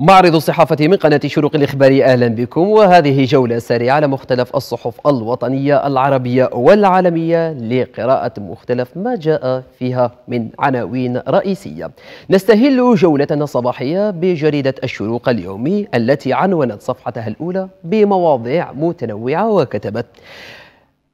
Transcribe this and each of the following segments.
معرض الصحافة من قناة شروق الإخباري أهلا بكم وهذه جولة سريعة على مختلف الصحف الوطنية العربية والعالمية لقراءة مختلف ما جاء فيها من عناوين رئيسية نستهل جولتنا الصباحية بجريدة الشروق اليومي التي عنونت صفحتها الأولى بمواضيع متنوعة وكتبت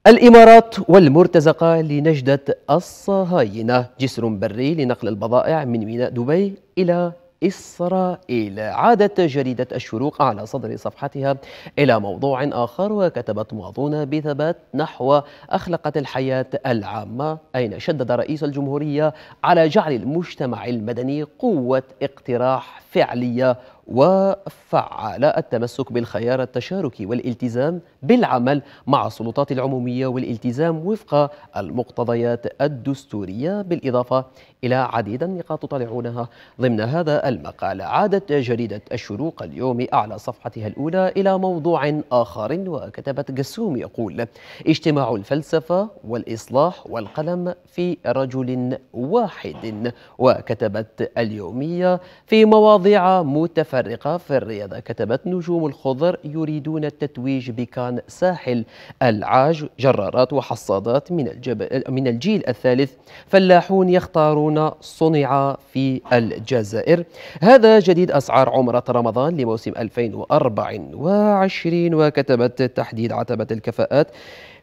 الإمارات والمرتزقة لنجدة الصهاينة جسر بري لنقل البضائع من ميناء دبي إلى إسرائيل عادت جريدة الشروق على صدر صفحتها إلى موضوع آخر وكتبت مواطنة بثبات نحو أخلقة الحياة العامة أين شدد رئيس الجمهورية على جعل المجتمع المدني قوة اقتراح فعلية وفعل التمسك بالخيار التشاركي والالتزام بالعمل مع السلطات العمومية والالتزام وفق المقتضيات الدستورية بالإضافة إلى عديد النقاط تطلعونها ضمن هذا المقال عادت جريدة الشروق اليوم أعلى صفحتها الأولى إلى موضوع آخر وكتبت جسوم يقول اجتماع الفلسفة والإصلاح والقلم في رجل واحد وكتبت اليومية في مواضيع متفاوتة متفرقة في الرياضة كتبت نجوم الخضر يريدون التتويج بكان ساحل العاج جرارات وحصادات من, الجبل من الجيل الثالث فلاحون يختارون صنع في الجزائر هذا جديد أسعار عمرة رمضان لموسم 2024 وكتبت تحديد عتبة الكفاءات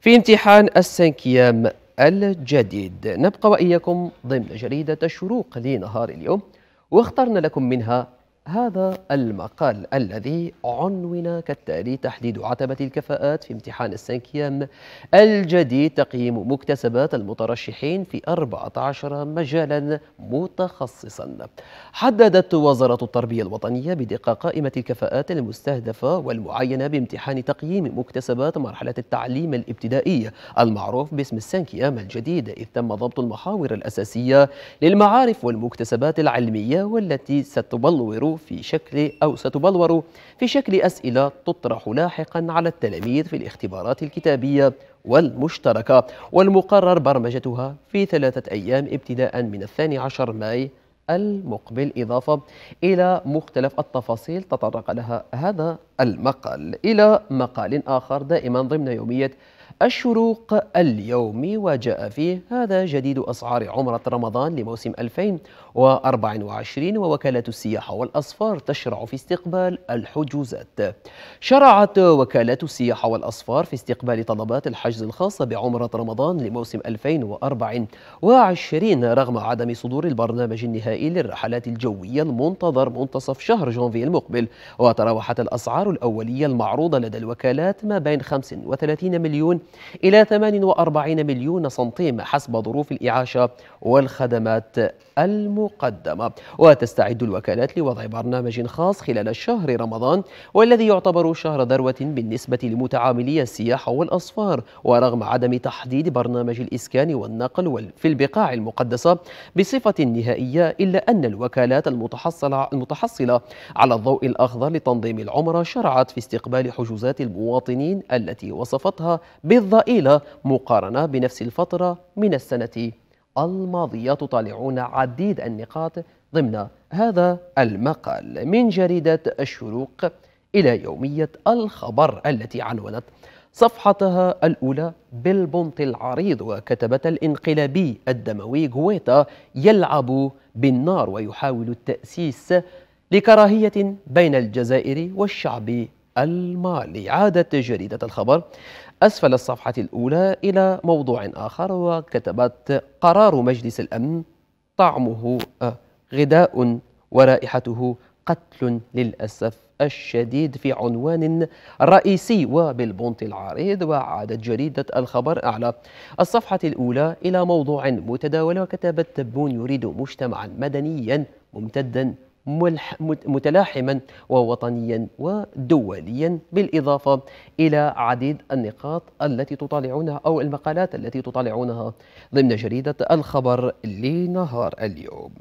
في امتحان السنكيام الجديد نبقى وإياكم ضمن جريدة الشروق لنهار اليوم واخترنا لكم منها هذا المقال الذي عنون كالتالي تحديد عتبة الكفاءات في امتحان السنكيام الجديد تقييم مكتسبات المترشحين في 14 مجالا متخصصا حددت وزارة التربية الوطنية بدقة قائمة الكفاءات المستهدفة والمعينة بامتحان تقييم مكتسبات مرحلة التعليم الابتدائي المعروف باسم السنكيام الجديد إذ تم ضبط المحاور الأساسية للمعارف والمكتسبات العلمية والتي ستبلور في شكل أو ستبلور في شكل أسئلة تطرح لاحقا على التلاميذ في الاختبارات الكتابية والمشتركة والمقرر برمجتها في ثلاثة أيام ابتداء من الثاني عشر ماي المقبل إضافة إلى مختلف التفاصيل تطرق لها هذا المقال إلى مقال آخر دائما ضمن يومية الشروق اليومي وجاء فيه هذا جديد أسعار عمرة رمضان لموسم 2000 وعشرين ووكالة السياحة والأصفار تشرع في استقبال الحجوزات شرعت وكالة السياحة والأصفار في استقبال طلبات الحجز الخاصة بعمرة رمضان لموسم 2024 رغم عدم صدور البرنامج النهائي للرحلات الجوية المنتظر منتصف شهر جونفي المقبل وتراوحت الأسعار الأولية المعروضة لدى الوكالات ما بين 35 مليون إلى 48 مليون سنتيم حسب ظروف الإعاشة والخدمات المنتظرة مقدمة وتستعد الوكالات لوضع برنامج خاص خلال شهر رمضان والذي يعتبر شهر ذروة بالنسبة لمتعاملي السياحة والأصفار ورغم عدم تحديد برنامج الإسكان والنقل في البقاع المقدسة بصفة نهائية إلا أن الوكالات المتحصلة, المتحصلة على الضوء الأخضر لتنظيم العمرة شرعت في استقبال حجوزات المواطنين التي وصفتها بالضئيلة مقارنة بنفس الفترة من السنة الماضية تطالعون عديد النقاط ضمن هذا المقال من جريدة الشروق إلى يومية الخبر التي عنونت صفحتها الأولى بالبنط العريض وكتبت الإنقلابي الدموي غويتا يلعب بالنار ويحاول التأسيس لكراهية بين الجزائر والشعب المالي عادت جريدة الخبر أسفل الصفحة الأولى إلى موضوع آخر وكتبت قرار مجلس الأمن طعمه آه، غذاء ورائحته قتل للأسف الشديد في عنوان رئيسي وبالبنط العريض وعادت جريدة الخبر أعلى الصفحة الأولى إلى موضوع متداول وكتبت تبون يريد مجتمعا مدنيا ممتدا متلاحما ووطنيا ودوليا بالإضافة إلى عديد النقاط التي تطالعونها أو المقالات التي تطالعونها ضمن جريدة الخبر لنهار اليوم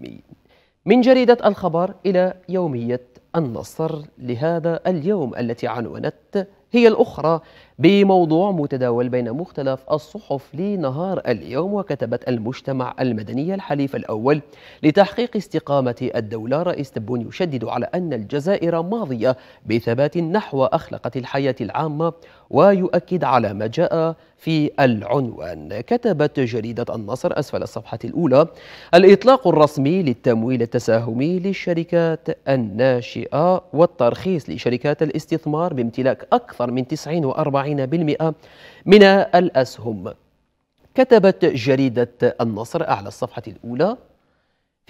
من جريدة الخبر إلى يومية النصر لهذا اليوم التي عنونت هي الأخرى بموضوع متداول بين مختلف الصحف لنهار اليوم وكتبت المجتمع المدني الحليف الأول لتحقيق استقامة الدولة رئيس تبون يشدد على أن الجزائر ماضية بثبات نحو أخلقة الحياة العامة ويؤكد على ما جاء في العنوان كتبت جريدة النصر أسفل الصفحة الأولى الإطلاق الرسمي للتمويل التساهمي للشركات الناشئة والترخيص لشركات الاستثمار بامتلاك أكثر من 49% من الأسهم كتبت جريدة النصر أعلى الصفحة الأولى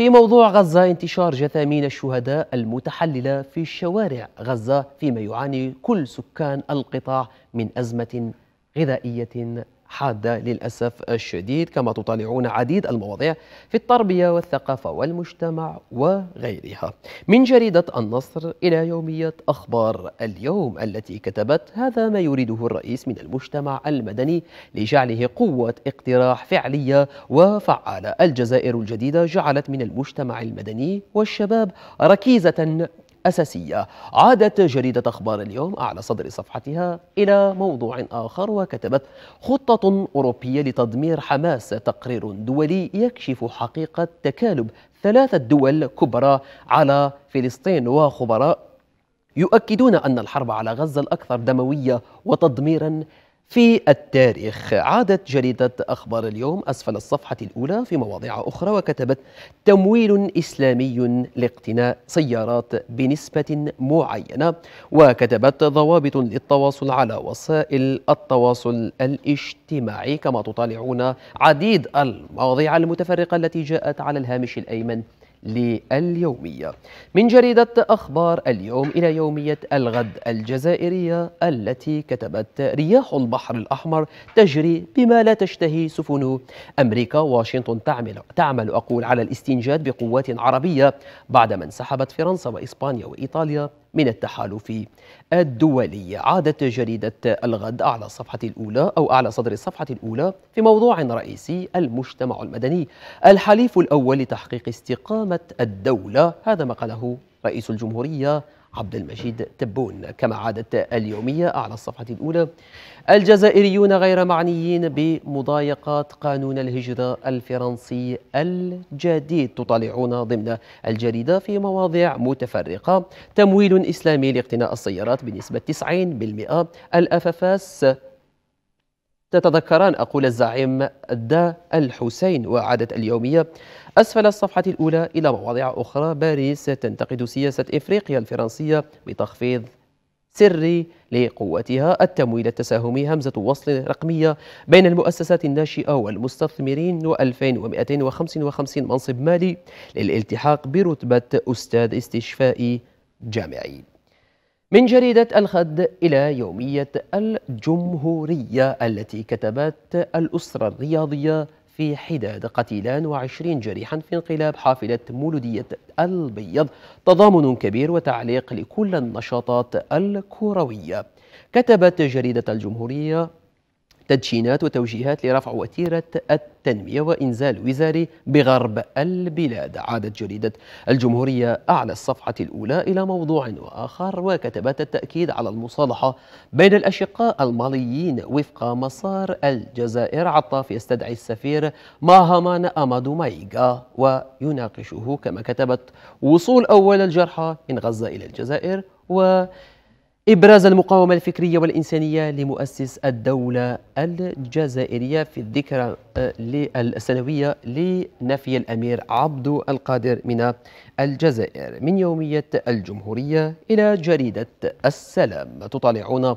في موضوع غزة انتشار جثامين الشهداء المتحللة في شوارع غزة فيما يعاني كل سكان القطاع من أزمة غذائية حادة للأسف الشديد كما تطالعون عديد المواضيع في التربية والثقافة والمجتمع وغيرها من جريدة النصر إلى يومية أخبار اليوم التي كتبت هذا ما يريده الرئيس من المجتمع المدني لجعله قوة اقتراح فعلية وفعالة الجزائر الجديدة جعلت من المجتمع المدني والشباب ركيزة أساسية عادت جريدة أخبار اليوم على صدر صفحتها إلى موضوع آخر وكتبت خطة أوروبية لتدمير حماس تقرير دولي يكشف حقيقة تكالب ثلاثة دول كبرى على فلسطين وخبراء يؤكدون أن الحرب على غزة الأكثر دموية وتدميرا في التاريخ عادت جريدة أخبار اليوم أسفل الصفحة الأولى في مواضيع أخرى وكتبت تمويل إسلامي لاقتناء سيارات بنسبة معينة وكتبت ضوابط للتواصل على وسائل التواصل الاجتماعي كما تطالعون عديد المواضيع المتفرقة التي جاءت على الهامش الأيمن لليومية من جريدة أخبار اليوم إلى يومية الغد الجزائرية التي كتبت رياح البحر الأحمر تجري بما لا تشتهي سفن أمريكا واشنطن تعمل, تعمل أقول على الاستنجاد بقوات عربية بعدما انسحبت فرنسا وإسبانيا وإيطاليا من التحالف الدولي عادت جريدة الغد أعلى الصفحة الأولى أو أعلى صدر الصفحة الأولى في موضوع رئيسي المجتمع المدني الحليف الأول لتحقيق استقامة الدولة هذا ما قاله رئيس الجمهورية عبد المجيد تبون كما عادت اليومية على الصفحة الأولى الجزائريون غير معنيين بمضايقات قانون الهجرة الفرنسي الجديد تطالعون ضمن الجريدة في مواضيع متفرقة تمويل إسلامي لاقتناء السيارات بنسبة 90% الأففاس تتذكران أقول الزعيم دا الحسين وعادت اليومية أسفل الصفحة الأولى إلى مواضيع أخرى باريس تنتقد سياسة إفريقيا الفرنسية بتخفيض سري لقوتها التمويل التساهمي همزة وصل رقمية بين المؤسسات الناشئة والمستثمرين و2255 منصب مالي للالتحاق برتبة أستاذ استشفائي جامعي من جريدة الخد إلى يومية الجمهورية التي كتبت الأسرة الرياضية في حداد قتيلان وعشرين جريحا في انقلاب حافلة مولودية البيض تضامن كبير وتعليق لكل النشاطات الكروية كتبت جريدة الجمهورية تدشينات وتوجيهات لرفع وتيرة التنمية وإنزال وزاري بغرب البلاد عادت جريدة الجمهورية أعلى الصفحة الأولى إلى موضوع وآخر وكتبت التأكيد على المصالحة بين الأشقاء الماليين وفق مسار الجزائر عطاف يستدعي السفير ماهامان أمادو مايغا ويناقشه كما كتبت وصول أول الجرحى من غزة إلى الجزائر و إبراز المقاومة الفكرية والإنسانية لمؤسس الدولة الجزائرية في الذكرى آه، السنوية لنفي الأمير عبد القادر من الجزائر من يومية الجمهورية إلى جريدة السلام تطالعون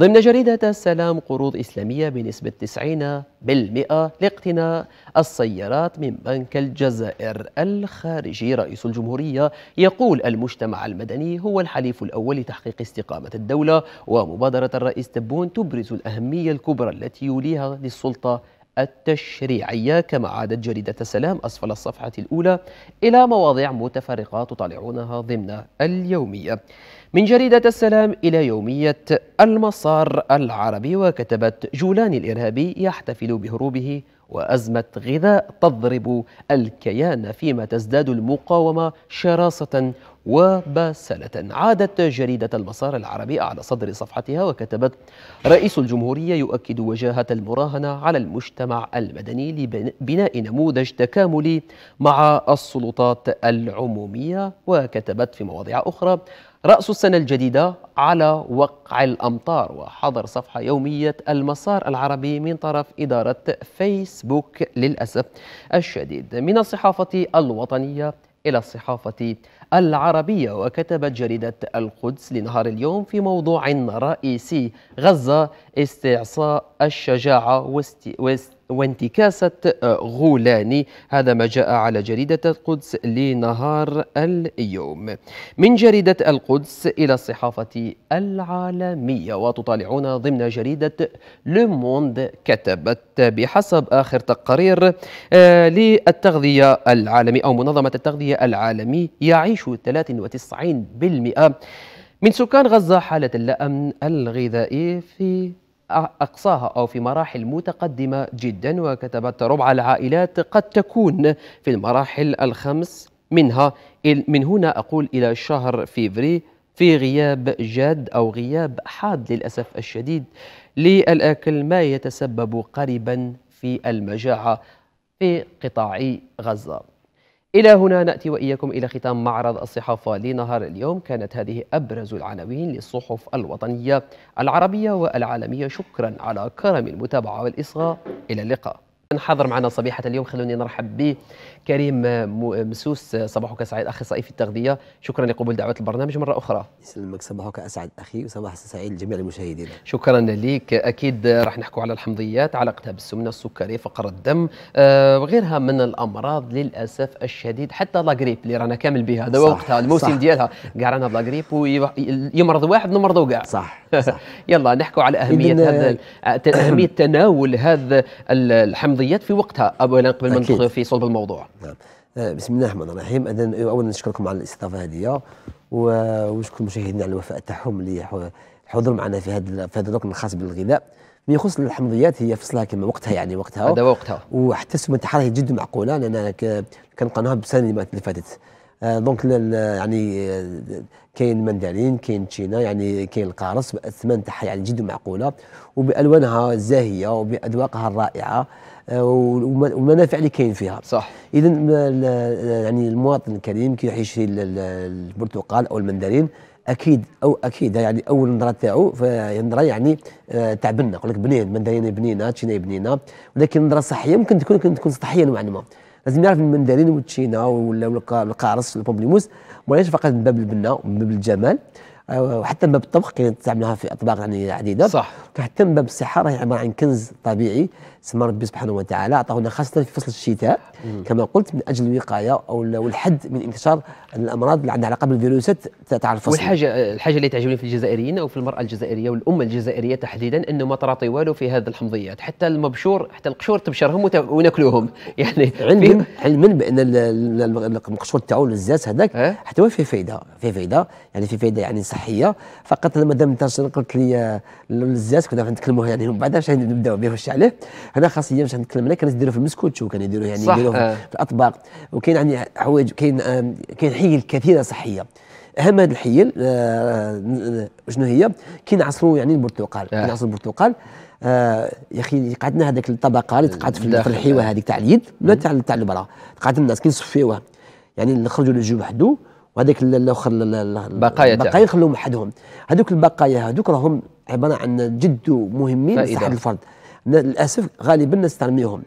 ضمن جريدة السلام قروض إسلامية بنسبة 90% لاقتناء السيارات من بنك الجزائر الخارجي رئيس الجمهورية يقول المجتمع المدني هو الحليف الأول لتحقيق استقامة الدولة ومبادرة الرئيس تبون تبرز الأهمية الكبرى التي يوليها للسلطة التشريعية كما عادت جريدة السلام أسفل الصفحة الأولى إلى مواضيع متفرقة تطالعونها ضمن اليومية من جريدة السلام إلى يومية المسار العربي وكتبت جولان الإرهابي يحتفل بهروبه وأزمة غذاء تضرب الكيان فيما تزداد المقاومة شراسة وبسلة عادت جريدة المسار العربي على صدر صفحتها وكتبت رئيس الجمهورية يؤكد وجاهة المراهنة على المجتمع المدني لبناء نموذج تكاملي مع السلطات العمومية وكتبت في مواضيع أخرى رأس السنة الجديدة على وقع الأمطار وحظر صفحة يومية المسار العربي من طرف إدارة فيسبوك للأسف الشديد من الصحافة الوطنية إلى الصحافة العربية وكتبت جريدة القدس لنهار اليوم في موضوع رئيسي غزة استعصاء الشجاعة واست... واست... وانتكاسة آه، غولاني هذا ما جاء على جريدة القدس لنهار اليوم من جريدة القدس إلى الصحافة العالمية وتطالعون ضمن جريدة لوموند كتبت بحسب آخر تقرير آه، للتغذية العالمي أو منظمة التغذية العالمية يعيش 93% من سكان غزة حالة الأمن الغذائي في أقصاها أو في مراحل متقدمة جدا وكتبت ربع العائلات قد تكون في المراحل الخمس منها من هنا أقول إلى شهر فيفري في غياب جاد أو غياب حاد للأسف الشديد للأكل ما يتسبب قريبا في المجاعة في قطاع غزة إلى هنا نأتي وإياكم إلى ختام معرض الصحافة لنهار اليوم كانت هذه أبرز العناوين للصحف الوطنية العربية والعالمية شكرا على كرم المتابعة والإصغاء إلى اللقاء حضر معنا صبيحة اليوم خلوني نرحب به كريم مسوس صباحك سعيد اخي في التغذيه شكرا لقبول دعوه البرنامج مره اخرى يسلمك صباحك اسعد اخي وصباح سعيد لجميع المشاهدين شكرا لك اكيد راح نحكوا على الحمضيات علاقتها بالسمنه السكري فقر الدم آه وغيرها من الامراض للاسف الشديد حتى لا غريب اللي رانا كامل بها هذا وقتها الموسم ديالها كاع رانا لا غريب ويمرض واحد نمرضوا كاع صح, صح. يلا نحكوا على اهميه هذا آه، اهميه تناول هذا الحمضيات في وقتها اولا قبل ما ندخل في صلب الموضوع نعم آه، بسم الله الرحمن الرحيم انا أيوة، اولا نشكركم على الاستضافه هذه ونشكر مشاهدينا على الوفاء تاعهم اللي حضروا معنا في هذا في هذا الركن الخاص بالغذاء ما يخص الحمضيات هي فصلها كما وقتها يعني وقتها هذا وقتها وحتى السمه تاعها جد معقوله لان قناها بالسنه اللي فاتت آه، دونك يعني آه، كاين مندرين كاين تشينا يعني كاين القارص بأثمان تاعها يعني جد معقوله وبالوانها الزاهيه وباذواقها الرائعه آه، والمنافع اللي كاين فيها صح اذا يعني المواطن الكريم كي راح يشري البرتقال او المندرين اكيد او اكيد يعني اول نظره تاعو نظره يعني آه، تاع بنه يقول لك بنين مندرين بنينه تشينا بنينه ولكن نظره صحيه ممكن تكون ممكن تكون سطحيه نوعا ما لازم يعرف المندرين والتشينا والقارص والبومبليموس ماهيش فقط من باب البنه ومن باب الجمال آه، وحتى من باب الطبخ كاين تستعملها في اطباق يعني عديده صح وحتى من باب الصحه راهي عباره عن كنز طبيعي سما ربي سبحانه وتعالى عطاونا خاصه في فصل الشتاء كما قلت من اجل الوقايه او الحد من انتشار الامراض اللي عندها علاقه بالفيروسات تاع الفصل والحاجه الحاجه اللي تعجبني في الجزائريين او في المراه الجزائريه والامه الجزائريه تحديدا انه ما طراطي والو في هذه الحمضيات حتى المبشور حتى القشور تبشرهم وناكلوهم يعني علما علما بان المقشور تاعو الزاز هذاك حتى هو فيه فائده فيه فائده يعني فيه فائده يعني صحيه فقط مادام انت قلت لي الزاز كنا نتكلموا يعني من بعد باش نبداو به عليه انا خاصيه باش نتكلم انا يديروا في المسكوتش وكان يديروا يعني نديروه آه. في الاطباق وكاين عندي حوايج كاين آه، كاين حيل كثيره صحيه اهم هذه الحيل آه،, آه شنو هي كاين عصروا يعني البرتقال كاين عصر البرتقال آه يا اخي قعدنا هذاك الطبقه اللي تقعد في الحيوه هذيك تاع اليد ولا تاع تاع البرا قعد الناس كي نصفيوه يعني نخرجوا الجو وحده وهذاك الاخر البقايا البقايا نخلوهم وحدهم هذوك البقايا هذوك راهم عباره عن جد مهمين لصحه الفرد للاسف غالبا نستعميهم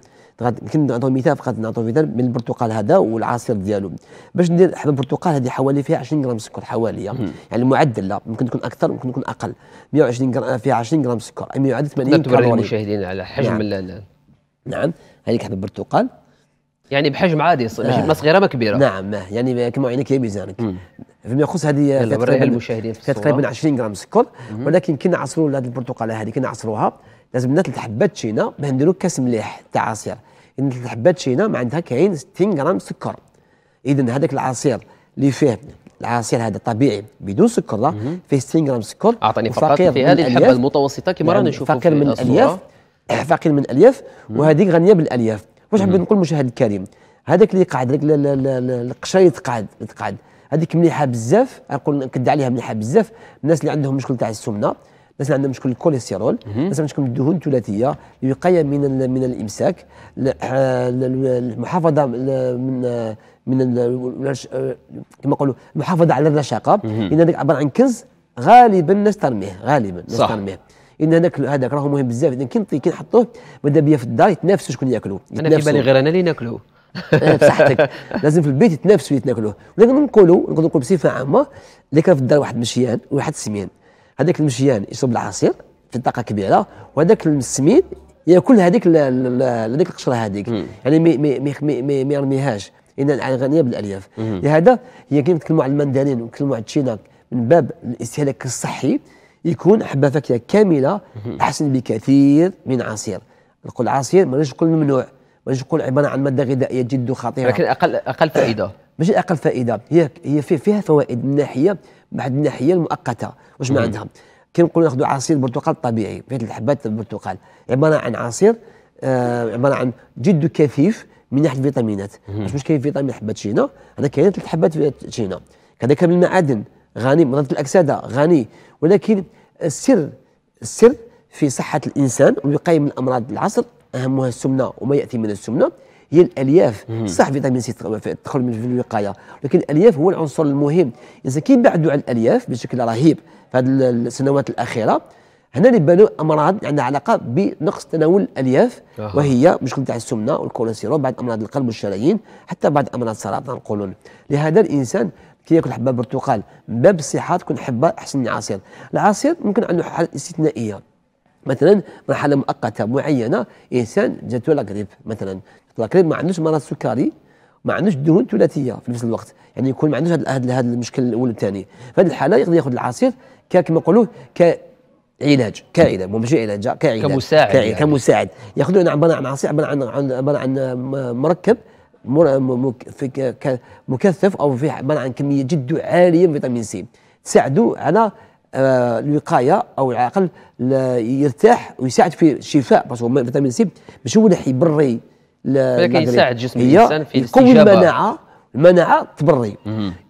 يمكن نعطيو مثال فقط نعطيو مثال من البرتقال هذا والعصير ديالو باش ندير حبه برتقال هذه حوالي فيها 20 غرام سكر حوالي آه. يعني المعدل لا ممكن تكون اكثر ممكن تكون اقل 120 غرام آه، فيها 20 غرام سكر يعني يعادل 80 كالوري للمشاهدين على حجم نعم, نعم. هذيك حبه برتقال يعني بحجم عادي آه. ما صغيره ما كبيره نعم آه، يعني كما عينك يا ميزانك فيما يخص هذه تقريبا المشاهدين تقريبا 20 غرام سكر ولكن كي نعصروا هذه البرتقاله هذه كي نعصروها لازمنا ثلاث حبات شينا باه نديرو كاس مليح تاع عصير ان ثلاث حبات تشينا ما عندها كاين 60 غرام سكر اذا هذاك العصير اللي فيه العصير هذا طبيعي بدون سكر فيه 60 غرام سكر اعطاني فقط في هذه الحبه المتوسطه كما نعم، رانا نشوفوا فقير من الالياف إيه، فقير من الالياف وهذيك غنيه بالالياف واش حبيت نقول المشاهد الكريم هذاك اللي قاعد هذاك القشره اللي تقعد هذيك مليحه بزاف نقول نكد عليها مليحه بزاف الناس اللي عندهم مشكل تاع السمنه الناس اللي مشكل الكوليسترول الناس عندها مشكل الدهون الثلاثيه الوقايه من من الامساك المحافظه من من كما نقولوا المحافظه على الرشاقه لان هذاك عباره عن كنز غالبا الناس ترميه غالبا الناس ترميه ان هذاك هذاك راهو مهم بزاف اذا كي كي نحطوه ماذا بيا في الدار يتنافسوا شكون ياكلوا انا في بالي غير انا اللي ناكلوه إيه، بصحتك لازم في البيت يتنافسوا يتناكلوه ولكن نقولوا نقولوا بصفه عامه اللي كان في الدار واحد مشيان وواحد سميان هذاك المشيان يصب العصير في طاقه كبيره وهذاك السميد ياكل هذيك هذيك القشره هذيك يعني ما يرميهاش ان غنيه بالالياف لهذا هي كي نتكلموا على المندرين ونتكلموا على التشينا من باب الاستهلاك الصحي يكون حبه فاكهه كامله احسن بكثير من عصير نقول عصير ما نقول ممنوع ما نقول عباره عن ماده غذائيه جد خطيره لكن اقل اقل فائده ماشي اقل فائده هي هي فيها فوائد من ناحيه بعد الناحيه المؤقته واش معناتها كي نقولوا ناخذوا عصير برتقال طبيعي فيه ثلاث حبات عباره عن عصير آه عباره عن جد كثيف من ناحيه الفيتامينات واش مش كاين فيتامين حبات شينا هذا كاين ثلاث حبات شينا كذلك كامل المعادن غني مضادات الاكسده غني ولكن السر السر في صحه الانسان ويقيم الامراض العصر اهمها السمنه وما ياتي من السمنه هي الالياف صح فيتامين سي تدخل من في الوقايه لكن الالياف هو العنصر المهم اذا كي بعدوا على الالياف بشكل رهيب في هذه السنوات الاخيره هنا اللي بانوا امراض عندها علاقه بنقص تناول الالياف أه. وهي مشكل تاع السمنه والكوليسترول بعض امراض القلب والشرايين حتى بعض امراض سرطان القولون لهذا الانسان كي ياكل حبه برتقال من باب الصحه تكون حبه احسن من عصير العصير ممكن عنده حالات استثنائيه مثلا مرحله مؤقته معينه انسان جاتو لا مثلا الكريم ما عندوش مرض سكري ما عندوش دهون ثلاثيه في نفس الوقت يعني يكون ما عندوش هذا المشكل الاول والثاني في هذه الحاله يقدر ياخذ العصير كما نقولوا علاج كعلاج ماشي علاج كعلاج كمساعد كعلاج يعني. كمساعد ياخذون عباره عن عصير عباره عن عباره عن مركب مكثف او في عباره عن كميه جد عاليه من فيتامين سي تساعدوا على آه، الوقايه او على الاقل يرتاح ويساعد في الشفاء باسكو فيتامين سي ماشي هو اللي حيبري ولكن يساعد جسم الانسان في يقوي المناعه المناعه تبري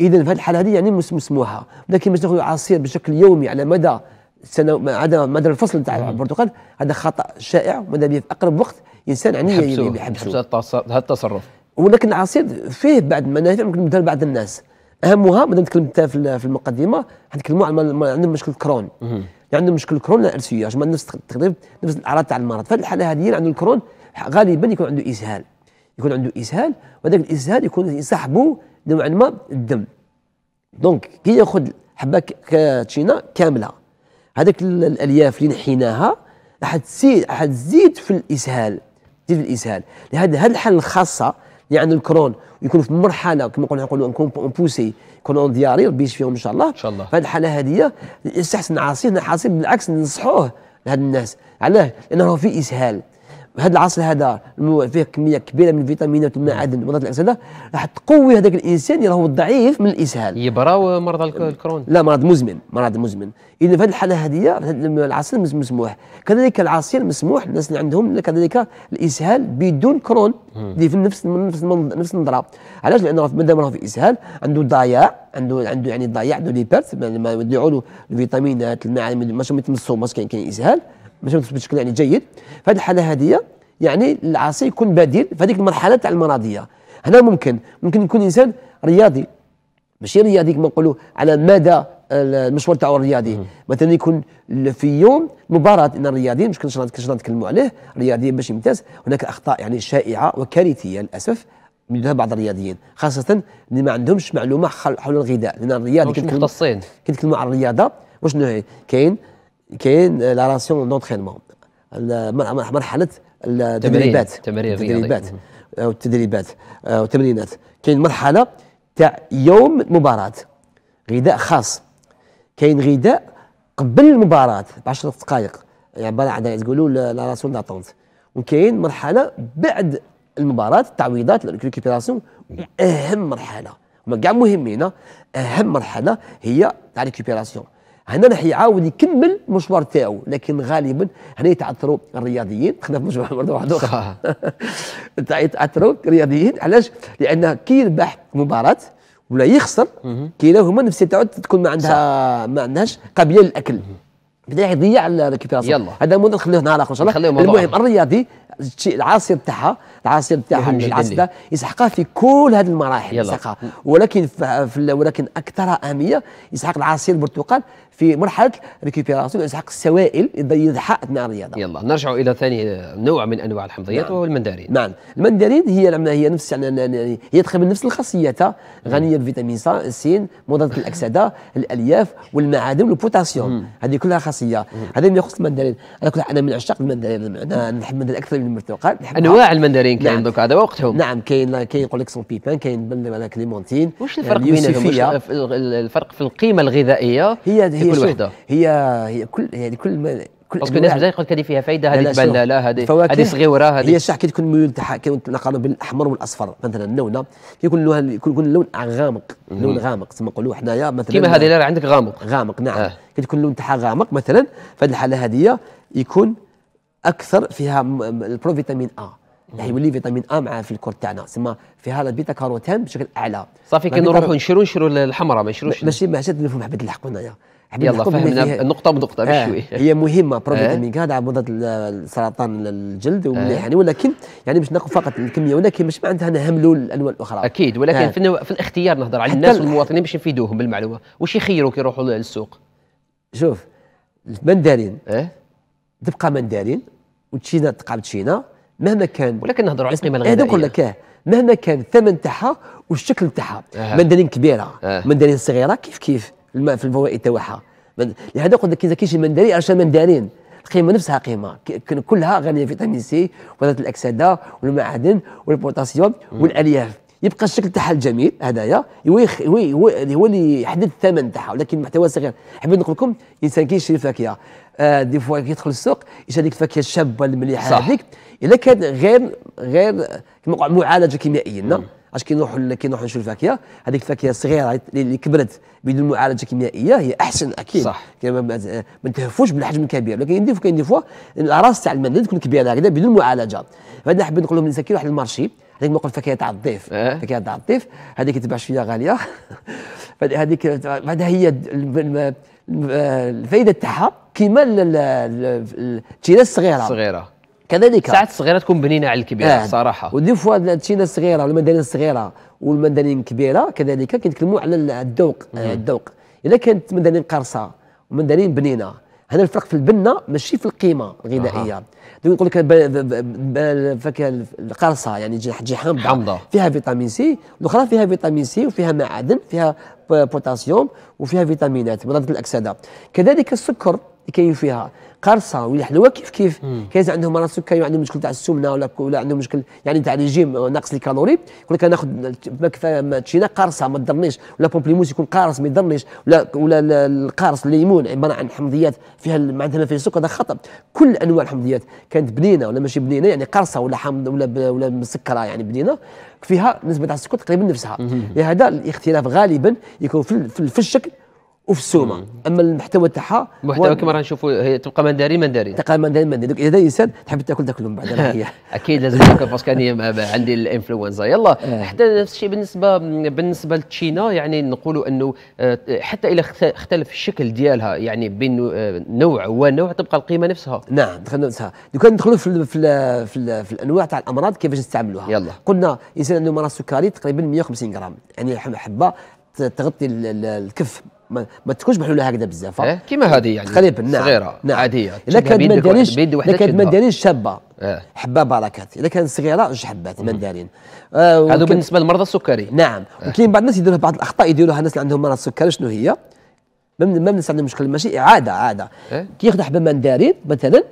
اذا في هذه الحاله هذه يعني مسموحه لكن باش ناخذ عصير بشكل يومي على مدى سنة عدا مدى الفصل تاع البرتقال هذا خطا شائع وماذا به في اقرب وقت الانسان يعني يحبسوا هذا التصرف ولكن العصير فيه بعض المنافع ممكن ندير لبعض الناس اهمها مادام تكلمت في المقدمه حنتكلموا على عندهم مشكل كرون عندهم مشكل كرون ارسياج ما نفس تقريبا نفس الاعراض تاع المرض في الحاله هذه يعني عندهم الكرون غالبا يكون عنده اسهال يكون عنده اسهال وهذاك الاسهال يكون يصاحبه نوعا ما الدم دونك كي ياخذ حبه كاتشينا كامله هذاك الالياف اللي نحيناها راح تزيد راح تزيد في الاسهال تزيد في الاسهال لهذا هذه الحاله الخاصه اللي يعني عند الكرون ويكون في مرحله كما قلنا نقولوا اون بوسي يكون اون دياري ربي يشفيهم ان شاء الله ان شاء الله فهذه الحاله هذه يستحسن عاصي حاصل بالعكس ننصحوه لهاد الناس علاه لانه في اسهال هذا العصر هذا فيه كميه كبيره من الفيتامينات والمعادن نعم. ومضادات الاكسده راح تقوي هذاك الانسان اللي راهو ضعيف من الاسهال يبرا مرض الكرون لا مرض مزمن مرض مزمن اذا في هذه الحاله هذه العصير مسموح كذلك العصير مسموح للناس اللي عندهم كذلك الاسهال بدون كرون اللي في نفس نفس نفس النظره علاش لانه مادام راهو في اسهال عنده ضياع عنده عنده يعني ضياع عنده ليبرت ما يضيعوا له الفيتامينات المعادن ما يتمصوا ما كاين اسهال باش ما تثبتش يعني جيد في هذه الحاله هذه يعني العصي يكون بديل في هذيك المرحله تاع المرضيه هنا ممكن ممكن يكون انسان رياضي ماشي رياضي كما نقولوا على مدى المشوار تاعو الرياضي مثلا يكون في يوم مباراه ان الرياضي مش كنش نتكلموا عليه رياضي باش يمتاز هناك اخطاء يعني شائعه وكارثيه للاسف من بعض الرياضيين خاصه اللي ما عندهمش معلومه حول الغذاء لان الرياضي كنت مختصين كنت على الرياضه واش كاين كاين لا راسيون دونترينمون مرحله التدريبات التدريبات التدريبات التمرينات كاين مرحله تاع يوم مباراه غذاء خاص كاين غذاء قبل المباراه ب 10 دقائق عباره يعني عن تقولوا لا راسيون داتونت وكاين مرحله بعد المباراه التعويضات ريكيبيراسيون اهم مرحله هما كاع مهمين اهم مرحله هي تاع ريكوبيراسيون هنا راح يعاود يكمل المشوار تاعو لكن غالبا هنا يتعثروا الرياضيين خلينا في مشوار مرضى واحد اخر يتعثروا الرياضيين علاش لان كي يربح مباراه ولا يخسر كلاهما النفسيه تاعو تكون ما عندها ما عندهاش قابليه للاكل بدا يضيع الريكوبيراسيون يلا هذا مو نخليه نهار اخر ان شاء الله المهم الرياضي العصير تاعها العصير تاعها العصير يسحقها في كل هذه المراحل يسحقها ولكن ولكن اكثرها اهميه يسحق العصير البرتقال في مرحله ريكيبيراسيون يسحق السوائل اذا يزحقت الرياضه يلا نرجع الى ثاني نوع من انواع الحمضيات نعم. وهو المندارين نعم المندارين هي هي نفس يعني هي يعني تقريبا يعني نفس الخاصيات غنيه بفيتامين السين مضادات الاكسده الالياف والمعادن والبوتاسيوم هذه كلها خاصيه هذا ما يخص المندارين انا كنت انا من عشاق المندارين انا نحب المندارين اكثر من البرتقال انواع المندارين كاين نعم. دوك هذا وقتهم نعم كاين كاين يقول لك سون بيبان كاين كليمونتين واش الفرق آه، بينهم الفرق في القيمه الغذائيه هي, هي هي الوحده هي هي كل يعني كل ما كل باسكو الناس بزاف يقول لك هذه فيها فائده هذه تبان لا لا هذه هذه صغيره هذه هي صح كي تكون ميول تاعها كنتلاقاو بين الاحمر والاصفر مثلا النونه كيكون لونها كيكون اللون غامق لون غامق تسمى نقولوا حنايا مثلا كيما هذه اللي عندك غامق غامق نعم آه. كي تكون اللون تاعها غامق مثلا هذه الحاله هذه يكون اكثر فيها البروفيتامين ا يعني يولي فيتامين ا معاه في الكور تاعنا تسمى فيها البيتا كاروتين بشكل اعلى صافي كي نروحوا نشرو نشرو الحمراء ما نشروش ماشي ماشي نفهم حبيت الحق هنايا يلا فهمنا نقطه بنقطه بشوي آه، هي مهمه برودكت آه. هذا مضاد السرطان الجلد ومليح آه. يعني ولكن يعني باش ناخذ فقط الكميه ولكن مش معناتها نهملوا الانواع الاخرى اكيد ولكن آه. في, في الاختيار نهضر على الناس والمواطنين باش يفيدوهم بالمعلومه واش يخيروا كي يروحوا للسوق شوف المندارين آه. تبقى مندارين وتشينا تبقى تشينا مهما كان ولكن نهضروا على القيمه إيه، الغذائيه هذا نقول لك إيه، مهما كان الثمن تاعها والشكل تاعها آه. مندارين كبيره آه. مندارين صغيره كيف كيف الماء في الفوائد تاعها لهذا قلت لك اذا كاينش المندري عشان مندارين القيمه نفسها قيمه كلها غنيه فيتامين سي وذات الاكسده والمعادن والبوتاسيوم والالياف يبقى الشكل تاعها الجميل هذايا هو هو هو اللي يحدد الثمن تاعها ولكن المحتوى صغير حبيت نقول لكم الانسان كي يشري فاكهه آه، دي فوا كي يدخل السوق يشري هذيك الفاكهه الشابه المليحه هذيك اذا كانت غير غير معالجه كيميائيا اش كي نروحوا كي نشوف الفاكهه هذيك الفاكهه الصغيره اللي كبرت بدون معالجه كيميائيه هي احسن اكيد صح ما نتهفوش بالحجم الكبير لكن دي كاين دي فوا الاراس تاع المندل تكون كبيره هكذا بدون معالجه فانا حبيت نقول لهم الانسان كي واحد المارشي هذيك موقف الفاكهه تاع الضيف الفاكهه إيه. تاع الضيف هذيك تباع شويه غاليه هذيك بعدها هي الفائده تاعها كيما التيره الصغيره صغيره كذلك ساعات الصغيره تكون بنينه على الكبيره آه. صراحه ودي فوا تشينا الصغيره والمدارين الصغيره والمدارين الكبيره كذلك كنتكلموا على الذوق آه، الذوق اذا كانت مدارين قرصه ومدارين بنينه هذا الفرق في البنه ماشي في القيمه الغذائيه آه. يقول لك الفاكهه القرصه يعني تجي حامضه فيها فيتامين سي الاخرى فيها فيتامين سي وفيها معادن فيها بوتاسيوم وفيها فيتامينات مضادات الاكسده كذلك السكر اللي كاين فيها قرصه ولا حلوه كيف كيف كاين عندهم مرض السكري وعندهم مشكل تاع السمنه ولا ولا عندهم مشكل يعني تاع ريجيم آه، ناقص الكالوري يقول لك انا ناخذ ما تشينا قرصه ما تضرنيش ولا بومبليموس يكون قارص ما يضرنيش ولا ولا القارص الليمون عباره عن حمضيات فيها معناتها ما فيها سكر هذا خطر كل انواع الحمضيات كانت بنينه ولا ماشي بنينه يعني قرصه ولا حمض ولا ولا مسكره يعني بنينه فيها نسبه تاع السكر تقريبا نفسها لهذا الاختلاف غالبا يكون في, في الشكل وفي السومه اما المحتوى تاعها المحتوى كما راه نشوفوا هي تبقى منداري منداري تبقى منداري منداري اذا انسان تحب تاكل تاكلهم بعد اكيد لازم تاكل باسكو عندي الانفلونزا يلا آه. حتى نفس الشيء بالنسبه بالنسبه لتشينا يعني نقولوا انه آه، حتى الى اختلف الشكل ديالها يعني بين آه، نوع ونوع تبقى القيمه نفسها نعم نفسها دوك ندخلوا في ال في في, في الانواع تاع الامراض كيفاش نستعملوها يلا قلنا انسان عنده مرض سكري تقريبا 150 غرام يعني حبه تغطي الكف ما, ما تكونش محلوله هكذا بزاف اه كيما هذه يعني تقريبا نعم صغيره نعم. عاديه الا كانت منداريش الا كانت مندارين شابه إيه؟ حبه بركات الا كانت صغيره جوج حبات مندارين آه هذا بالنسبه لمرضى السكري نعم إيه؟ وكاين بعض الناس يديروا بعض الاخطاء يديروها الناس اللي عندهم مرض السكري شنو هي ما الناس عندهم مشكل ماشي عاده عاده اه كياخذ حبه مندارين مثلا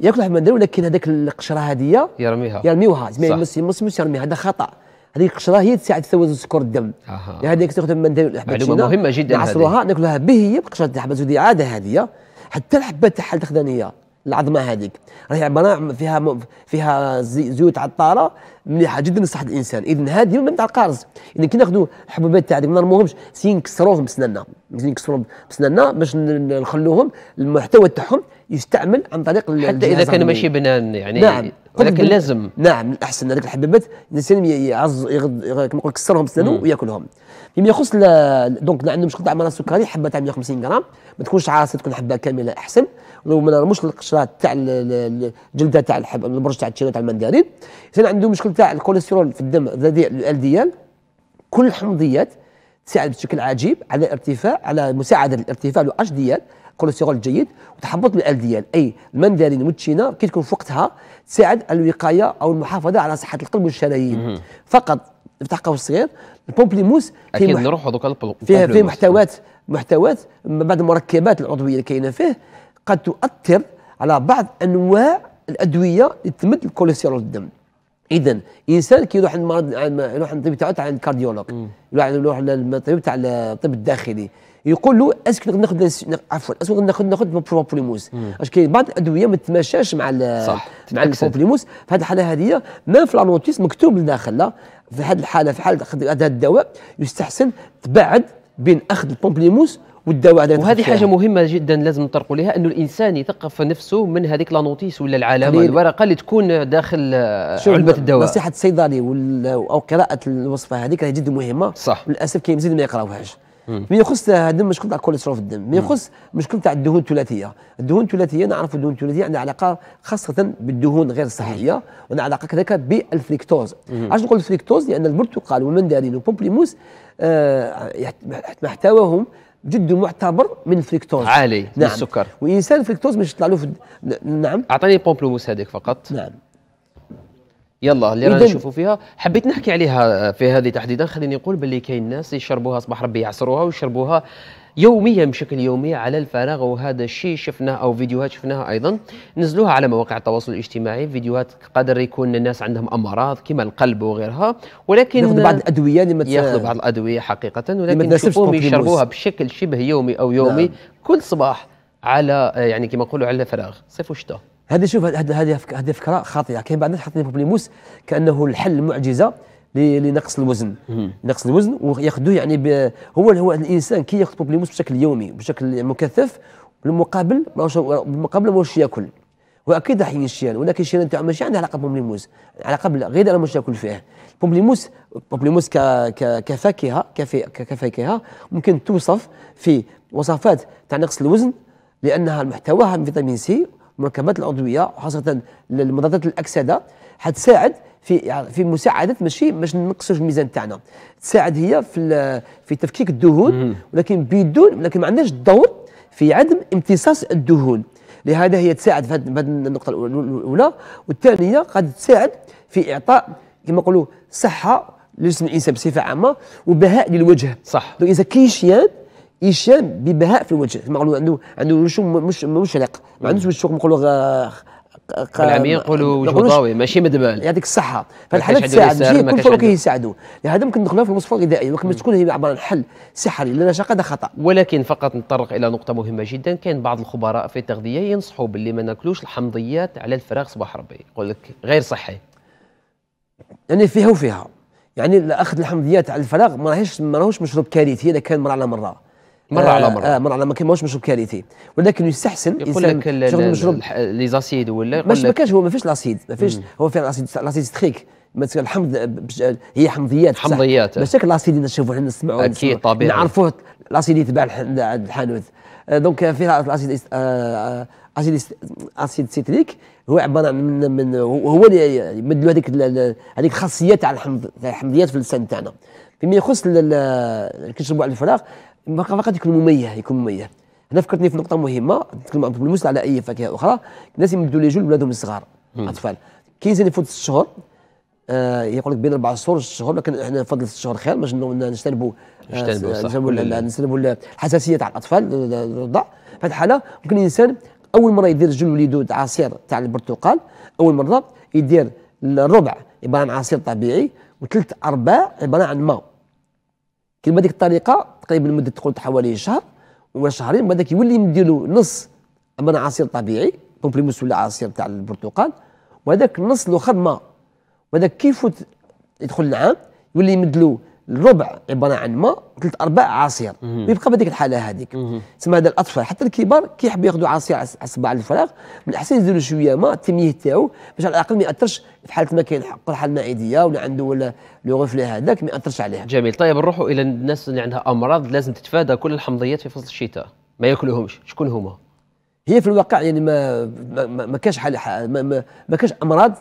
ياكل حبه مندارين ولكن هذاك القشره هذه يرميها يرميوها يمس يمس يرميها هذا خطا هذيك القشره هي تساعد في توازن سكر الدم يعني هذيك تخدم من الحبات معلومه مهمه جدا نعصروها ناكلوها به هي بقشره الحبات هذه عاده هذه حتى الحبات تاعها تخدم هي العظمه هذيك راهي عباره فيها فيها زيوت عطاره مليحه جدا لصحه الانسان اذا هذه من تاع القارص اذا كي ناخذوا الحبوبات تاع ما نرموهمش سي نكسروهم بسناننا نكسروهم بسناننا باش نخلوهم المحتوى تاعهم يستعمل عن طريق حتى اذا كان ماشي بنان يعني نعم ولكن لازم نعم من الاحسن هذيك الحبوبات الانسان يعز يغض كما نقول يكسرهم بسنانه وياكلهم فيما يخص دونك عندهم شغل تاع مرض السكري حبه تاع 150 غرام ما تكونش عاصي تكون حبه كامله احسن وما نرموش القشرات تاع الجلده تاع الحب البرج تاع التشينه تاع المندارين اذا عنده مشكل تاع الكوليسترول في الدم ذي ال دي ال كل الحمضيات تساعد بشكل عجيب على ارتفاع على مساعده الارتفاع لو اش دي ال كوليسترول جيد وتحبط ال دي ال اي المندارين والتشينا كي تكون في وقتها تساعد الوقايه او المحافظه على صحه القلب والشرايين فقط نفتح قوس صغير البومبليموس اكيد نروحوا دوكا فيه فيه محتويات محتويات بعض المركبات العضويه اللي كاينه فيه قد تؤثر على بعض انواع الادويه اللي تمد الكوليسترول الدم اذا انسان كي يروح المرض يروح عند تاعو تاع الكارديولوج يروح يروح للطبيب تاع الطب الداخلي يقول له اسكو ناخذ عفوا اسكو ناخذ ناخذ بروبليموس اش كاين بعض الادويه ما تتماشاش مع مع البروبليموس في هذه الحاله هذه ما في لانوتيس مكتوب لداخل لا في هذه الحاله في حاله هذا الدواء يستحسن تبعد بين اخذ البومبليموس والدواء وهذه حاجه مهمه جدا لازم نطرقوا لها انه الانسان يثقف نفسه من هذيك لا نوتيس ولا العلامه الورقه اللي تكون داخل آه، علبه الدواء نصيحه الصيدلي او قراءه الوصفه هذيك راهي جد مهمه صح للاسف كاين مزيد ما يقراوهاش ما يخص هذا المشكل تاع الكوليسترول في الدم ما يخص مشكل تاع الدهون الثلاثيه الدهون الثلاثيه نعرف الدهون الثلاثيه عندها علاقه خاصه بالدهون غير الصحيه وعندها علاقه كذلك بالفريكتوز علاش نقول الفريكتوز لان البرتقال والمندرين والبومبليموس آه محتواهم جد معتبر من الفريكتوز عالي نعم. من السكر وانسان الفريكتوز مش يطلع له في نعم اعطاني بومبلوموس هذيك فقط نعم يلا اللي رانا نشوفوا فيها حبيت نحكي عليها في هذه تحديدا خليني نقول باللي كاين ناس يشربوها صباح ربي يعصروها ويشربوها يوميا بشكل يومي على الفراغ وهذا الشيء شفناه او فيديوهات شفناها ايضا نزلوها على مواقع التواصل الاجتماعي فيديوهات قدر يكون الناس عندهم امراض كما القلب وغيرها ولكن ياخذوا بعض الادويه لما ياخذوا بعض الادويه حقيقه ولكن تشوفوهم يشربوها بشكل شبه يومي او يومي نعم. كل صباح على يعني كما نقولوا على الفراغ صيف وشتاء هذه شوف هذه هذه فكره خاطئه كاين بعض الناس حاطين بوبليموس كانه الحل معجزه لنقص الوزن نقص الوزن وياخذوه يعني هو هو الانسان كي ياخذ بروبليموس بشكل يومي بشكل مكثف بالمقابل بالمقابل واش ياكل واكيد راح ينشيان ولكن الشيان تاعو ماشي عندها علاقه بومليموس علاقه غير انا مش فيه بومليموس بومليموس ك ك كفاكهه كفاكهه ممكن توصف في وصفات تاع نقص الوزن لانها محتواها من فيتامين سي مركبات العضويه وخاصه المضادات الاكسده حتساعد في يعني في مساعده ماشي باش نقصوش الميزان تاعنا تساعد هي في في تفكيك الدهون ولكن بدون لكن ما عندناش الدور في عدم امتصاص الدهون لهذا هي تساعد في هذه النقطه الاولى والثانيه قد تساعد في اعطاء كما نقولوا صحه لجسم الانسان بصفه عامه وبهاء للوجه صح دونك اذا كيشيان يشان ببهاء في الوجه كما نقولوا عنده عنده وشو مش مشرق ما عندوش وجه نقولوا آه، يقولوا جوضاوي ماشي مدبال يعطيك الصحه فالحالات تساعد ماشي كل فرق كيساعدوا لهذا ممكن ندخلوها في الوصفه الغذائيه ولكن تكون هي عباره عن حل سحري لان هذا خطا ولكن فقط نتطرق الى نقطه مهمه جدا كاين بعض الخبراء في التغذيه ينصحوا باللي ما ناكلوش الحمضيات على الفراغ صباح ربي يقول لك غير صحي يعني فيها وفيها يعني اخذ الحمضيات على الفراغ ماهيش ماهوش ما راهوش مشروب كارثي اذا كان مره على مره مره آه، على مره آه مره على ما كماوش مشروب كارثي ولكن يستحسن يقول لك المشروب لي زاسيد ولا مش ما كانش هو ما فيش لاسيد ما فيش هو فيه لاسيد لاسيد ستريك مثلا الحمض هي حمضيات حمضيات ماشي الاسيد اللي نشوفوا حنا نسمعوا اكيد طبيعي نعرفوه الاسيد يتباع عند الحانوت آه، دونك فيها الاسيد آه، اسيد اسيد سيتريك هو عباره عن من, من هو اللي يمد له هذيك هذيك الخاصيه تاع الحمض الحمضيات في اللسان تاعنا فيما يخص كي نشربوا على الفراغ فقط يكون مميه يكون مميه هنا فكرتني في نقطه مهمه نتكلم بالمثل على اي فاكهه اخرى الناس يمدوا لي جول ولادهم الصغار اطفال كاين زين يفوت ست شهور آه يقول لك بين اربع شهور ست شهور لكن احنا نفضل ست شهور خير باش نجتنبوا آه، نجتنبوا الحساسيه تاع الاطفال الرضع في هذه الحاله ممكن الانسان اول مره يدير جول وليدو عصير تاع البرتقال اول مره يدير الربع عباره عن عصير طبيعي وثلاث ارباع عباره عن ماء كيما ديك الطريقه تقريبا لمده تقول حوالي شهر ولا شهرين بعد يولي نديرو نص من عصير طبيعي بومبليموس ولا عصير تاع البرتقال وهذاك النص له خدمه وهذاك كيف يدخل العام يولي يمدلو الربع عباره عن ماء ثلاث ارباع عصير ويبقى بهذيك الحاله هذيك تسمى هذا الاطفال حتى الكبار كيحبوا ياخذوا عصير على الصباع الفراغ من الاحسن يزيدوا شويه ماء التمييه تاعو باش على الاقل ما ياثرش في حاله ما كاين قرحه المعديه ولا عنده ولا لو غفله هذاك ما ياثرش عليها جميل طيب نروحوا الى الناس اللي عندها امراض لازم تتفادى كل الحمضيات في فصل الشتاء ما ياكلوهمش شكون هما هي في الواقع يعني ما ما, ما كانش حاله ما, ما, ما كانش امراض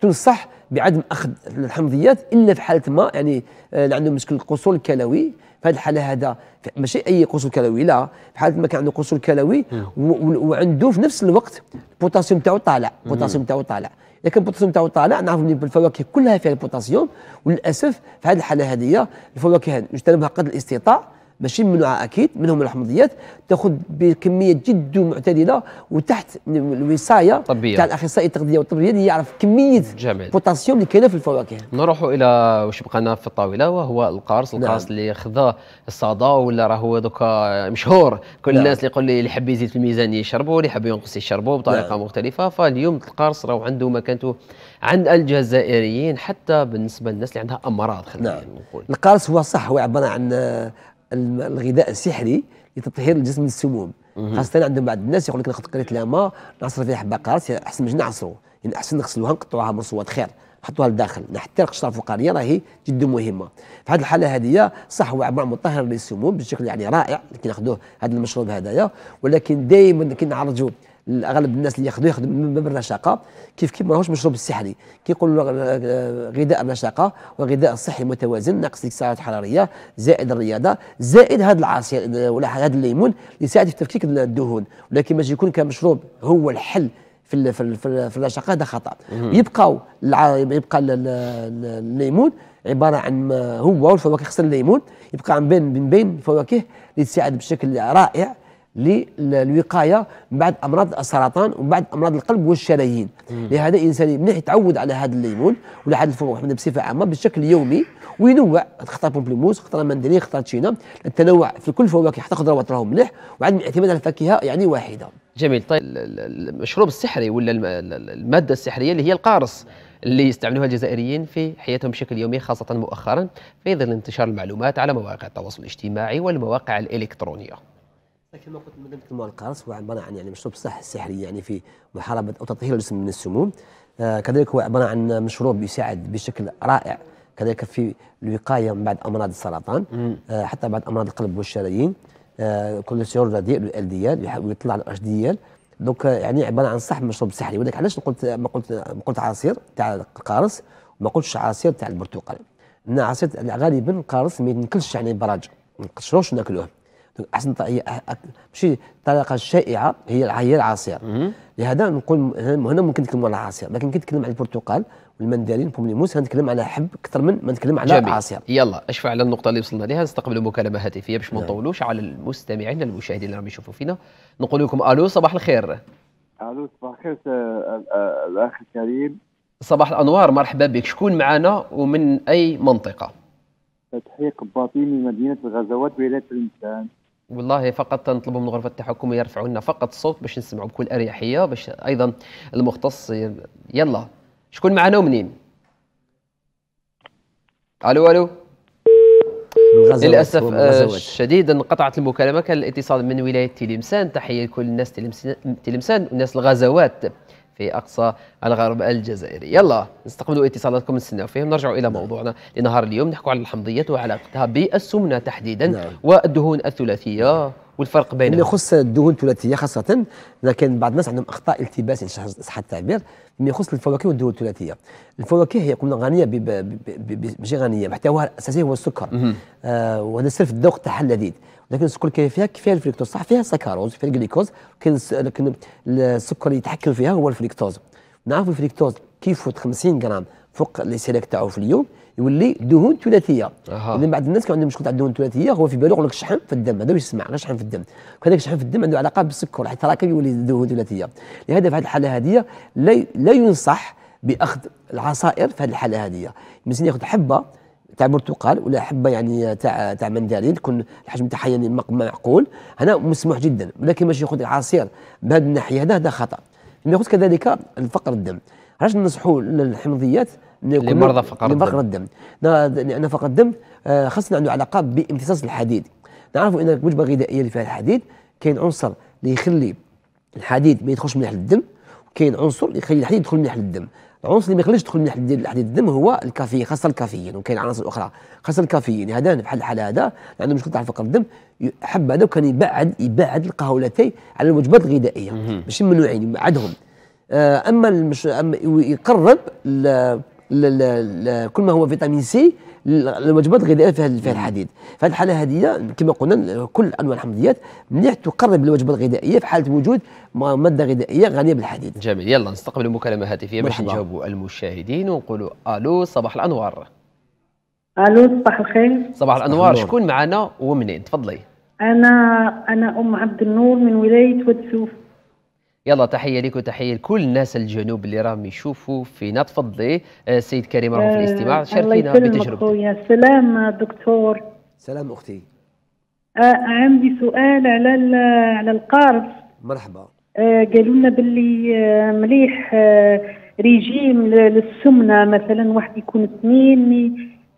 تنصح بعدم اخذ الحمضيات الا في حاله ما يعني آه، اللي عنده مشكل القصور الكلوي في هذه الحاله هذا ماشي اي قصور كلوي لا في حاله ما كان عنده قصور كلوي وعنده في نفس الوقت البوتاسيوم تاعو طالع البوتاسيوم تاعو طالع لكن البوتاسيوم تاعو طالع نعرف ان الفواكه كلها فيها البوتاسيوم وللاسف في هذه الحاله هذه الفواكه نجتنبها قدر الاستطاع ماشي ممنوعه اكيد منهم الحمضيات تاخذ بكميه جد معتدله وتحت الوصايه طبية. تاع الاخصائي التغذيه والطبيه اللي يعرف كميه البوتاسيوم اللي كاينه في الفواكه نروحوا الى واش بقانا في الطاوله وهو القارص القارص نعم. اللي خذا الصدا ولا راهو دوكا مشهور كل نعم. الناس اللي يقول لي اللي حب يزيد في الميزان يشربوا اللي حب ينقص يشربوا بطريقه نعم. مختلفه فاليوم القارص راهو عنده مكانته عند الجزائريين حتى بالنسبه للناس اللي عندها امراض خلينا نعم. نقول القارص هو صح هو عباره عن الغذاء السحري لتطهير الجسم من السموم خاصه عندهم بعض الناس يقول لك ناخذ قريت الماء نعصر فيها حبه قرص احسن مش نعصرو يعني احسن نغسلوها نقطعوها مرصوات خير نحطوها لداخل حتى القشره الفوقانيه راهي جد مهمه في هذه الحاله هذه صح هو عباره مطهر للسموم بشكل يعني رائع كي ناخذوه هذا المشروب هذايا ولكن دائما كي نعرجوا اغلب الناس اللي ياخذوا ياخذوا من باب الرشاقه كيف كيف ماهوش مشروب سحري كيقولوا آه، غذاء الرشاقه وغذاء صحي متوازن ناقص السعرات الحراريه زائد الرياضه زائد هذا العصير ولا هذا الليمون يساعد في تفكيك الدهون ولكن باش يكون كمشروب هو الحل في الـ في الـ في, في الرشاقه هذا خطا يبقاو يبقى الليمون عباره عن هو والفواكه خسر الليمون يبقى من بين من بين فواكه اللي تساعد بشكل رائع للوقايه من بعد امراض السرطان ومن بعد امراض القلب والشرايين لهذا الانسان مليح يتعود على هذا الليمون ولا هذا الفروع بصفه عامه بشكل يومي وينوع خطره بومبليموس خطره مندري خطره تشينا التنوع في كل فواكه حتى خضروات راهو مليح وعدم الاعتماد على الفاكهه يعني واحده جميل طيب المشروب السحري ولا الماده السحريه اللي هي القارص اللي يستعملوها الجزائريين في حياتهم بشكل يومي خاصة مؤخرا في ظل انتشار المعلومات على مواقع التواصل الاجتماعي والمواقع الإلكترونية كما قلت الماء القارص هو عباره عن يعني مشروب صح سحري يعني في محاربه او تطهير الجسم من السموم آه كذلك هو عباره عن مشروب يساعد بشكل رائع كذلك في الوقايه من بعض امراض السرطان آه حتى بعض امراض القلب والشرايين آه كوليسترول رديء ال دي ال ويطلع الاتش دي ال دونك يعني عباره عن صح مشروب سحري ولكن علاش قلت ما قلت ما قلت عصير تاع القارص وما قلتش عصير تاع البرتقال ان عصير غالبا القارص ما ينكلش يعني براج ما نقشروش ناكلوه احسن ماشي الطريقه الشائعه هي هي العصير لهذا نقول هنا ممكن نتكلم على العصير لكن كي نتكلم على البرتقال والمندرين بومليموس نتكلم على حب اكثر من ما نتكلم على جميل. عصير يلا اشفع على النقطه اللي وصلنا لها نستقبلوا مكالمه هاتفيه باش ما نعم. نطولوش على المستمعين المشاهدين اللي راهم يشوفوا فينا نقول لكم الو صباح الخير الو صباح الخير الاخ الكريم صباح الانوار مرحبا بك شكون معنا ومن اي منطقه فتحي قباطي من مدينه الغزوات ولايه الانسان والله فقط نطلبوا من غرفه التحكم يرفعوا لنا فقط الصوت باش نسمعوا بكل اريحيه باش ايضا المختص يلا شكون معنا ومنين الو الو للاسف الشديد آه، انقطعت المكالمه كان الاتصال من ولايه تلمسان تحيه لكل الناس تلمسان والناس الغزوات في أقصى الغرب الجزائري يلا نستقبلوا اتصالاتكم نستناو فيهم نرجعوا إلى موضوعنا لنهار اليوم نحكوا على الحمضيات وعلاقتها بالسمنة تحديدا نعم. والدهون الثلاثية والفرق بينهم اللي يخص الدهون الثلاثيه خاصه لكن بعض الناس عندهم اخطاء التباس ان صح التعبير فيما يخص الفواكه والدهون الثلاثيه الفواكه هي قلنا غنيه ماشي غنيه محتواها الاساسي هو السكر آه وهذا سر في الذوق تاعها اللذيذ لكن السكر كاين فيها فيها الفريكتوز صح فيها السكروز فيها الجليكوز لكن السكر اللي يتحكم فيها هو الفريكتوز نعرف الفريكتوز كيف 50 غرام فوق لي سيليك تاعو في اليوم يولي دهون ثلاثيه اذا بعض الناس كان عندهم مشكل الدهون الثلاثيه هو في باله يقول لك الشحم في الدم هذا واش يسمع غير شحم في الدم هذاك الشحم في الدم عنده علاقه بالسكر حيت تراكم يولي دهون ثلاثيه لهذا في هذه الحاله هذه لا ينصح باخذ العصائر في هذه الحاله هذه مثلا ياخذ حبه تاع برتقال ولا حبه يعني تاع تاع مندارين تكون الحجم تاعها يعني معقول هنا مسموح جدا ولكن باش ياخذ عصير بهذه الناحيه هذا هذا خطا ياخذ كذلك الفقر الدم علاش ننصحوا الحمضيات لمرضى فقر لفقر الدم لان فقر الدم آه، خاصه عنده علاقه بامتصاص الحديد نعرفوا ان الوجبه الغذائيه اللي فيها الحديد كاين عنصر اللي يخلي الحديد ما يدخلش مليح للدم وكاين عنصر اللي يخلي الحديد يدخل مليح للدم العنصر اللي ما يخليش يدخل مليح للحديد الدم هو الكافيين خاصه الكافيين وكاين عناصر اخرى خاصه الكافيين هذا بحال الحال هذا عنده مشكل تاع فقر الدم حب هذا وكان يبعد يبعد القهوه على الوجبات الغذائيه ماشي ممنوعين يبعدهم آه، اما المش... أما يقرب كل ما هو فيتامين سي الوجبات الغذائيه فيها فيها الحديد في هذه الحاله هذه كما قلنا كل انواع الحمضيات مليح تقرب الوجبه الغذائيه في حاله وجود ماده غذائيه غنيه بالحديد جميل يلا نستقبل مكالمه هاتفيه باش نجاوبوا المشاهدين ونقولوا الو صباح الانوار الو صباح الخير صباح الانوار شكون معنا ومنين تفضلي انا انا ام عبد النور من ولايه واد سوف يلا تحيه ليك وتحيه لكل الناس الجنوب اللي راهم يشوفوا فينا تفضلي السيد آه، كريم راهم في آه، الاستماع شاركينا بتجربتك خويا سلام دكتور سلام اختي آه عندي سؤال على على القارص مرحبا آه قالوا لنا باللي آه مليح آه ريجيم للسمنه مثلا واحد يكون اثنين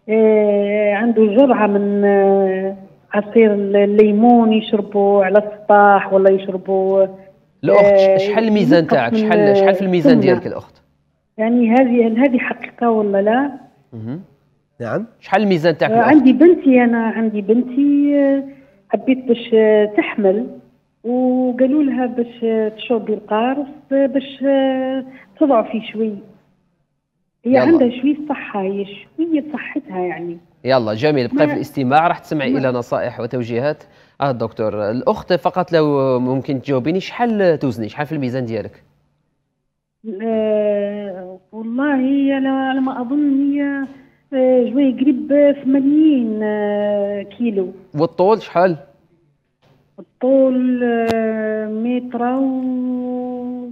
آه عنده جرعه من آه عصير الليمون يشربوا على الصباح ولا يشربوا الاخت آه، شحال الميزان تاعك شحال شحال في الميزان ديالك الاخت يعني هذه هذه حقيقه ولا لا نعم شحال الميزان تاعك آه، عندي بنتي انا عندي بنتي آه، حبيت باش تحمل وقالوا لها باش تشربي القارص باش تضعفي شوي هي يلا. عندها شوي صحه هي شويه صحتها يعني يلا جميل بقى في الاستماع راح تسمعي الى نصائح وتوجيهات اه دكتور الاخت فقط لو ممكن تجاوبيني شحال توزني شحال في الميزان ديالك آه والله هي على ما اظن هي آه، جوي قريب 80 آه، كيلو والطول شحال الطول آه، متر و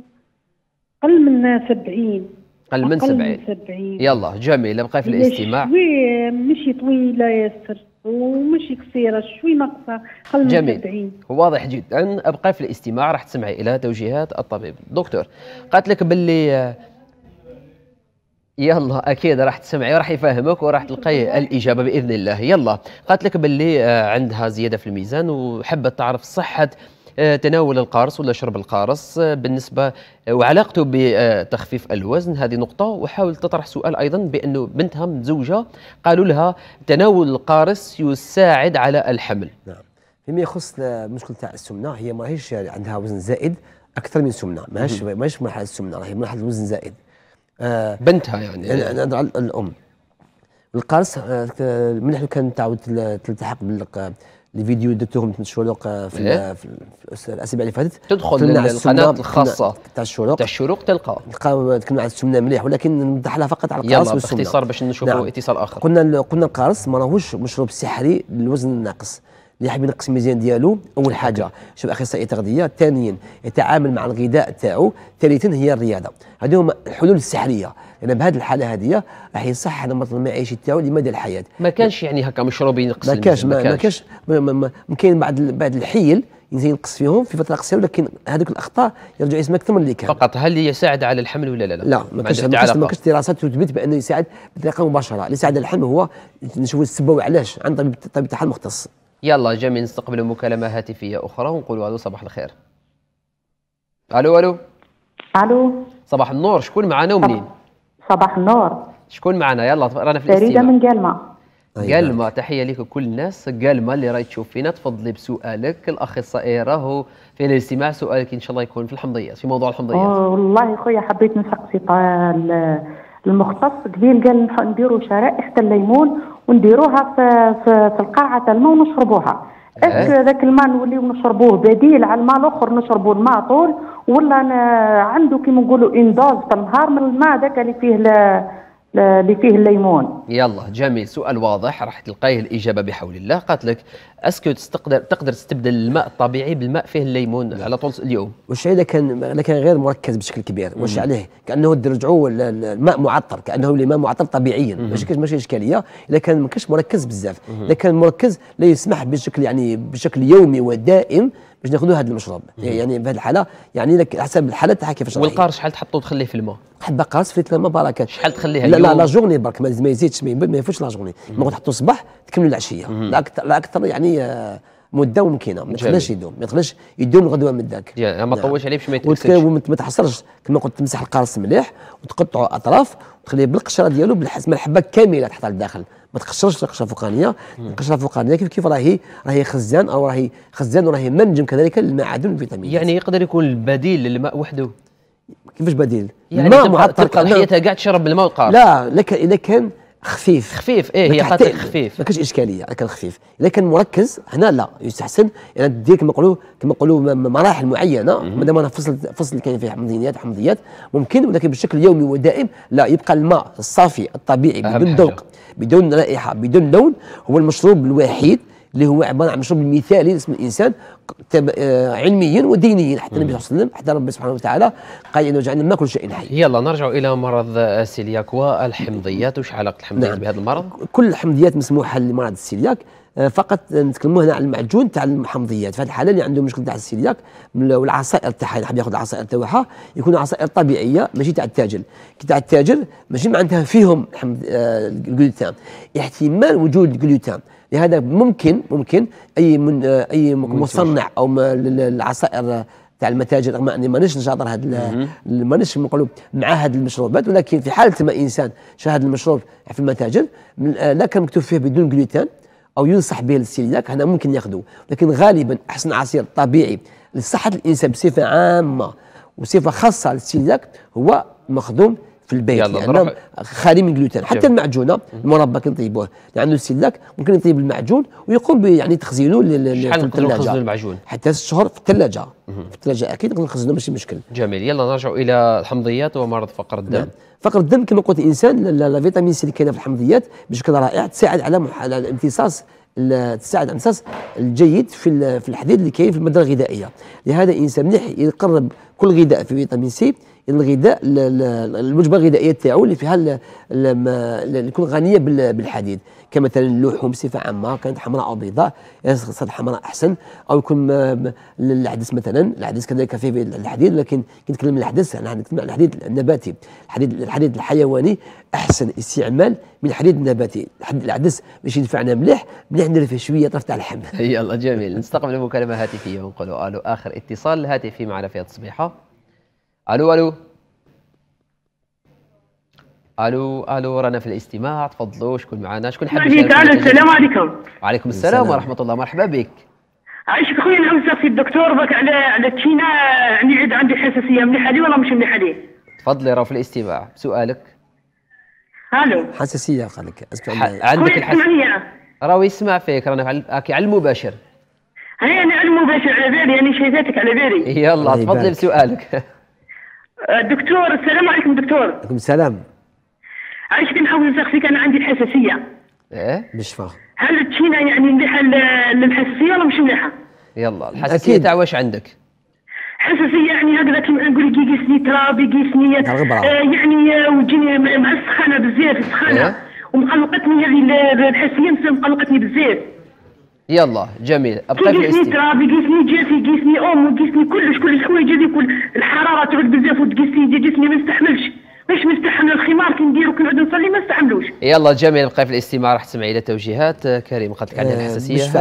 قل من 70 قل من 70 يلا جميل بقى في الاستماع شويه ماشي طويله ياسر ومشي قصيره شوي ناقصه خلنا من جميل واضح جدا ابقى في الاستماع راح تسمعي الى توجيهات الطبيب دكتور قالت لك باللي يلا اكيد راح تسمعي وراح يفهمك وراح تلقاي الاجابه باذن الله يلا قالت لك باللي آه، عندها زياده في الميزان وحبت تعرف صحه آه، تناول القارص ولا شرب القارص آه، بالنسبه آه، وعلاقته بتخفيف الوزن هذه نقطه وحاول تطرح سؤال ايضا بانه بنتها متزوجه قالوا لها تناول القارص يساعد على الحمل نعم فيما يخص المشكل تاع السمنه هي ماهيش عندها وزن زائد اكثر من سمنه ماهيش ماهيش مرحله السمنه راهي مرحله الوزن زائد آه بنتها يعني انا الام القارص آه الملح كان تعاود تلتحق لي فيديو درتهم في الشروق آه، في, إيه؟ في الاسابيع اللي فاتت تدخل للقناه الخاصه تاع الشروق تاع الشروق تلقى تلقى تكلم على السمنه مليح ولكن نوضح لها فقط على القارص والسمنه يلا باختصار باش نشوفوا نعم. اتصال اخر قلنا قلنا القارص ما راهوش مشروب سحري للوزن الناقص اللي حاب ينقص الميزان ديالو اول حاجه شوف اخصائي تغذيه ثانيا يتعامل مع الغذاء تاعو ثالثا هي الرياضه هذو هما الحلول السحريه لان بهذه الحاله هذه راح يصح نمط المعيشي تاعو لمدى الحياه ما كانش يعني هكا مشروب ينقص ما كانش ما كانش كاين بعض بعض الحيل ينقص فيهم في فتره قصيره ولكن هذوك الاخطاء يرجع يسمى اكثر من اللي كان فقط هل يساعد على الحمل ولا لا لا, لا ما كانش ما كانش دراسات تثبت بانه يساعد بطريقه مباشره اللي يساعد على الحمل هو نشوف السبب وعلاش عند طبيب طبيب تاعها المختص يلا جميل نستقبل مكالمة هاتفية أخرى ونقولوا ألو صباح الخير ألو ألو ألو صباح النور شكون معنا ومنين؟ صباح النور شكون معنا يلا رانا في الاستماع فريدة من قلمة أيوة. قلمة تحية لك كل الناس قلمة اللي راهي تشوف فينا تفضلي بسؤالك الأخصائي راهو في الاستماع سؤالك إن شاء الله يكون في الحمضيات في موضوع الحمضيات والله خويا حبيت نسقسي المختص قبيل قال نديروا شرائح الليمون ونديروها في, في, في القاعه تاع الماء ونشربوها اسكو إيه. هذاك إيه. الماء نوليو نشربوه بديل على الماء الاخر نشربوه الماء طول ولا عنده كيما نقولوا اندوز دوز في النهار من الماء هذاك اللي فيه اللي فيه الليمون يلا جميل سؤال واضح راح تلقايه الاجابه بحول الله قالت لك اسكو تقدر تقدر تستبدل الماء الطبيعي بالماء فيه الليمون على طول اليوم واش اذا كان لكن غير مركز بشكل كبير واش عليه كانه رجعوا الماء معطر كانه الماء معطر طبيعيا ماشي ماشي اشكاليه اذا كان ما كانش مركز بزاف اذا كان مركز لا يسمح بشكل يعني بشكل يومي ودائم باش ناخذوا هذا المشروب يعني في هذه الحاله يعني لك حسب الحاله تاعها كيفاش والقار شحال تحطوه تخليه في الماء؟ حبه قارص في الماء بركه شحال تخليها لا لا لا جورني برك ما يزيدش ما يفوتش لا جورني ما تحطو الصباح تكملوا العشيه لا اكثر لا اكثر يعني آه، مده ممكنه ما تخليش يدوم ما تخليش يدوم الغدوه من ذاك يعني ما تطولش نعم. عليه باش ما يتكسرش وما تحصرش كما قلت تمسح القارص مليح وتقطعوا اطراف وتخليه بالقشره ديالو بالحسمه الحبه كامله تحطها لداخل ما تقشرش القشره الفوقانيه القشره الفوقانيه كيف كيف راهي راهي خزان او راهي خزان وراهي منجم كذلك للمعادن والفيتامينات يعني يقدر يكون البديل للماء وحده كيفاش بديل؟ يعني الماء معطر تبقى الحياه كاع تشرب الماء وقار لا لك اذا كان خفيف خفيف ايه هي قطع خفيف ما كانش اشكاليه كان خفيف الا كان مركز هنا لا يستحسن يعني ديك كما نقولوا كما نقولوا مراحل معينه مادام انا فصل فصل كاين فيه حمضيات حمضيات ممكن ولكن بشكل يومي ودائم لا يبقى الماء الصافي الطبيعي بدون ذوق بدون رائحه بدون لون هو المشروب الوحيد اللي هو عباره عن مشروب مثالي لاسم الانسان آه، علميا ودينيا حتى النبي صلى الله عليه وسلم حتى ربي سبحانه وتعالى قال انه جعلنا ما كل شيء حي. يلا نرجع الى مرض آه، السيلياك والحمضيات وش علاقه الحمضيات نعم. بهذا المرض؟ كل الحمضيات مسموحه لمرض السيلياك آه، فقط نتكلموا هنا على المعجون تاع الحمضيات في هذه الحاله اللي عنده مشكل تاع السيلياك والعصائر تاعها اللي يحب ياخذ العصائر تاعها يكون عصائر طبيعيه ماشي تاع التاجر كي تاع التاجر ماشي معناتها فيهم الحمض الجلوتان الجلوتام احتمال وجود الجلوتام لهذا ممكن ممكن اي من اي مصنع او العصائر تاع المتاجر رغم اني مانيش نشاطر هذا مانيش نقولوا مع هذه المشروبات ولكن في حاله ما انسان شاهد المشروب في المتاجر آه، لا كان مكتوب فيه بدون جلوتين او ينصح به للسيلياك هذا ممكن ياخذوه لكن غالبا احسن عصير طبيعي لصحه الانسان بصفه عامه وصفه خاصه للسيلياك هو مخدوم في البيت يلا لانهم خالي من جلوتين حتى المعجونه المربى كنطيبوه لانه السلاك ممكن يطيب المعجون ويقوم يعني تخزينه شحال نقدروا نخزنوا المعجون حتى ست شهور في الثلاجه في الثلاجه اكيد نقدر نخزنه ماشي مشكل جميل يلا نرجعوا الى الحمضيات ومرض فقر الدم نعم. فقر الدم كما قلت الانسان لا فيتامين سي اللي كاينه في الحمضيات بشكل رائع تساعد على على الامتصاص تساعد على الامتصاص الجيد في في الحديد اللي كاين في الماده الغذائيه لهذا الانسان مليح يقرب كل غذاء في فيتامين سي الغذاء الوجبه الغذائيه تاعو اللي فيها اللي تكون غنيه بالحديد كمثلا اللحوم بصفه عامه كانت حمراء او بيضاء صارت حمراء احسن او يكون العدس مثلا العدس كذلك فيه الحديد لكن كي نتكلم عن العدس انا نتكلم عن الحديد النباتي الحديد الحديد الحيواني احسن استعمال من الحديد النباتي العدس باش ينفعنا مليح مليح ندير فيه شويه طرف تاع اللحم يلا جميل نستقبل المكالمه هاتفيه ونقولوا الو اخر اتصال هاتفي معنا في هذه الصبيحه الو الو الو الو رانا في الاستماع تفضلوا شكون معنا شكون حاب يشارك السلام عليكم وعليكم السلام ورحمه الله مرحبا بك عايشك خويا نعاود في الدكتور بك على على التينا يعني عاد عندي حساسيه مليحه لي ولا مش مليحه لي تفضلي راه في الاستماع سؤالك الو حساسيه قال لك عندك الحساسيه راه يسمع فيك رانا على المباشر هي انا على المباشر على بالي يعني شايفاتك على بالي يلا تفضلي بسؤالك دكتور السلام عليكم دكتور عليكم السلام عايش علاش كنحاول نسقسيك انا عندي الحساسيه ايه مش فاهم هل تشينا يعني مليحه للحساسيه ولا مش مليحه يلا الحساسيه تاع واش عندك حساسيه يعني هكذا كيما نقول لك يقيسني تراب يقيسني آه يعني آه، وتجيني مع السخانه بزاف السخانه إيه؟ ومقلقتني يعني الحساسيه مقلقتني بزاف يلا جميل ابقى في جسمي ترابي جسمي جافي جسمي ام جسمي كلش كلش خويا جاتني كل الحراره تعود بزاف وتقيسني جسمي ما نستحملش باش نستحمل الخمار كي نديرو كي نعود نصلي ما نستعملوش يلا جميل ابقى في الاستماع راح تسمعي الى توجيهات آه، كريم قالت لك عندها الحساسيه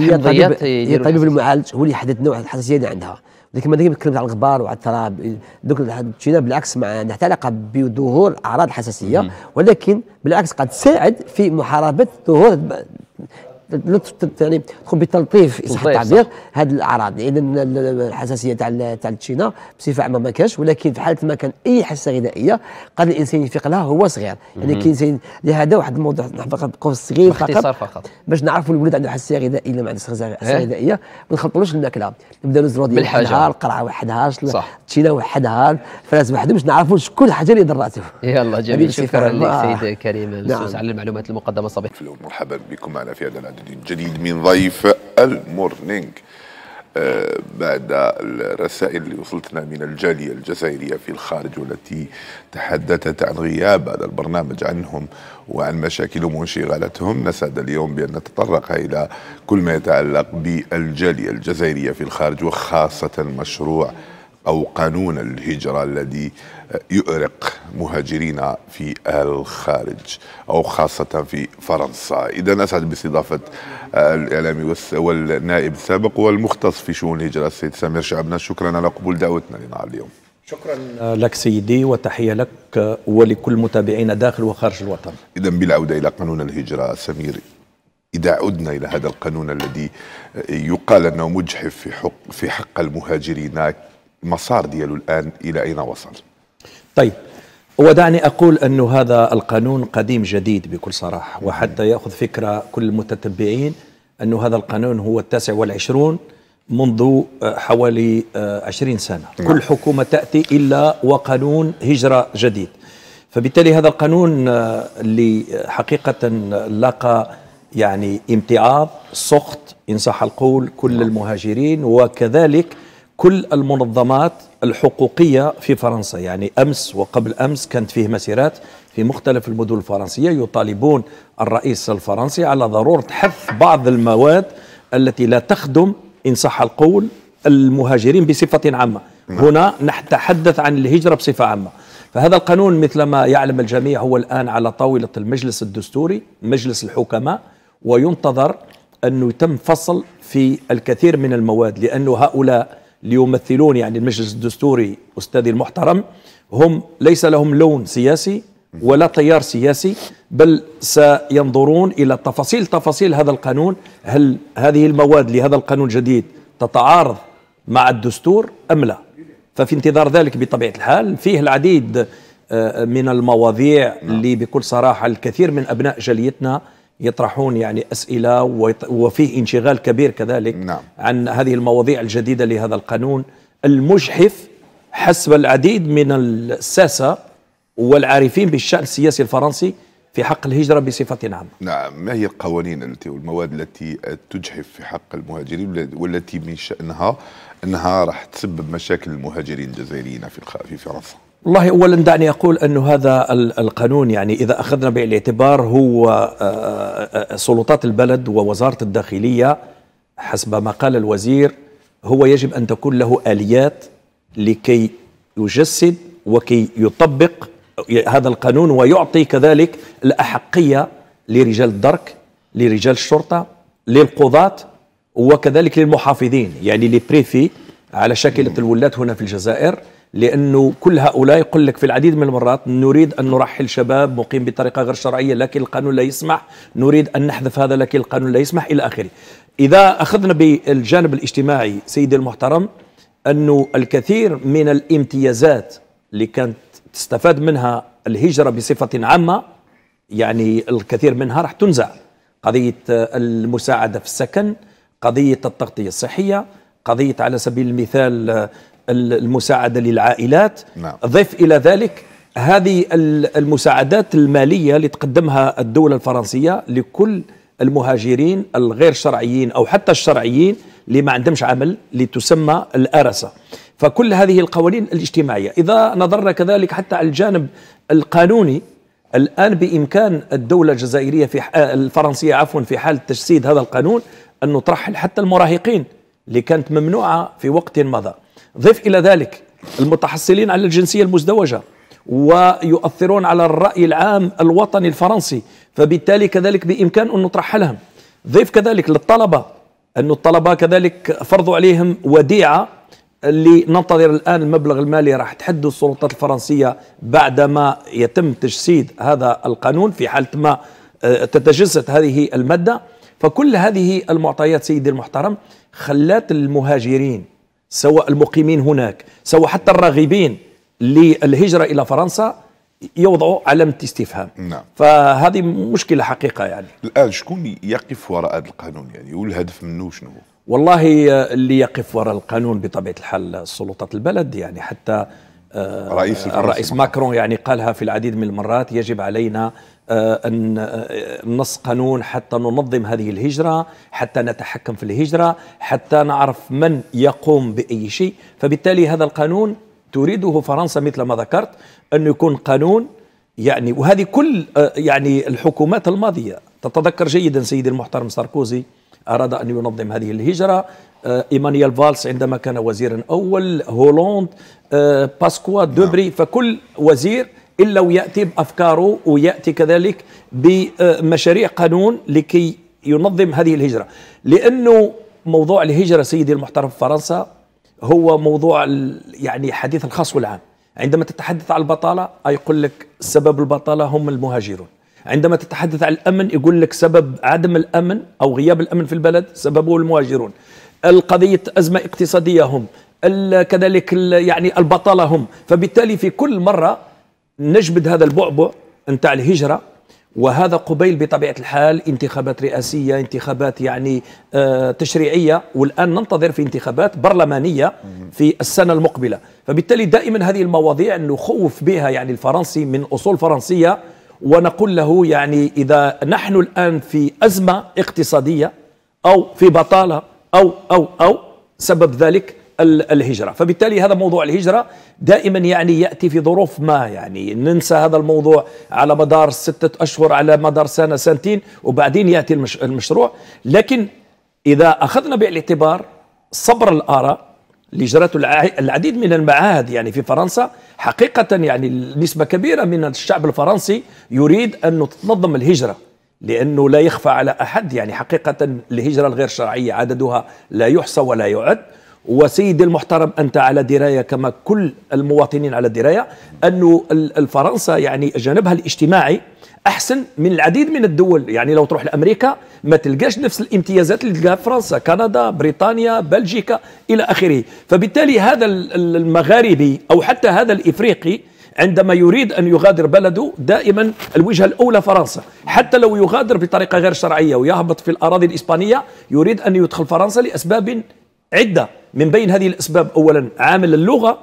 هي الطبيب هي طبيب المعالج هو اللي يحدد نوع الحساسيه اللي عندها لكن ما ديما تكلمت على الغبار وعلى التراب دوك تشينا بالعكس مع عندها علاقه بظهور اعراض الحساسيه ولكن بالعكس قد تساعد في محاربه ظهور لطف يعني تقوم بتلطيف صح التعبير هذه الاعراض اذا الحساسيه تاع تاع التشينا بصفه عامه ما كانش ولكن في حاله ما كان اي حساسيه غذائيه قد الانسان يفيق لها هو صغير يعني كاين لهذا واحد الموضوع فقط قوس صغير فقط, فقط باش نعرفوا الولد عنده حساسيه غذائيه ولا ما عندوش حساسيه غذائيه ما نخلطولوش الماكله نبدا نزرو وحدها القرعه وحدها التشينا وحدها الفراز وحده باش نعرفوا شكون الحاجه اللي ضراته يلا جميل شكرا لك سيد كريم نعم. على المعلومات المقدمه صباح مرحبا بكم معنا في هذا الجديد من ضيف المورنينج آه، بعد الرسائل اللي وصلتنا من الجالية الجزائرية في الخارج والتي تحدثت عن غياب هذا البرنامج عنهم وعن مشاكلهم وانشغالاتهم نسعد اليوم بأن نتطرق إلى كل ما يتعلق بالجالية الجزائرية في الخارج وخاصة مشروع أو قانون الهجرة الذي يؤرق مهاجرين في الخارج أو خاصة في فرنسا إذا أسعد باستضافة الإعلامي والنائب السابق والمختص في شؤون الهجرة السيد سمير شعبنا شكرا على قبول دعوتنا لنا اليوم شكرا آه، لك سيدي وتحية لك آه، ولكل متابعينا داخل وخارج الوطن إذا بالعودة إلى قانون الهجرة سمير إذا عدنا إلى هذا القانون الذي آه، يقال أنه مجحف في حق, في حق المهاجرين المسار ديالو الان الى اين وصل طيب ودعني أقول أن هذا القانون قديم جديد بكل صراحة وحتى يأخذ فكرة كل المتتبعين أن هذا القانون هو التاسع والعشرون منذ آه، حوالي آه، عشرين سنة نعم. كل حكومة تأتي إلا وقانون هجرة جديد فبالتالي هذا القانون آه، اللي حقيقة لقى يعني امتعاض سخط إن صح القول كل نعم. المهاجرين وكذلك كل المنظمات الحقوقية في فرنسا يعني أمس وقبل أمس كانت فيه مسيرات في مختلف المدن الفرنسية يطالبون الرئيس الفرنسي على ضرورة حذف بعض المواد التي لا تخدم إن صح القول المهاجرين بصفة عامة نعم. هنا نتحدث عن الهجرة بصفة عامة فهذا القانون مثل ما يعلم الجميع هو الآن على طاولة المجلس الدستوري مجلس الحكماء وينتظر أنه يتم فصل في الكثير من المواد لأن هؤلاء ليمثلون يعني المجلس الدستوري أستاذي المحترم هم ليس لهم لون سياسي ولا تيار سياسي بل سينظرون إلى تفاصيل تفاصيل هذا القانون هل هذه المواد لهذا القانون الجديد تتعارض مع الدستور أم لا ففي انتظار ذلك بطبيعة الحال فيه العديد آه، من المواضيع نعم. اللي بكل صراحة الكثير من أبناء جاليتنا يطرحون يعني أسئلة وفيه انشغال كبير كذلك نعم. عن هذه المواضيع الجديدة لهذا القانون المجحف حسب العديد من الساسة والعارفين بالشأن السياسي الفرنسي في حق الهجرة بصفة عامة نعم ما هي القوانين التي والمواد التي تجحف في حق المهاجرين والتي من شأنها أنها راح تسبب مشاكل المهاجرين الجزائريين في فرنسا والله اولا دعني اقول أن هذا القانون يعني اذا اخذنا بالاعتبار هو آه، آه، آه، سلطات البلد ووزاره الداخليه حسب ما قال الوزير هو يجب ان تكون له اليات لكي يجسد وكي يطبق هذا القانون ويعطي كذلك الاحقيه لرجال الدرك لرجال الشرطه للقضاه وكذلك للمحافظين يعني لبريفي على شكله الولاة هنا في الجزائر لانه كل هؤلاء يقول لك في العديد من المرات نريد ان نرحل شباب مقيم بطريقه غير شرعيه لكن القانون لا يسمح، نريد ان نحذف هذا لكن القانون لا يسمح الى اخره. اذا اخذنا بالجانب الاجتماعي سيدي المحترم انه الكثير من الامتيازات اللي كانت تستفاد منها الهجره بصفه عامه يعني الكثير منها راح تنزع. قضيه المساعده في السكن، قضيه التغطيه الصحيه، قضيه على سبيل المثال المساعدة للعائلات نعم. ضف إلى ذلك هذه المساعدات المالية اللي تقدمها الدولة الفرنسية لكل المهاجرين الغير شرعيين أو حتى الشرعيين اللي ما عندهمش عمل لتسمى الأرسة فكل هذه القوانين الاجتماعية إذا نظرنا كذلك حتى على الجانب القانوني الآن بإمكان الدولة الجزائرية في آه، الفرنسية عفوا في حال تجسيد هذا القانون أن ترحل حتى المراهقين اللي كانت ممنوعة في وقت مضى ضيف إلى ذلك المتحصلين على الجنسية المزدوجة ويؤثرون على الرأي العام الوطني الفرنسي فبالتالي كذلك بإمكان أن نطرح لهم ضيف كذلك للطلبة أن الطلبة كذلك فرضوا عليهم وديعة اللي ننتظر الآن المبلغ المالي راح تحدد السلطات الفرنسية بعدما يتم تجسيد هذا القانون في حالة ما آه، تتجسد هذه المادة فكل هذه المعطيات سيدي المحترم خلات المهاجرين سواء المقيمين هناك سواء حتى الراغبين للهجرة إلى فرنسا يوضعوا علامة استفهام نعم. فهذه مشكلة حقيقة يعني الآن شكون يقف وراء هذا القانون يعني والهدف منه شنو والله آه، اللي يقف وراء القانون بطبيعة الحال سلطة البلد يعني حتى آه، الرئيس الرئيس ماكرون يعني قالها في العديد من المرات يجب علينا آه، أن آه، نص قانون حتى ننظم هذه الهجرة حتى نتحكم في الهجرة حتى نعرف من يقوم بأي شيء فبالتالي هذا القانون تريده فرنسا مثل ما ذكرت أن يكون قانون يعني وهذه كل يعني الحكومات الماضية تتذكر جيدا سيدي المحترم ساركوزي أراد أن ينظم هذه الهجرة آه، ايمانويل فالس عندما كان وزيرا اول هولوند آه، باسكوا نعم. دوبري فكل وزير الا وياتي بافكاره وياتي كذلك بمشاريع قانون لكي ينظم هذه الهجره لانه موضوع الهجره سيدي المحترف في فرنسا هو موضوع يعني حديث الخاص والعام عندما تتحدث عن البطاله يقول لك سبب البطاله هم المهاجرون عندما تتحدث عن الامن يقول لك سبب عدم الامن او غياب الامن في البلد سببه المهاجرون القضية أزمة اقتصادية هم كذلك يعني البطالة هم فبالتالي في كل مرة نجبد هذا البعبع نتاع الهجرة وهذا قبيل بطبيعة الحال انتخابات رئاسية انتخابات يعني آه تشريعية والآن ننتظر في انتخابات برلمانية في السنة المقبلة فبالتالي دائما هذه المواضيع نخوف بها يعني الفرنسي من أصول فرنسية ونقول له يعني إذا نحن الآن في أزمة اقتصادية أو في بطالة أو أو أو سبب ذلك الهجرة فبالتالي هذا موضوع الهجرة دائما يعني يأتي في ظروف ما يعني ننسى هذا الموضوع على مدار ستة أشهر على مدار سنة سنتين وبعدين يأتي المش المشروع لكن إذا أخذنا بالاعتبار صبر الآراء جرته العديد من المعاهد يعني في فرنسا حقيقة يعني نسبة كبيرة من الشعب الفرنسي يريد أن تنظم الهجرة لأنه لا يخفى على أحد يعني حقيقة الهجرة الغير شرعية عددها لا يحصى ولا يعد وسيدي المحترم أنت على دراية كما كل المواطنين على دراية أن فرنسا يعني جانبها الاجتماعي احسن من العديد من الدول يعني لو تروح لامريكا ما تلقاش نفس الامتيازات اللي تلقاها في فرنسا كندا بريطانيا بلجيكا الى اخره فبالتالي هذا المغاربي او حتى هذا الافريقي عندما يريد أن يغادر بلده دائما الوجهة الأولى فرنسا حتى لو يغادر بطريقة غير شرعية ويهبط في الأراضي الإسبانية يريد أن يدخل فرنسا لأسباب عدة من بين هذه الأسباب أولا عامل اللغة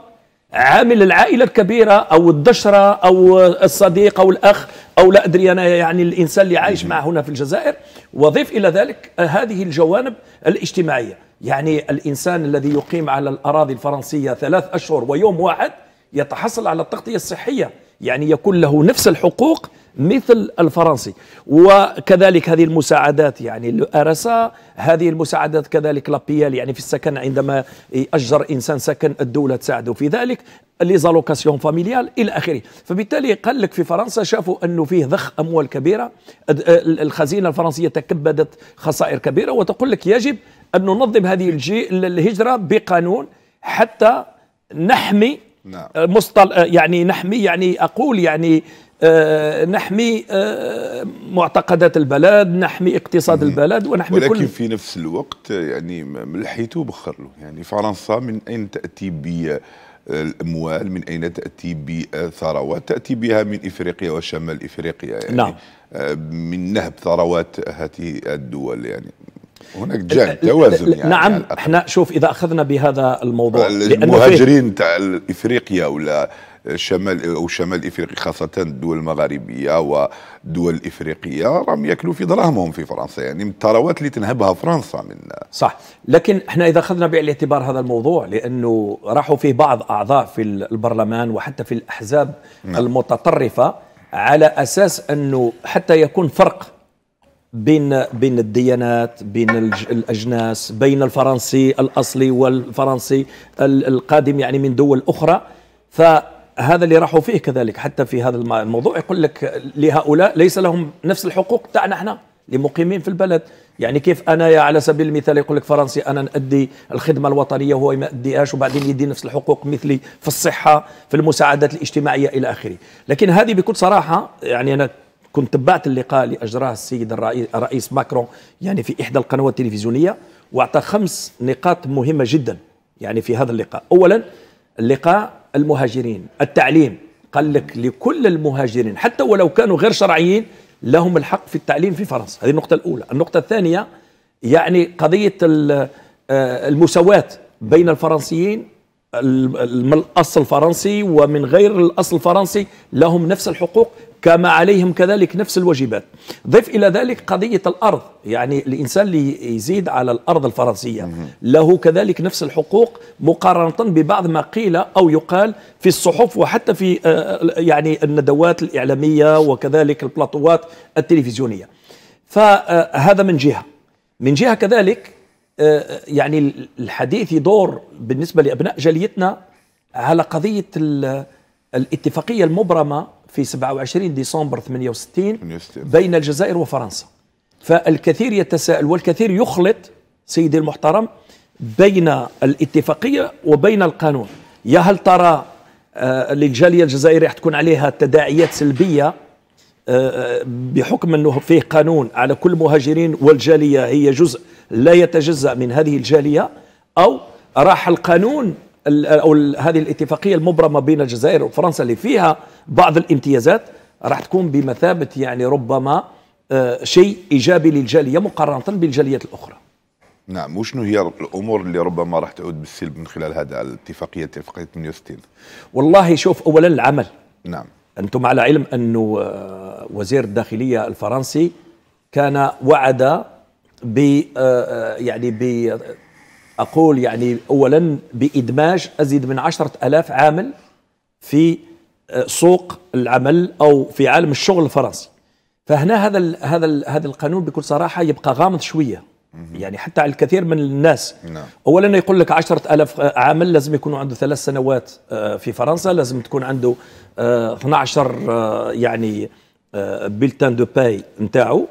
عامل العائلة الكبيرة أو الدشرة أو الصديق أو الأخ أو لا أدري أنا يعني الإنسان اللي عايش معه هنا في الجزائر وضيف إلى ذلك هذه الجوانب الاجتماعية يعني الإنسان الذي يقيم على الأراضي الفرنسية ثلاث أشهر ويوم واحد يتحصل على التغطية الصحية يعني يكون له نفس الحقوق مثل الفرنسي وكذلك هذه المساعدات يعني الأرسا هذه المساعدات كذلك لابيال يعني في السكن عندما أجر إنسان سكن الدولة تساعده في ذلك لي زالوكاسيون فاميليال الى اخره فبالتالي قال لك في فرنسا شافوا انه فيه ضخ اموال كبيره الخزينه الفرنسيه تكبدت خسائر كبيره وتقول لك يجب ان ننظم هذه الهجره بقانون حتى نحمي نعم مصطل آه، يعني نحمي يعني اقول يعني آه نحمي آه معتقدات البلد نحمي اقتصاد مم. البلد ونحمي ولكن كل في نفس الوقت يعني من حيث له يعني فرنسا من اين تاتي بالاموال آه، الاموال من اين تاتي بثروات آه، تاتي بها من افريقيا وشمال افريقيا يعني نعم. من نهب ثروات هذه الدول يعني هناك جانب توازن يعني نعم احنا شوف اذا اخذنا بهذا الموضوع المهاجرين تاع افريقيا ولا شمال او شمال افريقيا خاصه الدول المغاربيه والدول الافريقيه راهم ياكلوا في دراهمهم في فرنسا يعني من الثروات اللي تنهبها فرنسا من صح لكن احنا اذا اخذنا بعين الاعتبار هذا الموضوع لانه راحوا فيه بعض اعضاء في البرلمان وحتى في الاحزاب نعم. المتطرفه على اساس انه حتى يكون فرق بين بين الديانات بين الاجناس بين الفرنسي الاصلي والفرنسي القادم يعني من دول اخرى فهذا اللي راحوا فيه كذلك حتى في هذا الموضوع يقول لك لهؤلاء ليس لهم نفس الحقوق تاعنا احنا لمقيمين في البلد يعني كيف انا على سبيل المثال يقول لك فرنسي انا نأدي الخدمه الوطنيه وهو ما اديهاش وبعدين يدي نفس الحقوق مثلي في الصحه في المساعدات الاجتماعيه الى اخره لكن هذه بكل صراحه يعني انا كنت تبعت اللقاء اللي اجراه السيد الرئيس ماكرون يعني في احدى القنوات التلفزيونيه واعطى خمس نقاط مهمه جدا يعني في هذا اللقاء اولا اللقاء المهاجرين التعليم قال لك لكل المهاجرين حتى ولو كانوا غير شرعيين لهم الحق في التعليم في فرنسا هذه النقطه الاولى النقطه الثانيه يعني قضيه آه، المساواه بين الفرنسيين من الاصل الفرنسي ومن غير الاصل الفرنسي لهم نفس الحقوق كما عليهم كذلك نفس الواجبات ضف إلى ذلك قضية الأرض يعني الإنسان اللي يزيد على الأرض الفرنسية له كذلك نفس الحقوق مقارنة ببعض ما قيل أو يقال في الصحف وحتى في آه، آه، يعني الندوات الإعلامية وكذلك البلاطوات التلفزيونية فهذا من جهة من جهة كذلك آه، يعني الحديث يدور بالنسبة لأبناء جاليتنا على قضية الاتفاقية المبرمة في 27 ديسمبر 68 بين الجزائر وفرنسا فالكثير يتساءل والكثير يخلط سيدي المحترم بين الاتفاقية وبين القانون يا هل ترى آه، للجالية الجزائرية راح تكون عليها تداعيات سلبية آه، بحكم أنه فيه قانون على كل مهاجرين والجالية هي جزء لا يتجزأ من هذه الجالية أو راح القانون أو هذه الاتفاقية المبرمة بين الجزائر وفرنسا اللي فيها بعض الامتيازات راح تكون بمثابه يعني ربما آه، شيء ايجابي للجاليه مقارنه بالجاليات الاخرى. نعم وشنو هي الامور اللي ربما راح تعود بالسلب من خلال هذا الاتفاقيه اتفاقيه 68 والله شوف اولا العمل نعم انتم على علم انه آه، وزير الداخليه الفرنسي كان وعد ب آه، يعني ب اقول يعني اولا بادماج ازيد من عشرة ألاف عامل في آه، سوق العمل او في عالم الشغل الفرنسي فهنا هذا الـ هذا الـ هذا القانون بكل صراحه يبقى غامض شويه يعني حتى على الكثير من الناس نعم. اولا يقول لك عشرة ألف آه، عامل لازم يكونوا عنده ثلاث سنوات آه، في فرنسا لازم تكون عنده 12 يعني بيلتان دو باي نتاعو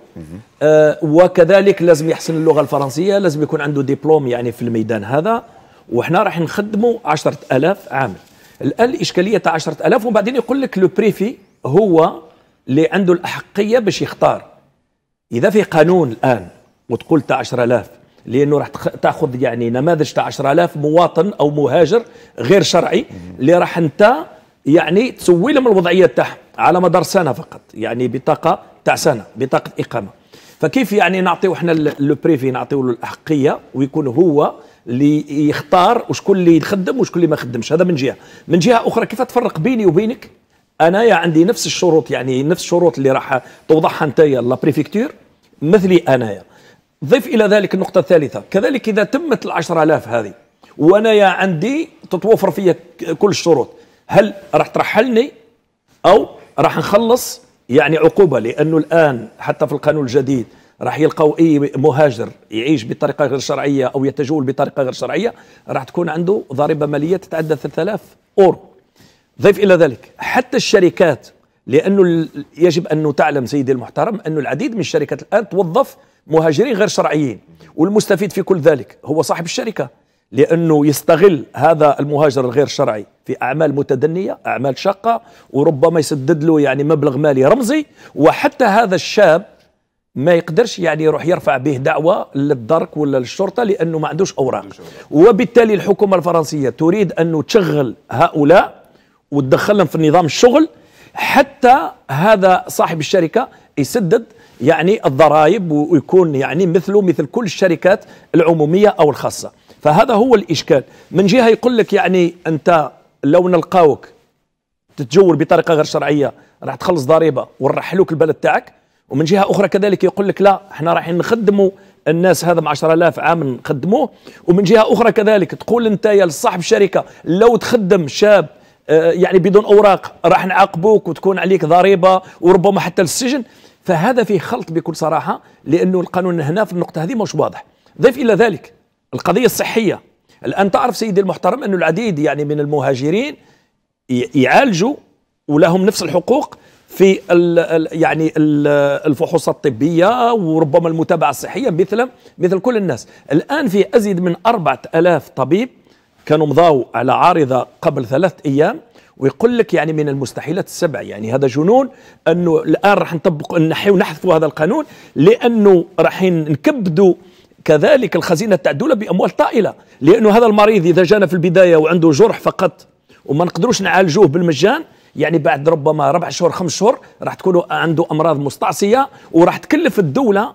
وكذلك لازم يحسن اللغه الفرنسيه لازم يكون عنده ديبلوم يعني في الميدان هذا وحنا راح نخدموا عشرة ألاف عامل الان الاشكاليه تاع 10000 وبعدين يقول لك لو بريفي هو اللي عنده الاحقيه باش يختار اذا في قانون الان وتقول تاع 10000 لانه راح تاخذ يعني نماذج تاع 10000 مواطن او مهاجر غير شرعي اللي راح انت يعني تسوي لهم الوضعيه تاعهم على مدار سنه فقط يعني بطاقه تاع سنه بطاقه اقامه فكيف يعني نعطيو احنا لو بريفي نعطيو له الاحقيه ويكون هو اللي يختار وشكون اللي يخدم وشكون اللي ما يخدمش هذا من جهه من جهه اخرى كيف تفرق بيني وبينك انايا عندي نفس الشروط يعني نفس الشروط اللي راح توضحها يا لا بريفكتور مثلي انايا ضف الى ذلك النقطه الثالثه كذلك اذا تمت ال 10000 هذه وانايا عندي تتوفر فيا كل الشروط هل راح ترحلني او راح نخلص يعني عقوبه لانه الان حتى في القانون الجديد راح يلقاو اي مهاجر يعيش بطريقه غير شرعيه او يتجول بطريقه غير شرعيه راح تكون عنده ضريبه ماليه تتعدى 3000 اورو ضيف الى ذلك حتى الشركات لانه يجب ان تعلم سيدي المحترم انه العديد من الشركات الان توظف مهاجرين غير شرعيين والمستفيد في كل ذلك هو صاحب الشركه لانه يستغل هذا المهاجر الغير شرعي في اعمال متدنيه، اعمال شاقه وربما يسدد له يعني مبلغ مالي رمزي وحتى هذا الشاب ما يقدرش يعني يروح يرفع به دعوه للدرك ولا للشرطه لانه ما عندوش اوراق وبالتالي الحكومه الفرنسيه تريد انه تشغل هؤلاء وتدخلهم في نظام الشغل حتى هذا صاحب الشركه يسدد يعني الضرائب ويكون يعني مثله مثل كل الشركات العموميه او الخاصه فهذا هو الاشكال من جهه يقول لك يعني انت لو نلقاوك تتجول بطريقه غير شرعيه راح تخلص ضريبه ونرحلوك البلد تاعك ومن جهه اخرى كذلك يقول لك لا احنا رايحين نخدموا الناس هذا مع 10000 عام نخدموه ومن جهه اخرى كذلك تقول انت يا صاحب الشركه لو تخدم شاب آه، يعني بدون اوراق راح نعاقبوك وتكون عليك ضريبه وربما حتى للسجن فهذا فيه خلط بكل صراحه لانه القانون هنا في النقطه هذه مش واضح ضيف الى ذلك القضيه الصحيه الان تعرف سيدي المحترم انه العديد يعني من المهاجرين يعالجوا ولهم نفس الحقوق في ال يعني الـ الفحوصات الطبية وربما المتابعة الصحية مثل مثل كل الناس الآن في أزيد من أربعة ألاف طبيب كانوا مضاو على عارضة قبل ثلاثة أيام ويقول لك يعني من المستحيلات السبع يعني هذا جنون انه الان راح نطبق نحيو نحذفوا هذا القانون لانه راح نكبدوا كذلك الخزينه تاع الدوله باموال طائله لانه هذا المريض اذا جانا في البدايه وعنده جرح فقط وما نقدروش نعالجوه بالمجان يعني بعد ربما ربع شهور خمس شهور راح تكون عنده امراض مستعصيه وراح تكلف الدوله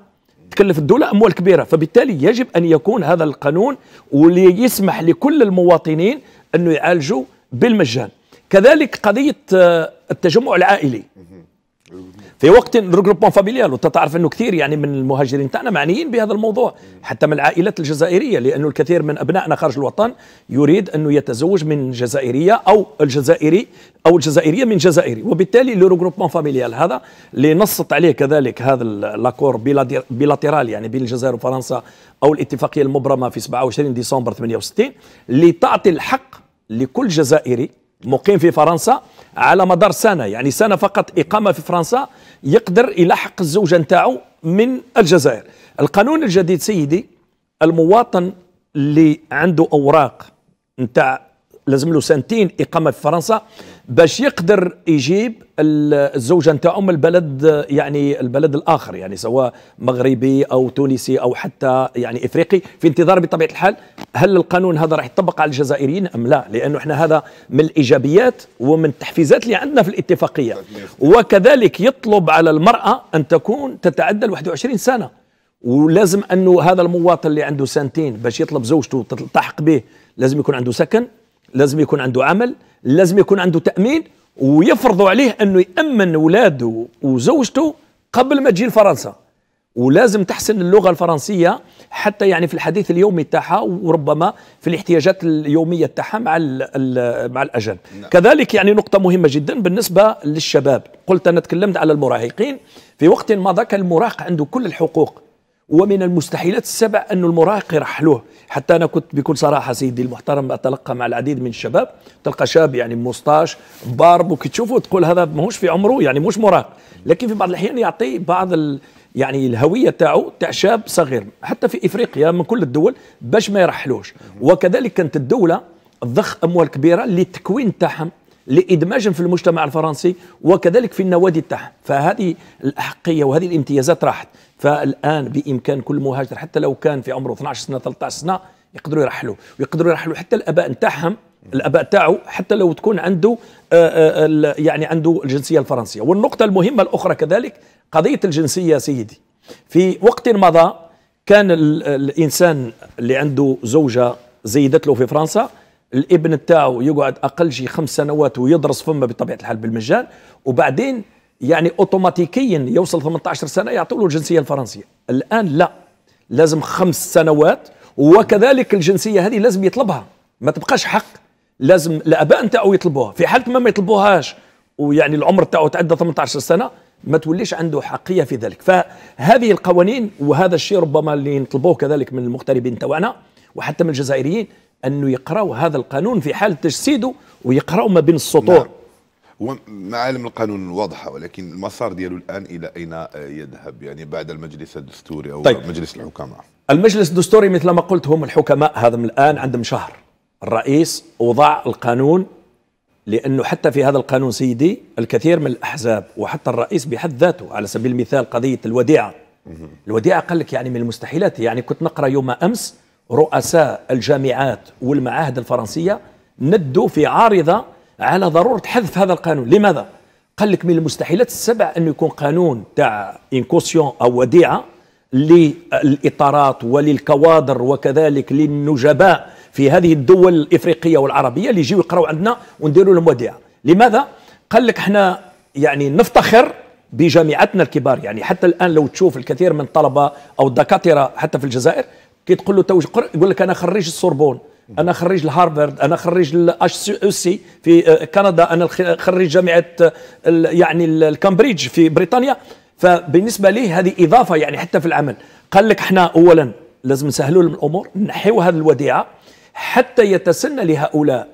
تكلف الدوله اموال كبيره فبالتالي يجب ان يكون هذا القانون واللي يسمح لكل المواطنين انه يعالجوا بالمجان كذلك قضيه آه، التجمع العائلي في وقت جروبمون فاميليال وانت تعرف انه كثير يعني من المهاجرين تاعنا معنيين بهذا الموضوع حتى من العائلات الجزائريه لانه الكثير من ابنائنا خارج الوطن يريد انه يتزوج من جزائريه او الجزائري او الجزائريه من جزائري وبالتالي لو جروبمون فاميليال هذا اللي نصت عليه كذلك هذا لاكور بيلاتيرال يعني بين الجزائر وفرنسا او الاتفاقيه المبرمه في 27 ديسمبر 68 اللي تعطي الحق لكل جزائري مقيم في فرنسا على مدار سنه يعني سنه فقط اقامه في فرنسا يقدر يلحق الزوجه نتاعو من الجزائر القانون الجديد سيدي المواطن اللي عنده اوراق نتاع لازم له سنتين اقامه في فرنسا باش يقدر يجيب الزوجه نتاعو من البلد يعني البلد الاخر يعني سواء مغربي او تونسي او حتى يعني افريقي في انتظار بطبيعه الحال هل القانون هذا راح يطبق على الجزائريين ام لا لانه احنا هذا من الايجابيات ومن التحفيزات اللي عندنا في الاتفاقيه وكذلك يطلب على المراه ان تكون تتعدى 21 سنه ولازم انه هذا المواطن اللي عنده سنتين باش يطلب زوجته تلتحق به لازم يكون عنده سكن لازم يكون عنده عمل لازم يكون عنده تامين ويفرضوا عليه انه يامن اولاده وزوجته قبل ما تجي لفرنسا ولازم تحسن اللغه الفرنسيه حتى يعني في الحديث اليومي تاعها وربما في الاحتياجات اليوميه تاعها مع مع الاجانب نعم. كذلك يعني نقطه مهمه جدا بالنسبه للشباب قلت انا تكلمت على المراهقين في وقت مضى كان المراهق عنده كل الحقوق ومن المستحيلات السبع أن المراهق يرحلوه حتى أنا كنت بكل صراحة سيدي المحترم أتلقى مع العديد من الشباب تلقى شاب يعني مستاش بارب وكتشوفه تقول هذا ماهوش في عمره يعني مش مراهق لكن في بعض الأحيان يعطي بعض ال يعني الهويه تاعو تاع شاب صغير حتى في افريقيا من كل الدول باش ما يرحلوش وكذلك كانت الدوله ضخ اموال كبيره للتكوين تاعهم لادماجهم في المجتمع الفرنسي وكذلك في النوادي تاعهم فهذه الاحقيه وهذه الامتيازات راحت فالان بامكان كل مهاجر حتى لو كان في عمره 12 سنه 13 سنه يقدروا يرحلوا ويقدروا يرحلوا حتى الاباء نتاعهم الاباء تاعو حتى لو تكون عنده آه، آه، يعني عنده الجنسيه الفرنسيه والنقطه المهمه الاخرى كذلك قضيه الجنسيه سيدي في وقت مضى كان الانسان اللي عنده زوجه زيدت له في فرنسا الابن تاعو يقعد اقل شي خمس سنوات ويدرس فما بطبيعه الحال بالمجان وبعدين يعني اوتوماتيكيا يوصل 18 سنه يعطوا له الجنسيه الفرنسيه الان لا لازم خمس سنوات وكذلك الجنسيه هذه لازم يطلبها ما تبقاش حق لازم الاباء نتاعو يطلبوها في حاله ما ما يطلبوهاش ويعني العمر تاعو تعدى 18 سنه ما توليش عنده حقيه في ذلك فهذه القوانين وهذا الشيء ربما اللي نطلبوه كذلك من المغتربين تاعنا وحتى من الجزائريين انه يقراوا هذا القانون في حال تجسيده ويقراوا ما بين السطور نعم. هو معالم القانون واضحه ولكن المسار ديالو الان الى اين يذهب يعني بعد المجلس الدستوري او طيب. مجلس الحكماء المجلس الدستوري مثل ما قلت هم الحكماء هذا من الان عندهم شهر الرئيس وضع القانون لانه حتى في هذا القانون سيدي الكثير من الاحزاب وحتى الرئيس بحد ذاته على سبيل المثال قضيه الوديعه الوديعه قال لك يعني من المستحيلات يعني كنت نقرا يوم امس رؤساء الجامعات والمعاهد الفرنسيه ندوا في عارضه على ضروره حذف هذا القانون لماذا قال لك من المستحيلات السبع انه يكون قانون تاع انكوسيون او وديعه للاطارات وللكوادر وكذلك للنجباء في هذه الدول الافريقيه والعربيه اللي يجيو يقراوا عندنا ونديروا لهم وديعه لماذا قال لك احنا يعني نفتخر بجامعتنا الكبار يعني حتى الان لو تشوف الكثير من الطلبه او الدكاتره حتى في الجزائر كي تقول له يقول لك انا خريج السوربون انا خريج الهارفارد انا خريج الاش او سي في آه، كندا انا خريج جامعه آه، يعني الكامبريدج في بريطانيا فبالنسبه لي هذه اضافه يعني حتى في العمل قال لك احنا اولا لازم نسهلوا الامور نحيوا هذه الوديعه حتى يتسنى لهؤلاء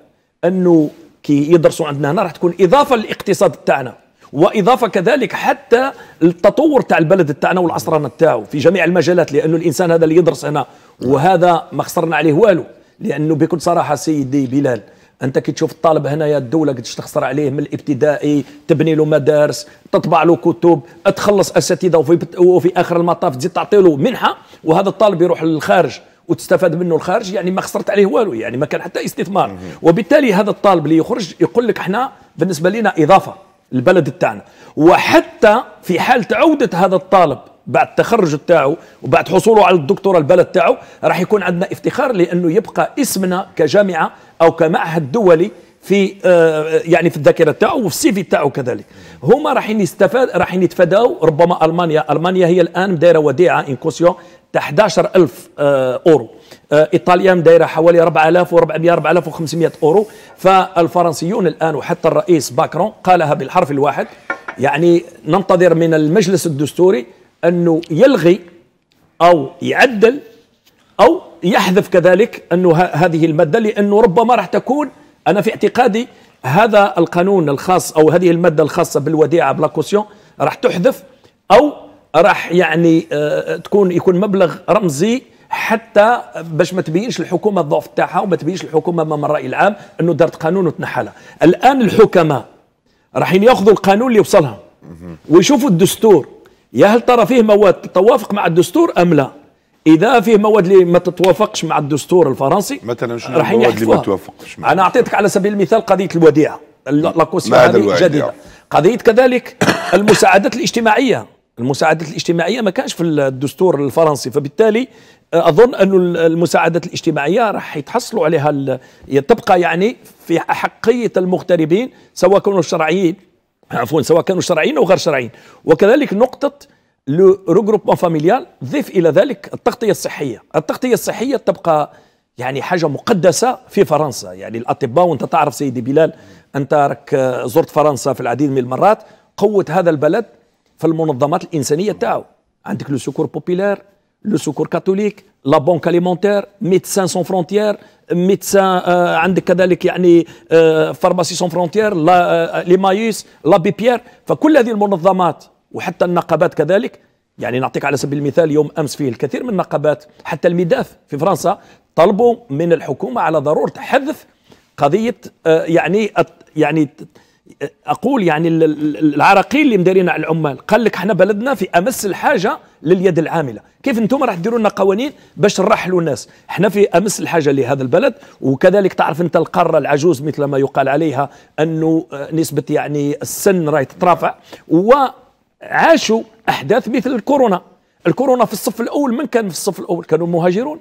انه كي يدرسوا عندنا هنا راح تكون اضافه للاقتصاد تاعنا واضافه كذلك حتى التطور تاع البلد تاعنا والعصرنه تاعو في جميع المجالات لانه الانسان هذا اللي يدرس هنا وهذا ما خسرنا عليه والو لانه بكل صراحه سيدي بلال انت كي تشوف الطالب هنايا الدوله قداش تخسر عليه من الابتدائي تبني له مدارس تطبع له كتب تخلص اساتذه وفي, وفي اخر المطاف تزيد تعطي له منحه وهذا الطالب يروح للخارج وتستفاد منه الخارج يعني ما خسرت عليه والو يعني ما كان حتى استثمار وبالتالي هذا الطالب اللي يخرج يقول لك احنا بالنسبه لنا اضافه البلد تاعنا وحتى في حاله عوده هذا الطالب بعد التخرج تاعو وبعد حصوله على الدكتوراه البلد تاعو راح يكون عندنا افتخار لانه يبقى اسمنا كجامعه او كمعهد دولي في آه، يعني في الذاكره تاعو وفي السي في تاعو كذلك هما راح يستفاد راح يتفاداو ربما المانيا المانيا هي الان دايره وديعه انكوسيون تاع 11000 اورو آه، ايطاليا دايره حوالي 4400 4500 اورو فالفرنسيون الان وحتى الرئيس باكرون قالها بالحرف الواحد يعني ننتظر من المجلس الدستوري انه يلغي او يعدل او يحذف كذلك انه هذه الماده لانه ربما راح تكون انا في اعتقادي هذا القانون الخاص او هذه الماده الخاصه بالوديعه بلاكوسيون راح تحذف او راح يعني آه، تكون يكون مبلغ رمزي حتى باش ما تبينش الحكومه الضعف تاعها وما تبينش الحكومه امام الراي العام انه دارت قانون وتنحلها الان الحكماء راحين ياخذوا القانون اللي يوصلهم ويشوفوا الدستور يا هل ترى فيه مواد تتوافق مع الدستور ام لا اذا فيه مواد اللي ما تتوافقش مع الدستور الفرنسي مثلا شنو المواد اللي ما تتوافقش مع انا اعطيتك على سبيل المثال قضيه الوديعه لاكوسيون نعم. هذه جديده قضيه كذلك المساعدات الاجتماعيه المساعدات الاجتماعيه ما كانش في الدستور الفرنسي فبالتالي آه، اظن أن المساعدات الاجتماعيه راح يتحصلوا عليها تبقى يعني في احقيه المغتربين سواء كانوا شرعيين عفوا سواء كانوا شرعيين او غير شرعيين وكذلك نقطه لو روغروبمون فاميليال ضيف الى ذلك التغطيه الصحيه التغطيه الصحيه تبقى يعني حاجه مقدسه في فرنسا يعني الاطباء وانت تعرف سيدي بلال انت راك زرت فرنسا في العديد من المرات قوه هذا البلد في المنظمات الانسانيه تاعو عندك لو سكور بوبيلار لو سكور كاثوليك لا بونك اليمونتير ميدسان سون فرونتيير ميدسان عندك كذلك يعني فارماسي سون فرونتيير لا آه ليمايوس لا بي بيير فكل هذه المنظمات وحتى النقابات كذلك يعني نعطيك على سبيل المثال يوم امس فيه الكثير من النقابات حتى الميداف في فرنسا طلبوا من الحكومه على ضروره حذف قضيه آه، يعني يعني اقول يعني العراقيل اللي مدارين على العمال قال لك احنا بلدنا في امس الحاجه لليد العامله كيف انتم راح ديروا لنا قوانين باش نرحلوا الناس احنا في امس الحاجه لهذا البلد وكذلك تعرف انت القاره العجوز مثل ما يقال عليها انه آه، نسبه يعني السن راهي تترافع وعاشوا احداث مثل الكورونا الكورونا في الصف الاول من كان في الصف الاول كانوا مهاجرون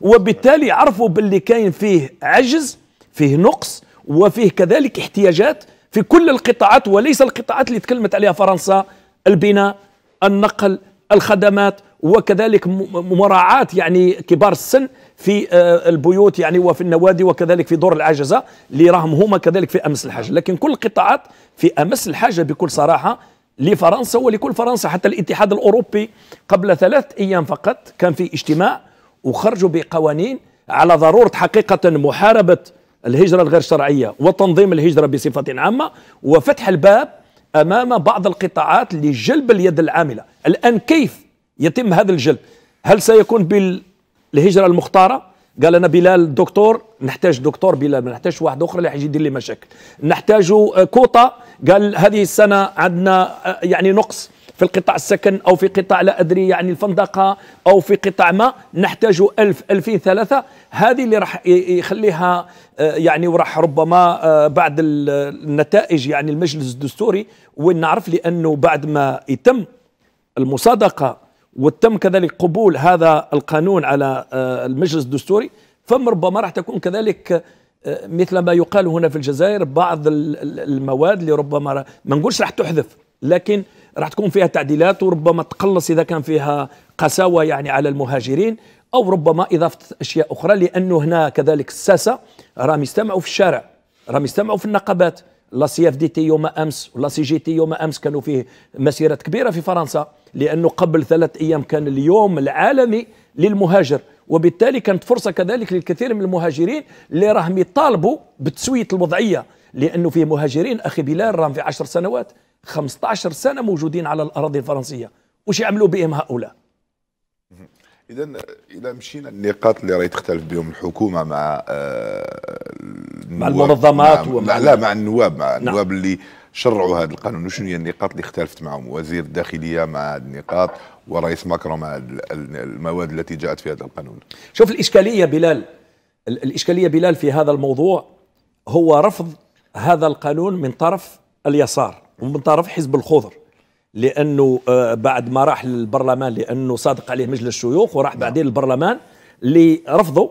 وبالتالي عرفوا باللي كاين فيه عجز فيه نقص وفيه كذلك احتياجات في كل القطاعات وليس القطاعات اللي تكلمت عليها فرنسا البناء النقل الخدمات وكذلك مراعاة يعني كبار السن في آه، البيوت يعني وفي النوادي وكذلك في دور العجزة اللي راهم هما كذلك في أمس الحاجة لكن كل القطاعات في أمس الحاجة بكل صراحة لفرنسا ولكل فرنسا حتى الاتحاد الأوروبي قبل ثلاثة أيام فقط كان في اجتماع وخرجوا بقوانين على ضرورة حقيقة محاربة الهجرة الغير شرعية وتنظيم الهجرة بصفة عامة وفتح الباب أمام بعض القطاعات لجلب اليد العاملة الآن كيف يتم هذا الجلب هل سيكون بالهجرة المختارة قال انا بلال دكتور نحتاج دكتور بلال ما نحتاج واحد اخر اللي يجي يدير لي مشاكل نحتاج آه، كوطه قال هذه السنه عندنا آه، يعني نقص في القطاع السكن أو في قطاع لا أدري يعني الفندقة أو في قطاع ما نحتاج ألف ألفين ثلاثة هذه اللي راح يخليها آه، يعني وراح ربما آه، بعد النتائج يعني المجلس الدستوري وين نعرف لأنه بعد ما يتم المصادقة وتم كذلك قبول هذا القانون على آه، المجلس الدستوري فم ربما راح تكون كذلك مثل ما يقال هنا في الجزائر بعض المواد اللي ربما ما نقولش راح تحذف لكن راح تكون فيها تعديلات وربما تقلص اذا كان فيها قساوه يعني على المهاجرين او ربما اضافه اشياء اخرى لانه هنا كذلك الساسه راهم يجتمعوا في الشارع راهم يجتمعوا في النقابات لا سي اف دي تي يوم امس ولا سي جي تي يوم امس كانوا فيه مسيرات كبيره في فرنسا لانه قبل ثلاث ايام كان اليوم العالمي للمهاجر وبالتالي كانت فرصه كذلك للكثير من المهاجرين اللي راهم يطالبوا بتسويه الوضعيه لانه فيه مهاجرين اخي بلال راهم في عشر سنوات 15 سنه موجودين على الاراضي الفرنسيه وش يعملوا بهم هؤلاء اذا اذا مشينا النقاط اللي راهي تختلف بهم الحكومه مع آه، مع المنظمات مع ومع لا, مع النواب مع نعم. النواب اللي شرعوا هذا القانون وشنو هي النقاط اللي اختلفت معهم وزير الداخليه مع النقاط ورئيس ماكرون مع المواد التي جاءت في هذا القانون شوف الاشكاليه بلال الاشكاليه بلال في هذا الموضوع هو رفض هذا القانون من طرف اليسار ومن طرف حزب الخضر لانه آه، بعد ما راح للبرلمان لانه صادق عليه مجلس الشيوخ وراح نعم. بعدين للبرلمان اللي رفضوا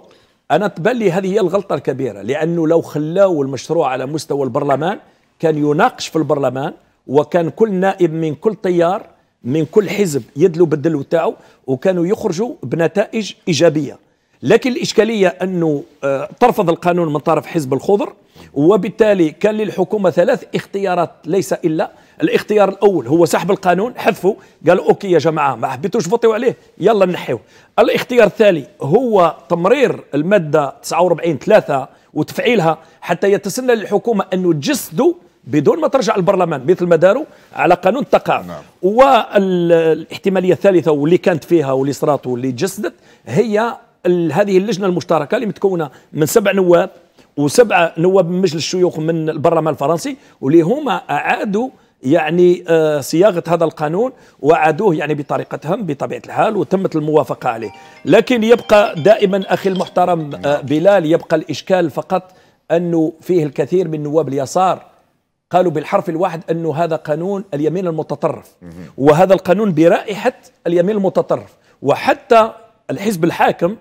انا تبان لي هذه هي الغلطه الكبيره لانه لو خلاوا المشروع على مستوى البرلمان كان يناقش في البرلمان وكان كل نائب من كل تيار من كل حزب يدلو بالدلو تاعو وكانوا يخرجوا بنتائج ايجابيه لكن الاشكاليه انه آه، ترفض القانون من طرف حزب الخضر وبالتالي كان للحكومة ثلاث اختيارات ليس إلا الاختيار الأول هو سحب القانون حذفه قالوا أوكي يا جماعة ما حبيتوش فوتيو عليه يلا نحيوه الاختيار الثاني هو تمرير المادة 49 ثلاثة وتفعيلها حتى يتسنى للحكومة أنه تجسدوا بدون ما ترجع البرلمان مثل ما داروا على قانون التقاعد نعم. والاحتماليه الثالثه واللي كانت فيها واللي صرات واللي تجسدت هي هذه اللجنه المشتركه اللي متكونه من سبع نواب وسبعه نواب من مجلس الشيوخ من البرلمان الفرنسي واللي هما اعادوا يعني آه، صياغه هذا القانون وعادوه يعني بطريقتهم بطبيعه الحال وتمت الموافقه عليه لكن يبقى دائما اخي المحترم آه، نعم. بلال يبقى الاشكال فقط انه فيه الكثير من نواب اليسار قالوا بالحرف الواحد انه هذا قانون اليمين المتطرف وهذا القانون برائحه اليمين المتطرف وحتى الحزب الحاكم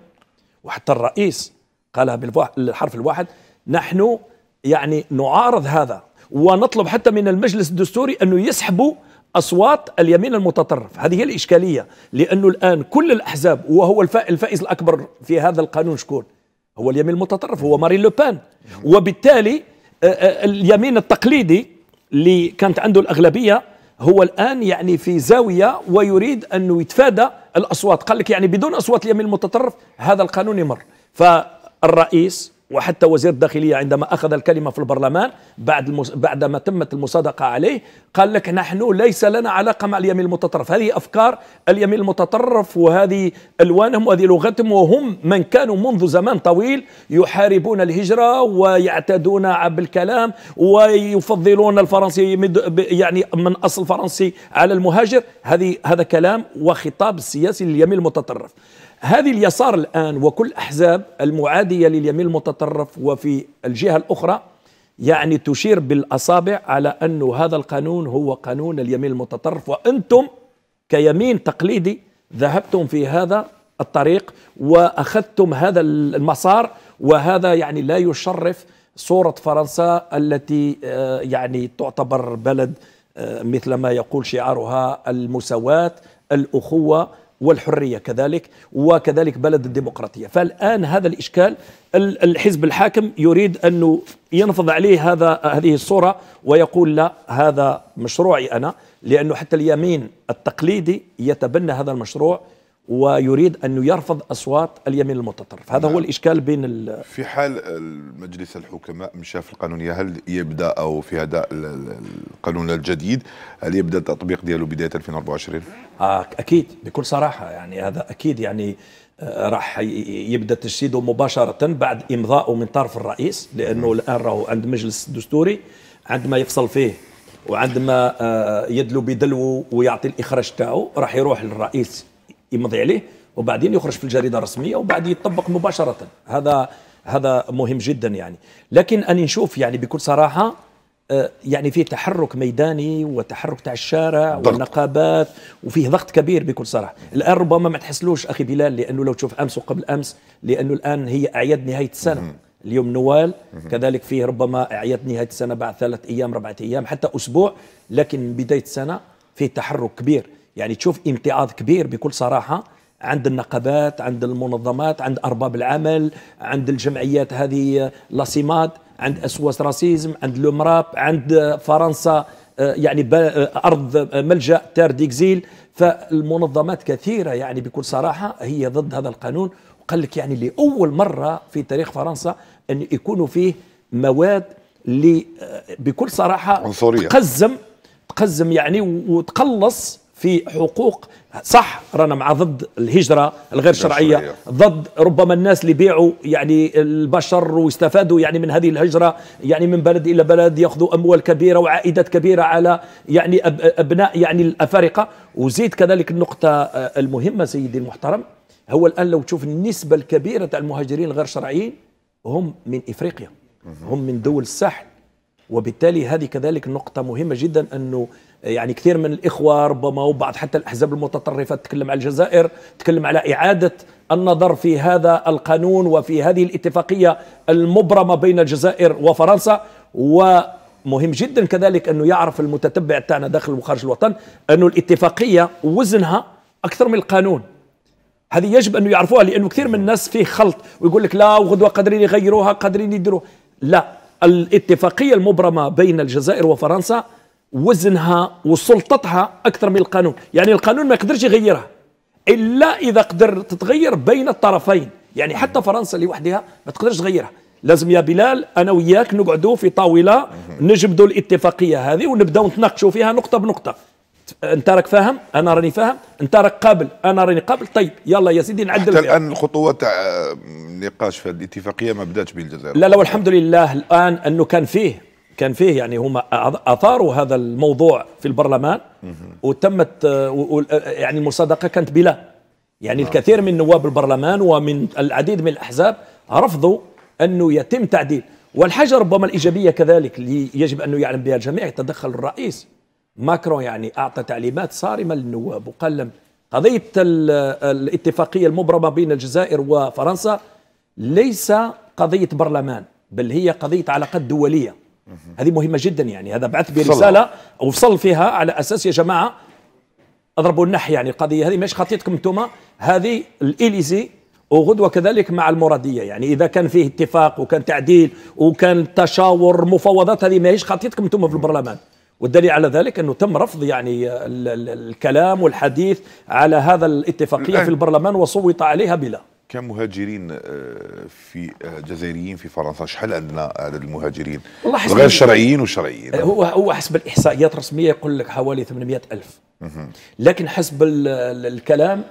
وحتى الرئيس قالها بالحرف الواحد نحن يعني نعارض هذا ونطلب حتى من المجلس الدستوري أنه يسحبوا أصوات اليمين المتطرف هذه هي الإشكالية لأنه الآن كل الأحزاب وهو الفائز الأكبر في هذا القانون شكون هو اليمين المتطرف هو مارين لوبان وبالتالي اليمين التقليدي اللي كانت عنده الأغلبية هو الآن يعني في زاوية ويريد أنه يتفادى الأصوات قال لك يعني بدون أصوات اليمين المتطرف هذا القانون يمر فالرئيس وحتى وزير الداخلية عندما أخذ الكلمة في البرلمان بعد المس... بعدما تمت المصادقة عليه قال لك نحن ليس لنا علاقة مع اليمين المتطرف هذه أفكار اليمين المتطرف وهذه ألوانهم وهذه لغتهم وهم من كانوا منذ زمان طويل يحاربون الهجرة ويعتادون بالكلام ويفضلون الفرنسي مد... يعني من أصل فرنسي على المهاجر هذه هذا كلام وخطاب سياسي لليمين المتطرف هذه اليسار الآن وكل أحزاب المعادية لليمين المتطرف وفي الجهة الأخرى يعني تشير بالأصابع على أن هذا القانون هو قانون اليمين المتطرف وأنتم كيمين تقليدي ذهبتم في هذا الطريق وأخذتم هذا المسار وهذا يعني لا يشرف صورة فرنسا التي آه، يعني تعتبر بلد آه، مثل ما يقول شعارها المساواة الأخوة والحرية كذلك وكذلك بلد الديمقراطية فالآن هذا الإشكال الحزب الحاكم يريد أن ينفض عليه هذا هذه الصورة ويقول لا هذا مشروعي أنا لأنه حتى اليمين التقليدي يتبنى هذا المشروع ويريد أن يرفض أصوات اليمين المتطرف هذا هو نعم. الإشكال بين في حال المجلس الحكماء مشى في القانونية هل يبدأ أو في هذا القانون الجديد هل يبدأ التطبيق دياله بداية 2024 آه أكيد بكل صراحة يعني هذا أكيد يعني آه، راح يبدا تجسيده مباشره بعد امضائه من طرف الرئيس لانه نعم. الان راهو عند مجلس دستوري عندما يفصل فيه وعندما آه، يدلو بدلو ويعطي الاخراج تاعو راح يروح للرئيس يمضي عليه وبعدين يخرج في الجريده الرسميه وبعد يطبق مباشره هذا هذا مهم جدا يعني لكن ان نشوف يعني بكل صراحة آه، يعني في تحرك ميداني وتحرك تاع الشارع والنقابات وفيه ضغط كبير بكل صراحه الان ربما ما تحسلوش اخي بلال لانه لو تشوف امس وقبل امس لانه الان هي اعياد نهايه السنه اليوم نوال كذلك فيه ربما اعياد نهايه السنه بعد ثلاث ايام اربعه ايام حتى اسبوع لكن بدايه السنه فيه تحرك كبير يعني تشوف امتعاض كبير بكل صراحه عند النقابات عند المنظمات عند ارباب العمل عند الجمعيات هذه آه، لاسيماد عند اسواس راسيزم عند لومراب عند فرنسا آه، يعني آه، ارض ملجا تار ديكزيل فالمنظمات كثيره يعني بكل صراحه هي ضد هذا القانون وقال لك يعني لاول مره في تاريخ فرنسا ان يكونوا فيه مواد اللي بكل صراحه عنصريه تقزم تقزم يعني وتقلص في حقوق صح رانا مع ضد الهجره الغير شرعيه ضد ربما الناس اللي بيعوا يعني البشر واستفادوا يعني من هذه الهجره يعني من بلد الى بلد ياخذوا اموال كبيره وعائدات كبيره على يعني ابناء يعني الافارقه وزيد كذلك النقطه آه، المهمه سيدي المحترم هو الان لو تشوف النسبه الكبيره تاع المهاجرين الغير شرعيين هم من افريقيا هم من دول الساحل وبالتالي هذه كذلك نقطه مهمه جدا انه يعني كثير من الإخوة ربما وبعض حتى الأحزاب المتطرفة تتكلم على الجزائر تتكلم على إعادة النظر في هذا القانون وفي هذه الاتفاقية المبرمة بين الجزائر وفرنسا ومهم جدا كذلك أنه يعرف المتتبع تاعنا داخل وخارج الوطن أنه الاتفاقية وزنها أكثر من القانون هذه يجب أن يعرفوها لأنه كثير من الناس فيه خلط ويقول لك لا وغدوة قادرين يغيروها قادرين يديروها لا الاتفاقية المبرمة بين الجزائر وفرنسا وزنها وسلطتها اكثر من القانون يعني القانون ما يقدرش يغيرها الا اذا قدر تتغير بين الطرفين يعني حتى فرنسا لوحدها ما تقدرش تغيرها لازم يا بلال انا وياك نقعدوا في طاوله نجبدوا الاتفاقيه هذه ونبداو نتناقشوا فيها نقطه بنقطه انت راك فاهم انا راني فاهم انت راك قابل انا راني قابل طيب يلا يا سيدي نعدل حتى الان الخطوه آه، تاع النقاش في الاتفاقيه ما بداتش بالجزائر لا لا والحمد لله الان انه كان فيه كان فيه يعني هم اثاروا هذا الموضوع في البرلمان وتمت آه، يعني المصادقه كانت بلا يعني نعم. الكثير من نواب البرلمان ومن العديد من الاحزاب رفضوا انه يتم تعديل والحاجه ربما الايجابيه كذلك اللي يجب انه يعلم بها الجميع تدخل الرئيس ماكرون يعني اعطى تعليمات صارمه للنواب وقال لهم قضيه الاتفاقيه المبرمه بين الجزائر وفرنسا ليس قضيه برلمان بل هي قضيه علاقات دوليه هذه مهمه جدا يعني هذا بعث برسالة وفصل فيها على اساس يا جماعه اضربوا النحي يعني القضيه هذه مش خطيتكم انتم هذه الاليزي وغدوة كذلك مع المرادية يعني إذا كان فيه اتفاق وكان تعديل وكان تشاور مفاوضات هذه ماهيش خطيتكم انتم في البرلمان والدليل على ذلك انه تم رفض يعني الكلام والحديث على هذا الاتفاقيه في البرلمان وصوت عليها بلا كمهاجرين آه، في آه، جزائريين في فرنسا شحال عندنا عدد آه، المهاجرين غير الشرعيين والشرعيين هو هو حسب الاحصائيات الرسميه يقول لك حوالي 800 الف لكن حسب الكلام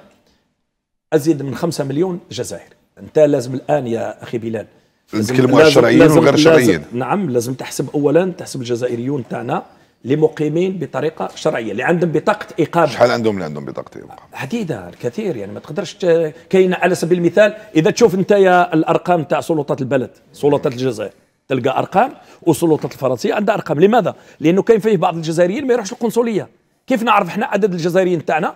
ازيد من 5 مليون جزائري انت لازم الان يا اخي بلال نتكلموا على الشرعيين وغير الشرعيين نعم لازم تحسب اولا تحسب الجزائريون تاعنا لمقيمين بطريقه شرعيه اللي عندهم بطاقه اقامه شحال عندهم اللي عندهم بطاقه اقامه عديده الكثير يعني ما تقدرش كاين على سبيل المثال اذا تشوف انت يا الارقام تاع سلطات البلد سلطات الجزائر تلقى ارقام والسلطات الفرنسيه عندها ارقام لماذا لانه كاين فيه بعض الجزائريين ما يروحش القنصليه كيف نعرف احنا عدد الجزائريين تاعنا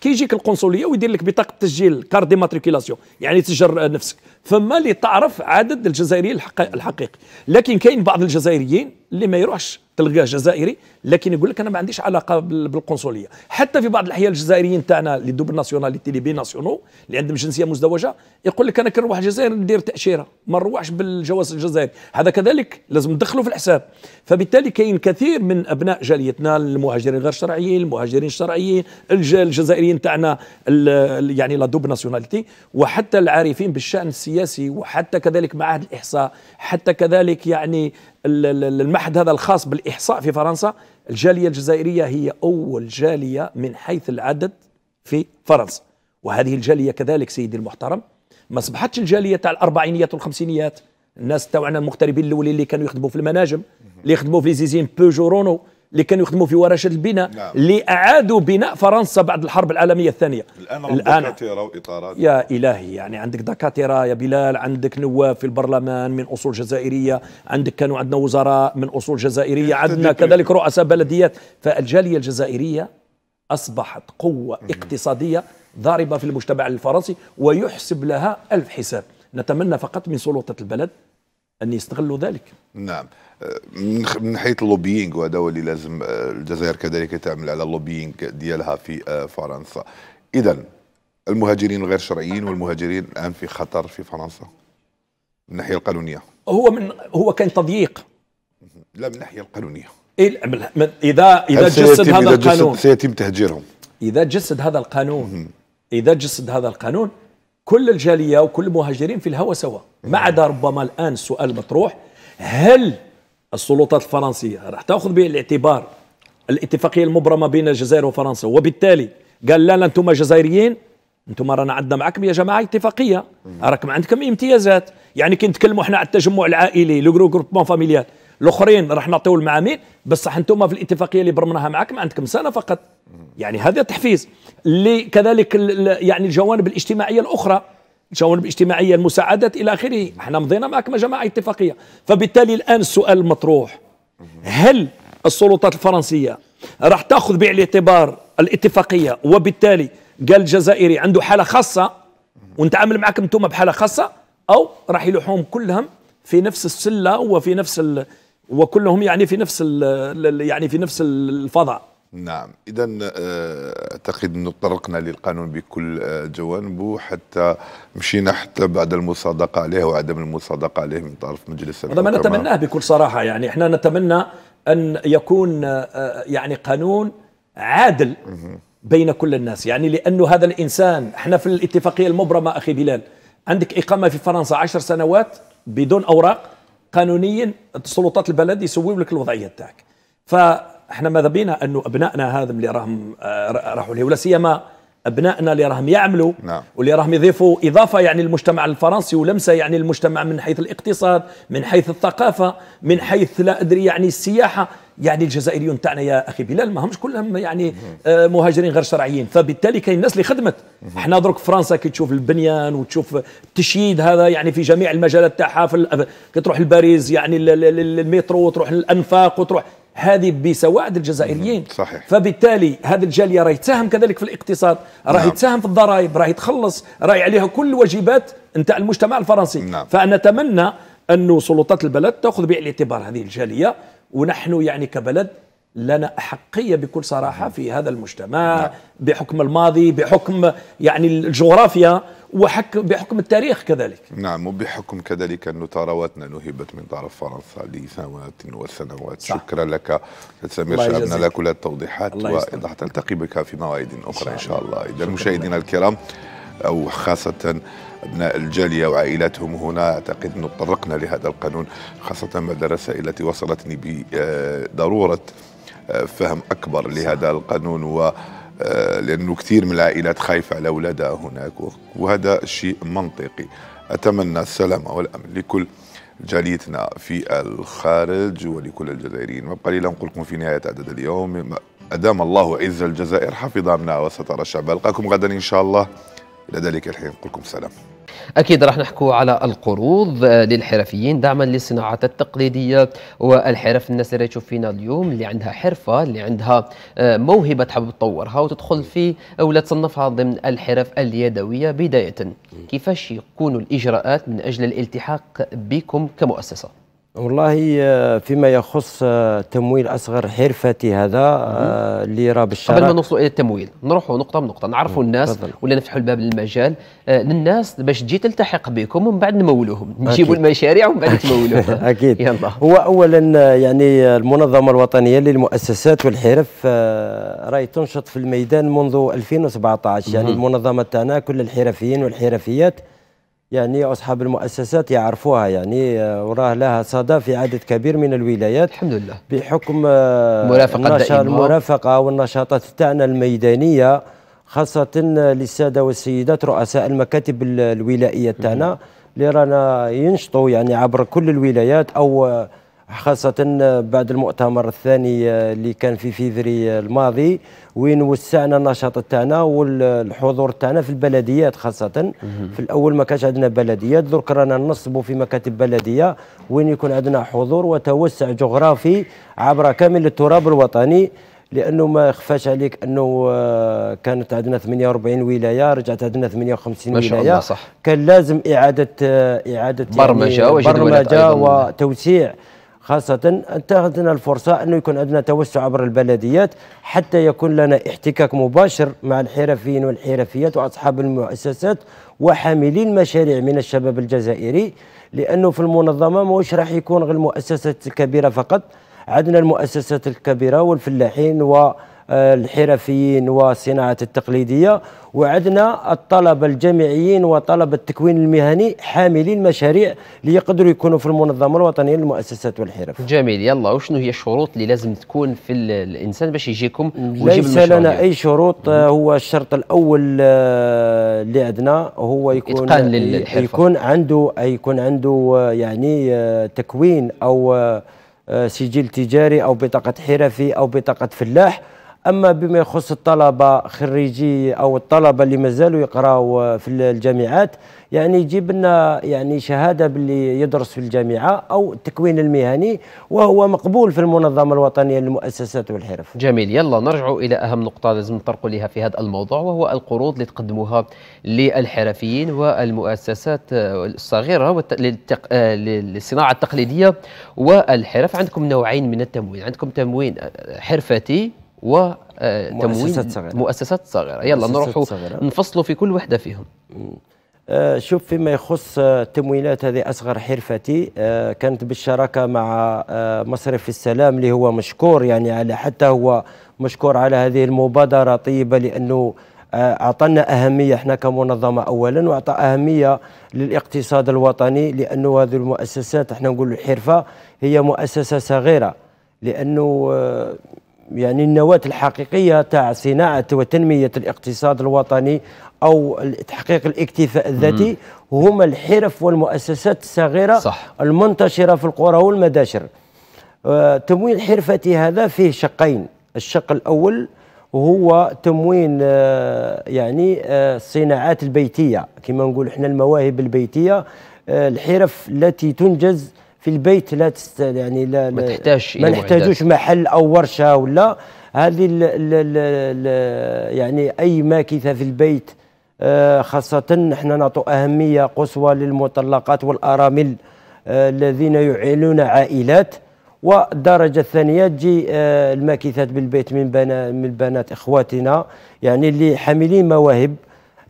كيجيك القنصليه ويدير لك بطاقه تسجيل كارد ماتريكولاسيون يعني تسجل نفسك فما اللي تعرف عدد الجزائريين الحقيقي لكن كاين بعض الجزائريين اللي ما يروحش تلقاه جزائري لكن يقول لك انا ما عنديش علاقه بالقنصليه حتى في بعض الاحيان الجزائريين تاعنا اللي دوب ناسيوناليتي اللي بي ناسيونو اللي عندهم جنسيه مزدوجه يقول لك انا كنروح الجزائر ندير تاشيره ما نروحش بالجواز الجزائري هذا كذلك لازم ندخله في الحساب فبالتالي كاين كثير من ابناء جاليتنا المهاجرين غير شرعيين المهاجرين الشرعيين الجزائريين تاعنا يعني لا دوب ناسيوناليتي وحتى العارفين بالشان السياسي السياسي وحتى كذلك معهد الإحصاء حتى كذلك يعني المعهد هذا الخاص بالإحصاء في فرنسا الجالية الجزائرية هي أول جالية من حيث العدد في فرنسا وهذه الجالية كذلك سيدي المحترم ما أصبحتش الجالية تاع الأربعينيات والخمسينيات الناس تاعنا المغتربين الأولين اللي كانوا يخدموا في المناجم اللي يخدموا في ليزيزين بوجورونو اللي كانوا يخدموا في ورشات البناء نعم. اللي اعادوا بناء فرنسا بعد الحرب العالميه الثانيه الان, دكاتره واطارات يا الهي يعني عندك دكاتره يا بلال عندك نواب في البرلمان من اصول جزائريه عندك كانوا عندنا وزراء من اصول جزائريه عندنا كذلك رؤساء بلديات فالجاليه الجزائريه اصبحت قوه اقتصاديه ضاربه في المجتمع الفرنسي ويحسب لها الف حساب نتمنى فقط من سلطه البلد ان يستغلوا ذلك نعم من حيث اللوبينج وهذا هو اللي لازم آه، الجزائر كذلك تعمل على اللوبينج ديالها في آه، فرنسا اذا المهاجرين غير شرعيين والمهاجرين الان في خطر في فرنسا من الناحيه القانونيه هو من هو كان تضييق لا من الناحيه القانونيه إيه، اذا اذا جسد هذا إذا القانون سيتم تهجيرهم اذا جسد هذا القانون اذا جسد هذا القانون كل الجاليه وكل المهاجرين في الهوى سوا ما عدا ربما الان السؤال مطروح هل السلطات الفرنسيه راح تاخذ بالاعتبار الاتفاقيه المبرمه بين الجزائر وفرنسا وبالتالي قال لا لا انتم جزائريين انتم رانا عندنا معكم يا جماعه اتفاقيه راكم عندكم امتيازات يعني كي نتكلموا احنا على التجمع العائلي لو جروبمون فاميليال الاخرين راح نعطيو المعامل بصح انتم في الاتفاقيه اللي برمناها معكم عندكم سنه فقط يعني هذا تحفيز لكذلك كذلك يعني الجوانب الاجتماعيه الاخرى الجوانب الاجتماعية المساعدات إلى آخره احنا مضينا معك جماعة اتفاقية فبالتالي الآن السؤال المطروح هل السلطات الفرنسية راح تأخذ بعين الاعتبار الاتفاقية وبالتالي قال الجزائري عنده حالة خاصة ونتعامل معكم انتم بحالة خاصة أو راح يلوحوهم كلهم في نفس السلة وفي نفس ال... وكلهم يعني في نفس ال... يعني في نفس الفضاء نعم اذا آه، اعتقد انه تطرقنا للقانون بكل آه، جوانبه حتى مشينا حتى بعد المصادقه عليه وعدم المصادقه عليه من طرف مجلس هذا ما نتمناه بكل صراحه يعني احنا نتمنى ان يكون آه، يعني قانون عادل بين كل الناس يعني لانه هذا الانسان احنا في الاتفاقيه المبرمه اخي بلال عندك اقامه في فرنسا عشر سنوات بدون اوراق قانونيا السلطات البلد يسوي لك الوضعيه تاعك احنا ماذا بينا انه ابنائنا هذم اللي راهم آه، راحوا له ولا سيما ابنائنا اللي راهم يعملوا نعم. واللي راهم يضيفوا اضافه يعني المجتمع الفرنسي ولمسه يعني المجتمع من حيث الاقتصاد من حيث الثقافه من حيث لا ادري يعني السياحه يعني الجزائريون تاعنا يا اخي بلال ما همش كلهم يعني آه، مهاجرين غير شرعيين فبالتالي كاين الناس اللي خدمت احنا درك فرنسا كي تشوف البنيان وتشوف التشييد هذا يعني في جميع المجالات تاعها في كي تروح لباريس يعني المترو وتروح للانفاق وتروح هذه بسواعد الجزائريين صحيح. فبالتالي هذا الجاليه راه يتساهم كذلك في الاقتصاد راه نعم. يتساهم في الضرائب راه يتخلص راه عليها كل الواجبات نتاع المجتمع الفرنسي نعم. فنتمنى أن سلطات البلد تأخذ بعين الاعتبار هذه الجالية ونحن يعني كبلد لنا أحقية بكل صراحة نعم. في هذا المجتمع نعم. بحكم الماضي بحكم يعني الجغرافيا وحك بحكم التاريخ كذلك نعم وبحكم كذلك أن ثرواتنا نهبت من طرف فرنسا لسنوات وسنوات صح. شكرا لك سمير شعبنا لك كل التوضيحات وإذا تلتقي بك في مواعيد أخرى إن شاء الله إذا مشاهدينا الكرام أو خاصة أبناء الجالية وعائلاتهم هنا أعتقد أنه تطرقنا لهذا القانون خاصة بعد الرسائل التي وصلتني بضرورة فهم أكبر لهذا القانون و آه، لأنه كثير من العائلات خايفة على أولادها هناك وهذا شيء منطقي أتمنى السلامة والأمن لكل جاليتنا في الخارج ولكل الجزائريين وابقى لي نقول لكم في نهاية عدد اليوم أدام الله عز الجزائر حفظ أمنها وستر الشعب ألقاكم غدا إن شاء الله إلى ذلك الحين نقول لكم سلام أكيد راح نحكو على القروض آه، للحرفيين دعما للصناعات التقليدية والحرف الناس اللي تشوف فينا اليوم اللي عندها حرفة اللي عندها آه، موهبة تحب تطورها وتدخل في لا تصنفها ضمن الحرف اليدوية بداية كيفاش يكون الإجراءات من أجل الالتحاق بكم كمؤسسة والله آه، فيما يخص آه، تمويل اصغر حرفتي هذا اللي آه، راه بالشراء قبل ما نوصلوا الى التمويل نروحوا نقطه بنقطه نعرفوا الناس بضل. ولا نفتحوا الباب للمجال للناس باش تجي تلتحق بكم ومن بعد نمولوهم نجيبوا المشاريع ومن بعد تمولوهم اكيد يلا هو اولا يعني المنظمه الوطنيه للمؤسسات والحرف راهي تنشط في الميدان منذ 2017 يعني المنظمه تاعنا كل الحرفيين والحرفيات يعني اصحاب المؤسسات يعرفوها يعني آه، وراه لها صدى في عدد كبير من الولايات الحمد لله بحكم المرافقه آه، المرافقه والنشاطات تاعنا الميدانيه خاصه آه، للساده والسيدات رؤساء المكاتب الولائيه تاعنا اللي رانا ينشطوا يعني عبر كل الولايات او خاصة بعد المؤتمر الثاني اللي كان في فيفري الماضي وين وسعنا النشاط تاعنا والحضور تاعنا في البلديات خاصة في الأول ما كانش عندنا بلديات درك رانا ننصبوا في مكاتب بلدية وين يكون عندنا حضور وتوسع جغرافي عبر كامل التراب الوطني لانه ما خفاش عليك انه آه، كانت عندنا 48 ولايه رجعت عندنا 58 ما شاء الله صح. كان لازم اعاده آه، اعاده برمجه يعني برمجه وتوسيع خاصة اتخذنا الفرصة أنه يكون عندنا توسع عبر البلديات حتى يكون لنا احتكاك مباشر مع الحرفيين والحرفيات وأصحاب المؤسسات وحاملي المشاريع من الشباب الجزائري لأنه في المنظمة ماهوش راح يكون غير المؤسسات الكبيرة فقط عندنا المؤسسات الكبيرة والفلاحين و الحرفيين وصناعة التقليدية وعدنا الطلبة الجامعيين وطلبة التكوين المهني حاملين مشاريع ليقدروا يكونوا في المنظمة الوطنية للمؤسسات والحرف جميل يلا وشنو هي الشروط اللي لازم تكون في الإنسان باش يجيكم ليس لنا أي شروط آه، هو الشرط الأول آه، اللي عندنا هو يكون إتقان آه، للحرفة. يكون عنده يكون عنده يعني تكوين أو سجل تجاري أو بطاقة حرفي أو بطاقة فلاح اما بما يخص الطلبه خريجي او الطلبه اللي مازالوا يقراوا في الجامعات يعني يجيب لنا يعني شهاده باللي يدرس في الجامعه او التكوين المهني وهو مقبول في المنظمه الوطنيه للمؤسسات والحرف. جميل يلا نرجع الى اهم نقطه لازم نطرقوا لها في هذا الموضوع وهو القروض اللي تقدموها للحرفيين والمؤسسات الصغيره للصناعه التقليديه والحرف عندكم نوعين من التموين عندكم تموين حرفتي و مؤسسات صغيره مؤسسات صغيره يلا نروحوا نفصلوا في كل وحده فيهم آه، شوف فيما يخص آه، تمويلات هذه اصغر حرفتي آه، كانت بالشراكه مع مصرف السلام اللي هو مشكور يعني على حتى هو مشكور على هذه المبادره طيبه لانه اعطانا اهميه احنا كمنظمه اولا واعطى اهميه للاقتصاد الوطني لانه هذه المؤسسات احنا نقول الحرفه هي مؤسسه صغيره لانه يعني النواة الحقيقية تاع صناعة وتنمية الاقتصاد الوطني أو تحقيق الاكتفاء الذاتي هما الحرف والمؤسسات الصغيرة صح. المنتشرة في القرى والمداشر آه، تمويل حرفتي هذا فيه شقين الشق الأول هو تموين آه، يعني آه، الصناعات البيتية كما نقول احنا المواهب البيتية الحرف التي تنجز في البيت لا تست يعني لا ما تحتاجش ما نحتاجوش محل او ورشه ولا هذه ال ال ال ال يعني اي ماكثه في البيت آه، خاصه احنا نعطوا اهميه قصوى للمطلقات والارامل آه، الذين يعينون عائلات والدرجه الثانيه تجي آه، الماكثات بالبيت من بنا من بنات اخواتنا يعني اللي حاملين مواهب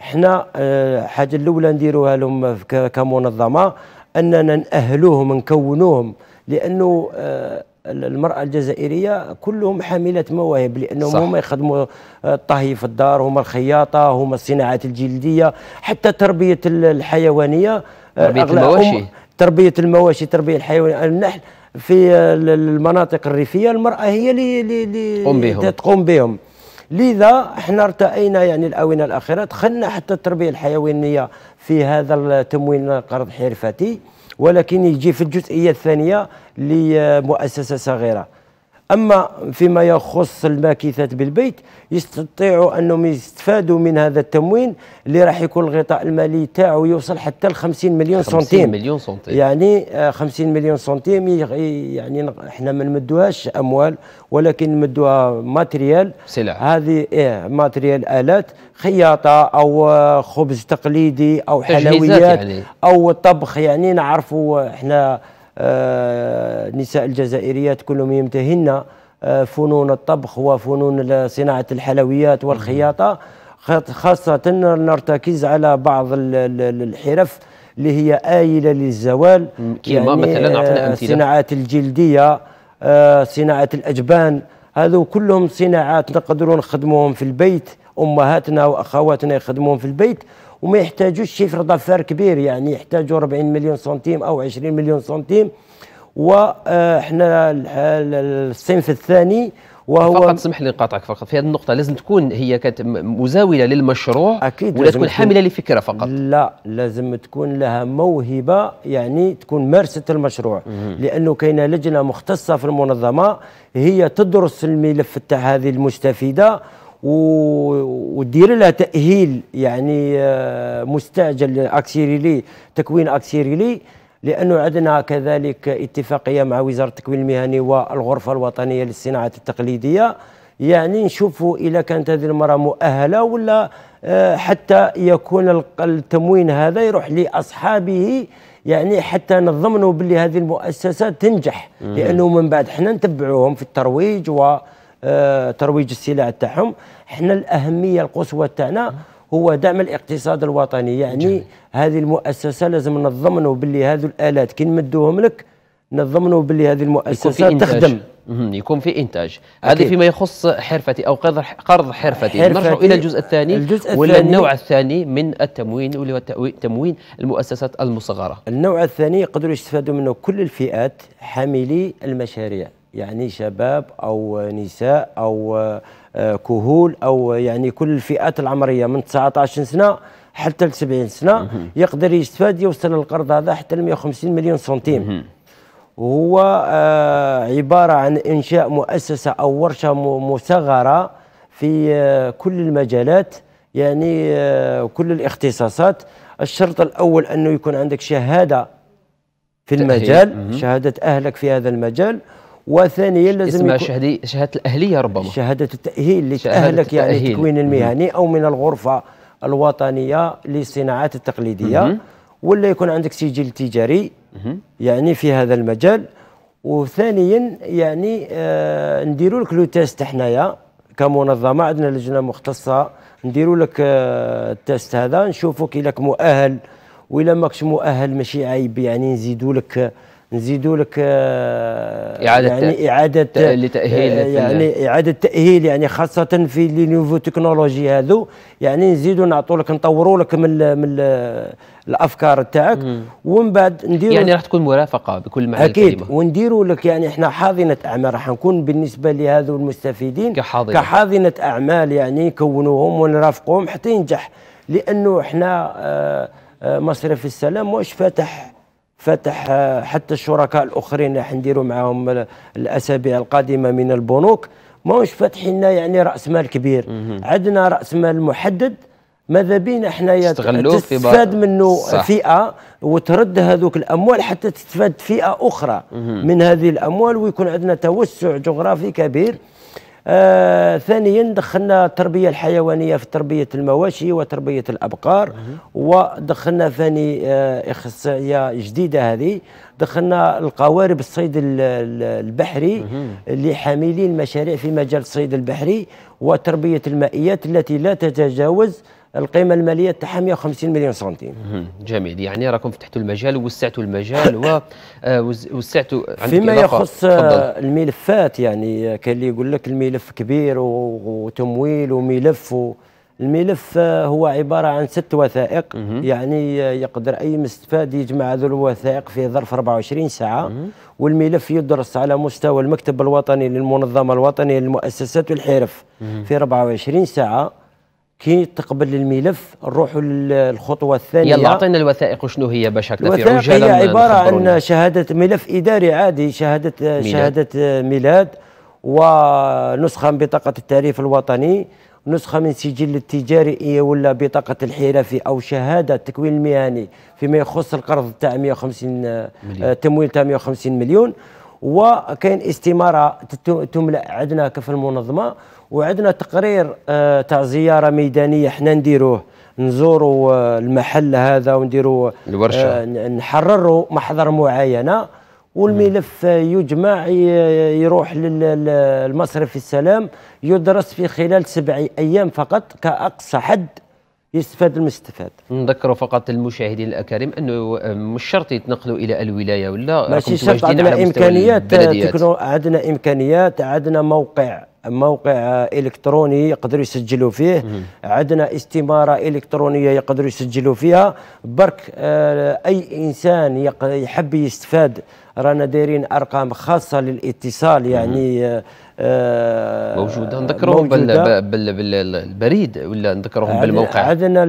احنا الحاجه الاولى نديروها لهم كمنظمه اننا ناهلوهم نكونوهم لانه آه، المرأة الجزائرية كلهم حاملة مواهب لأنهم هما هم يخدموا آه، الطهي في الدار هم الخياطة هم الصناعات الجلدية حتى تربية الحيوانية آه، تربية المواشي تربية المواشي تربية الحيوانية النحل في المناطق الريفية المرأة هي اللي تقوم بهم لذا احنا ارتأينا يعني الآونة الأخيرة دخلنا حتى التربية الحيوانية في هذا التموين القرض حرفتي ولكن يجي في الجزئيه الثانيه لمؤسسه صغيره أما فيما يخص الماكثات بالبيت يستطيعوا أنهم يستفادوا من هذا التموين اللي راح يكون الغطاء المالي تاعو يوصل حتى ل 50 مليون سنتيم 50 مليون سنتيم يعني 50 آه، مليون سنتيم يعني احنا ما نمدوهاش أموال ولكن نمدوها ماتريال سلع هذه إيه ماتريال آلات خياطة أو آه، خبز تقليدي أو حلويات يعني. أو طبخ يعني نعرفوا احنا النساء آه، الجزائريات كلهم يمتهن آه، فنون الطبخ وفنون صناعة الحلويات والخياطة خاصة نرتكز على بعض الحرف اللي هي آيلة للزوال كما يعني مثلا أعطنا أمثلة الصناعات آه، الجلدية صناعة الأجبان هذو كلهم صناعات نقدروا نخدموهم في البيت امهاتنا واخواتنا يخدمون في البيت وما يحتاجوش شيفر دافير كبير يعني يحتاجوا 40 مليون سنتيم او 20 مليون سنتيم وحنا آه، الصنف الثاني وهو فقط سمح لي نقاطعك فقط في هذه النقطة لازم تكون هي كانت مزاولة للمشروع أكيد ولا تكون حاملة لفكرة فقط لا لازم تكون لها موهبة يعني تكون مارست المشروع لأنه كاينة لجنة مختصة في المنظمة هي تدرس الملف تاع هذه المستفيدة ودير لها تاهيل يعني آه، مستعجل اكسيريلي تكوين اكسيريلي لانه عندنا كذلك اتفاقيه مع وزاره التكوين المهني والغرفه الوطنيه للصناعات التقليديه يعني نشوفوا اذا كانت هذه المراه مؤهله ولا آه، حتى يكون التموين هذا يروح لاصحابه يعني حتى نضمنوا باللي هذه المؤسسه تنجح لانه من بعد حنا نتبعوهم في الترويج و آه، ترويج السلع تاعهم حنا الاهميه القصوى تاعنا هو دعم الاقتصاد الوطني يعني جميل. هذه المؤسسه لازم نضمنوا باللي هذو الالات كي نمدوهم لك نضمنوا باللي هذه المؤسسه تخدم يكون في انتاج هذا فيما يخص حرفتي او قرض حرفتي, حرفتي نرجع الى الجزء الثاني الجزء ولا النوع الثاني من التموين واللي هو تموين المؤسسات المصغره النوع الثاني يقدروا يستفادوا منه كل الفئات حاملي المشاريع يعني شباب او نساء او آه، كهول او يعني كل الفئات العمريه من 19 سنه حتى ل 70 سنه يقدر يستفاد يوصل القرض هذا حتى ل 150 مليون سنتيم وهو آه، عباره عن انشاء مؤسسه او ورشه مصغره في آه، كل المجالات يعني كل الاختصاصات الشرط الاول انه يكون عندك شهاده في المجال شهاده اهلك في هذا المجال وثانيا لازم اسمها شهدي شهادة الأهلية ربما شهادة التأهيل لتأهلك يعني التكوين المهني أو من الغرفة الوطنية للصناعات التقليدية مم. ولا يكون عندك سجل تجاري مم. يعني في هذا المجال وثانيا يعني آه نديروا لك لو تيست حنايا كمنظمه عندنا لجنه مختصه نديروا لك آه التيست هذا نشوفك الا مؤهل وإلا ماكش مؤهل ماشي عيب يعني نزيدوا لك نزيدوا لك آه، اعاده يعني اعاده آه، لتاهيل آه، يعني اعاده تاهيل يعني خاصه في لي نوفو تكنولوجي هذو يعني نزيدوا نعطوا لك نطوروا لك من من الافكار تاعك ومن بعد نديروا يعني راح تكون مرافقه بكل معنى اكيد ونديروا لك يعني احنا حاضنه اعمال راح نكون بالنسبه لهذو المستفيدين كحاضنه كحاضنه اعمال يعني نكونوهم ونرافقوهم حتى ينجح لانه احنا مصرف السلام واش فاتح فتح آه، حتى الشركاء الاخرين راح نديروا معاهم الاسابيع القادمه من البنوك ماهوش فاتحين لنا يعني راس مال كبير عندنا راس مال محدد ماذا بينا حنايا تستفاد منه صح. فئه وترد هذوك الاموال حتى تستفاد فئه اخرى مم. من هذه الاموال ويكون عندنا توسع جغرافي كبير آه، ثانيا دخلنا التربيه الحيوانيه في تربيه المواشي وتربيه الابقار ودخلنا ثاني آه، اخصائيه جديده هذه دخلنا القوارب الصيد البحري لحاملي المشاريع في مجال الصيد البحري وتربيه المائيات التي لا تتجاوز القيمه الماليه تاعها 150 مليون سنتيم جميل يعني راكم فتحتوا المجال ووسعتوا المجال ووسعتوا آه، فيما يخص آه، الملفات يعني كاين اللي يقول لك الملف كبير وتمويل وملف الملف آه، هو عباره عن ست وثائق يعني يقدر اي مستفاد يجمع هذو الوثائق في ظرف 24 ساعه والملف يدرس على مستوى المكتب الوطني للمنظمه الوطنيه للمؤسسات والحرف في 24 ساعه كي تقبل الملف نروحوا للخطوه الثانيه يلا اعطينا الوثائق وشنو هي باش هكذا الوثائق هي عباره عن شهاده ملف اداري عادي شهاده ميلاد. شهاده ميلاد ونسخه من بطاقه التعريف الوطني نسخه من سجل التجاري ولا بطاقه الحرفي او شهاده التكوين المهني فيما يخص القرض تاع 150 مليون. آه، تمويل تاع 150 مليون وكاين استماره تملا عندنا كف المنظمه وعندنا تقرير آه، تاع زياره ميدانيه حنا نديروه نزوروا آه، المحل هذا ونديروا الورشه آه، نحرروا محضر معاينه والملف يجمع يروح للمصرف السلام يدرس في خلال سبع ايام فقط كاقصى حد يستفاد المستفاد نذكر فقط المشاهدين الاكارم انه مش شرط يتنقلوا الى الولايه ولا ماشي شرط عندنا امكانيات عندنا امكانيات عندنا موقع موقع الكتروني يقدروا يسجلوا فيه عندنا استماره الكترونيه يقدروا يسجلوا فيها برك آه، اي انسان يحب يستفاد رانا دايرين ارقام خاصه للاتصال يعني آه، موجوده نذكرهم بالبريد ولا نذكرهم بالموقع عندنا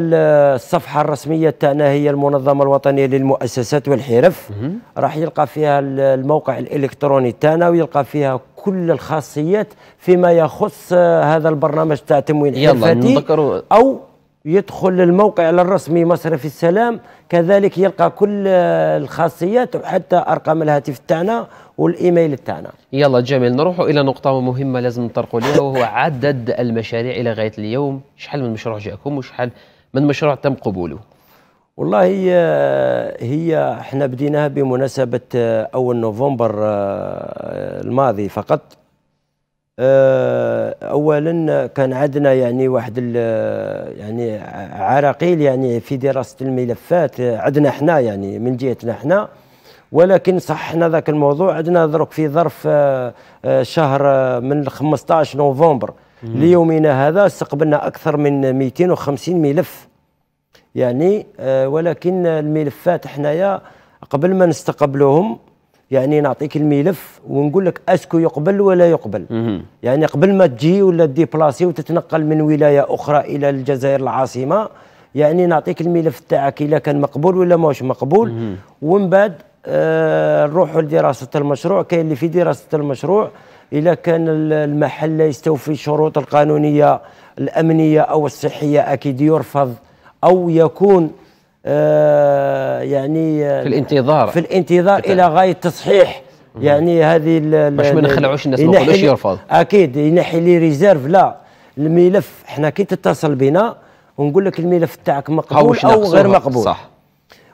الصفحه الرسميه تاعنا هي المنظمه الوطنيه للمؤسسات والحرف راح يلقى فيها الموقع الالكتروني تاعنا ويلقى فيها كل الخاصيات فيما يخص آه، هذا البرنامج تاع تمويل حرفتي او يدخل للموقع الرسمي مصرف السلام كذلك يلقى كل الخاصيات وحتى ارقام الهاتف تاعنا والايميل تاعنا يلا جميل نروحوا الى نقطه مهمه لازم نطرقوا لها وهو عدد المشاريع الى غايه اليوم شحال من مشروع جاكم وشحال من مشروع تم قبوله والله هي آه، هي احنا بديناها بمناسبه آه، اول نوفمبر آه، الماضي فقط آه، اولا كان عندنا يعني واحد يعني عراقيل يعني في دراسه الملفات عندنا احنا يعني من جهتنا احنا ولكن صححنا ذاك الموضوع عندنا درك في ظرف آه، آه، شهر من 15 نوفمبر ليومنا هذا استقبلنا اكثر من 250 ملف يعني ولكن الملفات حنايا قبل ما نستقبلوهم يعني نعطيك الملف ونقول لك اسكو يقبل ولا يقبل يعني قبل ما تجي ولا ديبلاسي وتتنقل من ولايه اخرى الى الجزائر العاصمه يعني نعطيك الملف تاعك اذا كان مقبول ولا ماهوش مقبول ومن بعد آه لدراسه المشروع كاين اللي في دراسه المشروع اذا كان المحل لا يستوفي الشروط القانونيه الامنيه او الصحيه اكيد يرفض او يكون آه، يعني في الانتظار في الانتظار الى غايه تصحيح يعني هذه باش ما نخلعوش الناس ما يقولوش يرفض اكيد ينحي لي ريزيرف لا الملف احنا كي تتصل بنا ونقول لك الملف تاعك مقبول او غير مقبول صح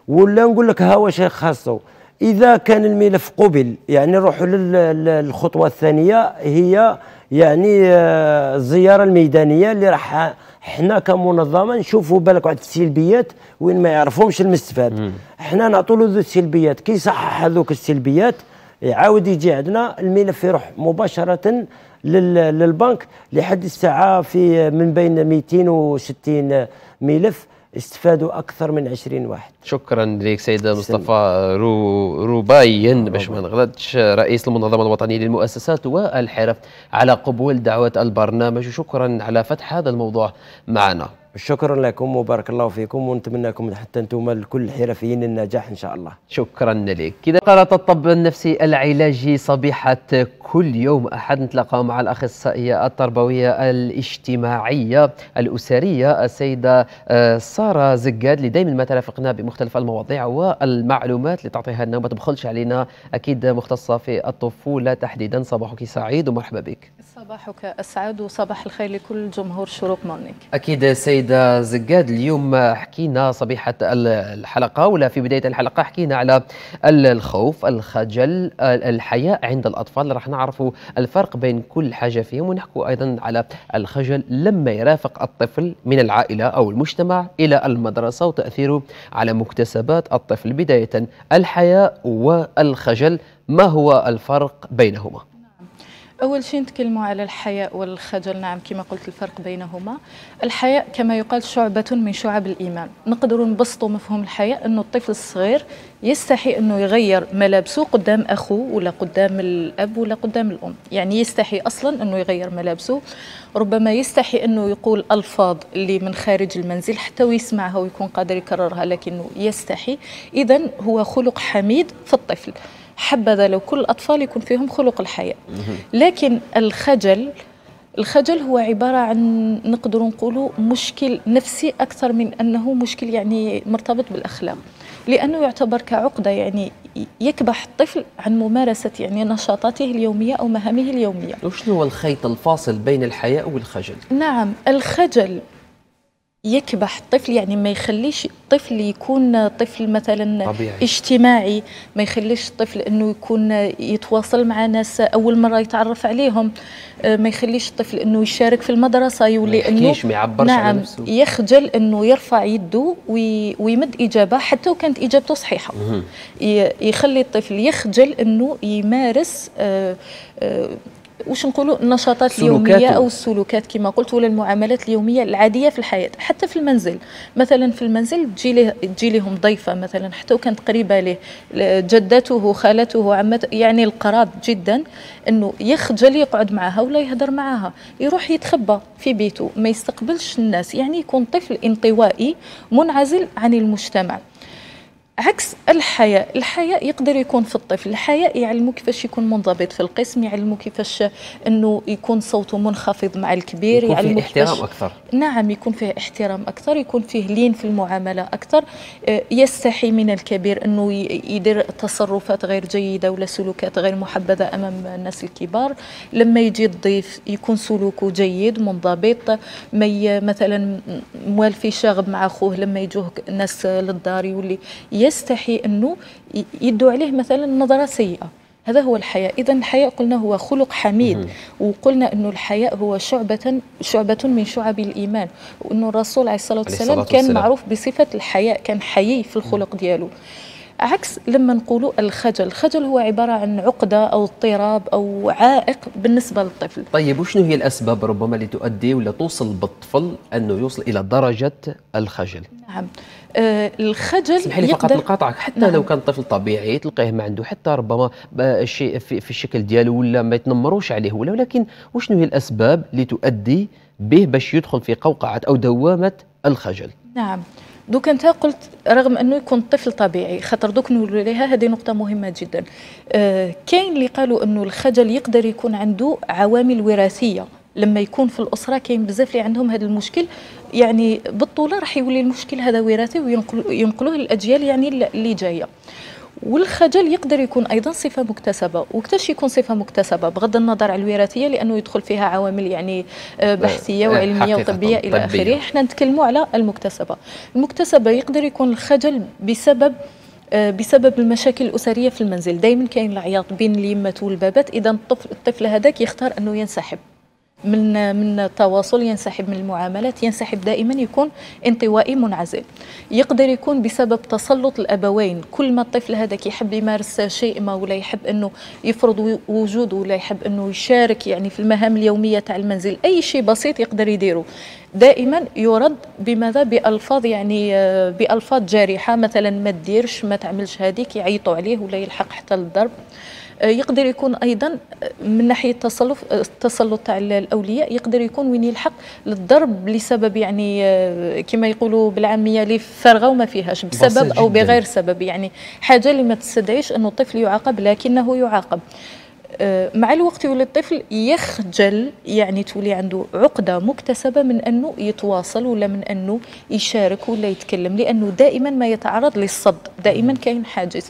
ولا نقول لك هاوش خاصه اذا كان الملف قبل يعني نروحوا للخطوه الثانيه هي يعني آه، الزياره الميدانيه اللي راح حنا كمنظمه نشوفوا بالك واحد السلبيات وين ما يعرفهمش المستفاد حنا نعطوا له السلبيات كي صحح هذوك السلبيات يعاود يجي عندنا الملف يروح مباشره للبنك لحد الساعه في من بين 260 ملف استفادوا أكثر من 20 واحد شكرا لك سيدة مصطفى رو روباين باش ما نغلطش رئيس المنظمة الوطنية للمؤسسات والحرف على قبول دعوة البرنامج وشكرا على فتح هذا الموضوع معنا شكرا لكم وبارك الله فيكم ونتمنى لكم حتى انتم لكل الحرفيين النجاح ان شاء الله شكرا لك كذا قرأت الطب النفسي العلاجي صبيحه كل يوم احد نتلاقاو مع الاخصائيه التربويه الاجتماعيه الاسريه السيده آه، ساره زقاد اللي دائما ما ترافقنا بمختلف المواضيع والمعلومات اللي تعطيها لنا وما تبخلش علينا اكيد مختصه في الطفوله تحديدا صباحك سعيد ومرحبا بك صباحك أسعد وصباح الخير لكل جمهور شروق مونيك أكيد سيدة زقاد اليوم حكينا صبيحة الحلقة ولا في بداية الحلقة حكينا على الخوف الخجل الحياء عند الأطفال راح نعرفوا الفرق بين كل حاجة فيهم ونحكوا أيضا على الخجل لما يرافق الطفل من العائلة أو المجتمع إلى المدرسة وتأثيره على مكتسبات الطفل بداية الحياء والخجل ما هو الفرق بينهما؟ أول شيء نتكلموا على الحياء والخجل نعم كما قلت الفرق بينهما الحياء كما يقال شعبة من شعب الإيمان نقدروا نبسطوا مفهوم الحياء أنه الطفل الصغير يستحي أنه يغير ملابسه قدام أخوه ولا قدام الأب ولا قدام الأم يعني يستحي أصلا أنه يغير ملابسه ربما يستحي أنه يقول ألفاظ اللي من خارج المنزل حتى ويسمعها ويكون قادر يكررها لكنه يستحي إذا هو خلق حميد في الطفل حبذا لو كل الأطفال يكون فيهم خلق الحياء لكن الخجل الخجل هو عبارة عن نقدر نقولوا مشكل نفسي أكثر من أنه مشكل يعني مرتبط بالأخلاق لأنه يعتبر كعقدة يعني يكبح الطفل عن ممارسة يعني نشاطاته اليومية أو مهامه اليومية وشنو هو الخيط الفاصل بين الحياء والخجل؟ نعم الخجل يكبح الطفل يعني ما يخليش الطفل يكون طفل مثلا طبيعي. اجتماعي ما يخليش الطفل انه يكون يتواصل مع ناس اول مره يتعرف عليهم آه، ما يخليش الطفل انه يشارك في المدرسه يولي انه ما يعبرش نعم يخجل انه يرفع يده وي ويمد اجابه حتى لو كانت اجابته صحيحه يخلي الطفل يخجل انه يمارس آآ آه، آآ آه، واش نقولوا النشاطات اليوميه او السلوكات كما قلت ولا المعاملات اليوميه العاديه في الحياه حتى في المنزل مثلا في المنزل تجي له تجي لهم ضيفه مثلا حتى وكانت قريبه له جدته خالته عمته يعني القراب جدا انه يخجل يقعد معها ولا يهدر معها يروح يتخبى في بيته ما يستقبلش الناس يعني يكون طفل انطوائي منعزل عن المجتمع عكس الحياء الحياء يقدر يكون في الطفل الحياء يعلمو كيفاش يكون منضبط في القسم يعلمو كيفاش انه يكون صوته منخفض مع الكبير يكون يعلمه فيه احترام اكثر نعم يكون فيه احترام اكثر يكون فيه لين في المعامله اكثر آه، يستحي من الكبير انه يدير تصرفات غير جيده ولا سلوكات غير محبذه امام الناس الكبار لما يجي الضيف يكون سلوكه جيد منضبط ما مثلا موالفي شاغب مع اخوه لما يجوه ناس للدار يولي يستحي انه يدوا عليه مثلا نظره سيئه هذا هو الحياء اذا الحياء قلنا هو خلق حميد وقلنا انه الحياء هو شعبه شعبه من شعب الايمان وانه الرسول عليه الصلاه والسلام كان معروف بصفه الحياء كان حيي في الخلق ديالو عكس لما نقولوا الخجل الخجل هو عبارة عن عقدة أو اضطراب أو عائق بالنسبة للطفل طيب وشنو هي الأسباب ربما اللي تؤدي ولا توصل بالطفل أنه يوصل إلى درجة الخجل نعم آه، الخجل اسمح لي فقط نقاطعك حتى نعم. لو كان طفل طبيعي تلقاه ما عنده حتى ربما شيء في الشكل ديالو ولا ما يتنمروش عليه ولا ولكن وشنو هي الاسباب اللي تؤدي به باش يدخل في قوقعه او دوامه الخجل نعم دوك انت قلت رغم انه يكون طفل طبيعي خاطر دوك نقول لها هذه نقطه مهمه جدا آه كاين اللي قالوا انه الخجل يقدر يكون عنده عوامل وراثيه لما يكون في الاسره كاين بزاف اللي عندهم هذا المشكل يعني بالطوله راح يولي المشكل هذا وراثي وينقلوه للاجيال يعني اللي جايه والخجل يقدر يكون ايضا صفه مكتسبه وقتاش يكون صفه مكتسبه بغض النظر على الوراثيه لانه يدخل فيها عوامل يعني آه، بحثيه وعلميه وطبيه الى اخره احنا نتكلموا على المكتسبه المكتسبه يقدر يكون الخجل بسبب آه، بسبب المشاكل الاسريه في المنزل دائما كاين العياط بين اليمات والبابات اذا الطفل الطفل هذاك يختار انه ينسحب من من التواصل ينسحب من المعاملات ينسحب دائما يكون انطوائي منعزل يقدر يكون بسبب تسلط الابوين كل ما الطفل هذا كيحب يمارس شيء ما ولا يحب انه يفرض وجوده ولا يحب انه يشارك يعني في المهام اليوميه تاع المنزل اي شيء بسيط يقدر يديره دائما يرد بماذا بالفاظ يعني بالفاظ جارحه مثلا ما تديرش ما تعملش هذيك يعيطوا عليه ولا يلحق حتى للضرب يقدر يكون ايضا من ناحيه التسلط التسلط تاع الاولياء يقدر يكون وين يلحق للضرب لسبب يعني آه، كما يقولوا بالعاميه اللي فارغه وما فيهاش بسبب او بغير سبب يعني حاجه اللي ما تستدعيش انه الطفل يعاقب لكنه يعاقب آه، مع الوقت يولي الطفل يخجل يعني تولي عنده عقدة مكتسبة من أنه يتواصل ولا من أنه يشارك ولا يتكلم لأنه دائما ما يتعرض للصد دائما كاين حاجز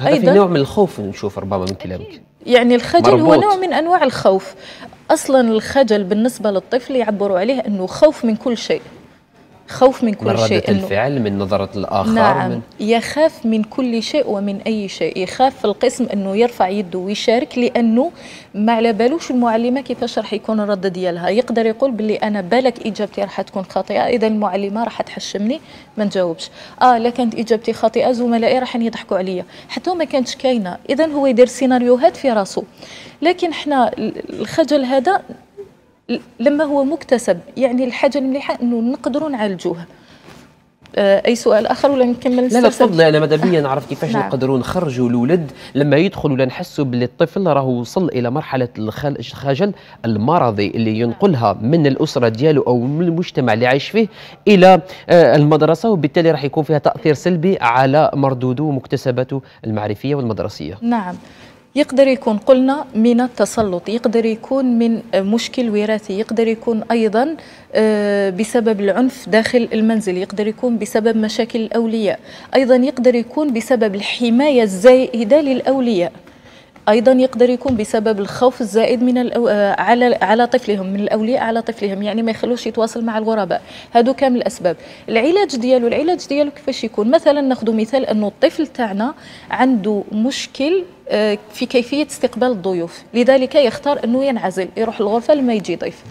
هذا أيضاً في نوع من الخوف نشوف ربما من كلامك يعني الخجل مربوط. هو نوع من أنواع الخوف أصلا الخجل بالنسبة للطفل يعبروا عليه أنه خوف من كل شيء خوف من كل من شيء من ردة الفعل من نظرة الآخر نعم من يخاف من كل شيء ومن أي شيء يخاف في القسم أنه يرفع يده ويشارك لأنه ما على بالوش المعلمة كيفاش راح يكون الرد ديالها يقدر يقول باللي أنا بالك إجابتي راح تكون خاطئة إذا المعلمة راح تحشمني ما نجاوبش آه لكن إجابتي خاطئة زملائي راح يضحكوا عليا حتى ما كانتش كاينة إذا هو يدير سيناريوهات في راسه لكن احنا الخجل هذا لما هو مكتسب يعني الحاجه المليحه انه نقدروا نعالجوه آه، اي سؤال اخر ولا نكمل لا لا تفضلي انا ماذا بيا نعرف كيفاش نعم. نقدروا نخرجوا الولد لما يدخل ولا نحسوا باللي الطفل راه وصل الى مرحله الخجل المرضي اللي ينقلها من الاسره ديالو او من المجتمع اللي عايش فيه الى آه، المدرسه وبالتالي راح يكون فيها تاثير سلبي على مردوده ومكتسباته المعرفيه والمدرسيه نعم يقدر يكون قلنا من التسلط يقدر يكون من مشكل وراثي يقدر يكون أيضا آه، بسبب العنف داخل المنزل يقدر يكون بسبب مشاكل الأولياء أيضا يقدر يكون بسبب الحماية الزائدة للأولياء ايضا يقدر يكون بسبب الخوف الزائد من الأو... آه، على على طفلهم من الاولياء على طفلهم يعني ما يخلوش يتواصل مع الغرباء هادو كامل الاسباب العلاج ديالو العلاج ديالو كيفاش يكون مثلا ناخذ مثال انه الطفل تاعنا عنده مشكل آه، في كيفيه استقبال الضيوف لذلك يختار انه ينعزل يروح الغرفه لما يجي ضيف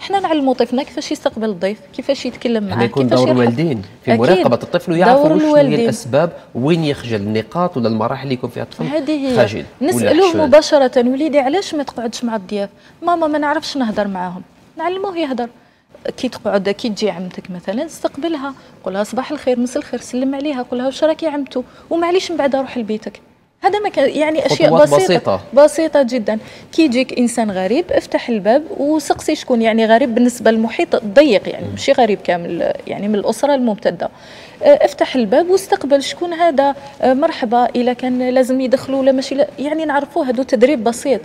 احنا نعلموا طفلنا كيفاش يستقبل الضيف كيفاش يتكلم معاه يكون كيفاش دور الوالدين في مراقبه الطفل ويعرفوا شنو هي الاسباب وين يخجل النقاط ولا المراحل اللي يكون فيها الطفل هذه خجل نسالوه مباشره وليدي علاش ما تقعدش مع الضياف ماما ما نعرفش نهضر معاهم نعلموه يهضر كي تقعد كي تجي عمتك مثلا استقبلها قولها صباح الخير مس الخير سلم عليها قولها واش راكي عمتو ومعليش من بعد روح لبيتك هذا ما كان يعني اشياء بسيطة, بسيطه بسيطه جدا كي يجيك انسان غريب افتح الباب وسقسي شكون يعني غريب بالنسبه للمحيط الضيق يعني ماشي غريب كامل يعني من الاسره الممتده آه، افتح الباب واستقبل شكون هذا آه، مرحبا الا كان لازم يدخلوا ولا ماشي يعني نعرفوا هذا تدريب بسيط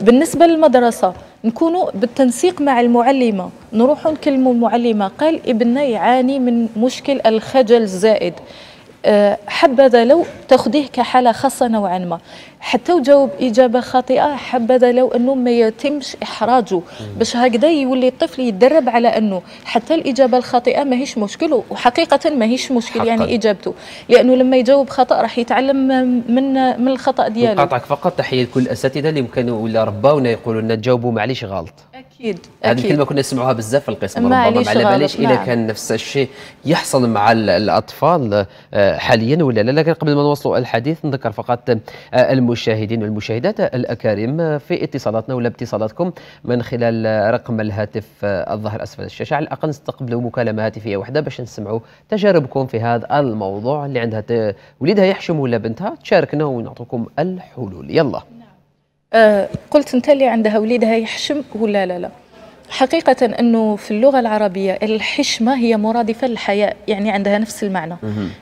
بالنسبه للمدرسه نكونوا بالتنسيق مع المعلمه نروحوا نكلموا المعلمه قال ابننا يعاني من مشكل الخجل الزائد حبذا لو تاخذيه كحاله خاصه نوعا ما حتى وجاوب اجابه خاطئه حبذا لو انه ما يتمش احراجه باش هكذا يولي الطفل يتدرب على انه حتى الاجابه الخاطئه ماهيش مشكل وحقيقه ماهيش مشكل يعني حقا. يعني اجابته لانه لما يجاوب خطا راح يتعلم من من الخطا ديالو نقاطعك فقط تحيه لكل الاساتذه اللي كانوا ولا رباونا يقولوا لنا تجاوبوا معليش غلط اكيد هذه الكلمه كنا نسمعوها بزاف في القسم ربما على باليش اذا نعم. كان نفس الشيء يحصل مع الاطفال آه، حاليا ولا لا لكن قبل ما نوصلوا الحديث نذكر فقط آه، المشاهدين والمشاهدات الاكارم آه، في اتصالاتنا ولا اتصالاتكم من خلال رقم الهاتف الظاهر اسفل الشاشه على الاقل نستقبلوا مكالمه هاتفيه واحده باش نسمعوا تجاربكم في هذا الموضوع اللي عندها وليدها يحشم ولا بنتها تشاركنا ونعطوكم الحلول يلا آه قلت انت اللي عندها وليدها يحشم ولا لا لا حقيقة أنه في اللغة العربية الحشمة هي مرادفة للحياء يعني عندها نفس المعنى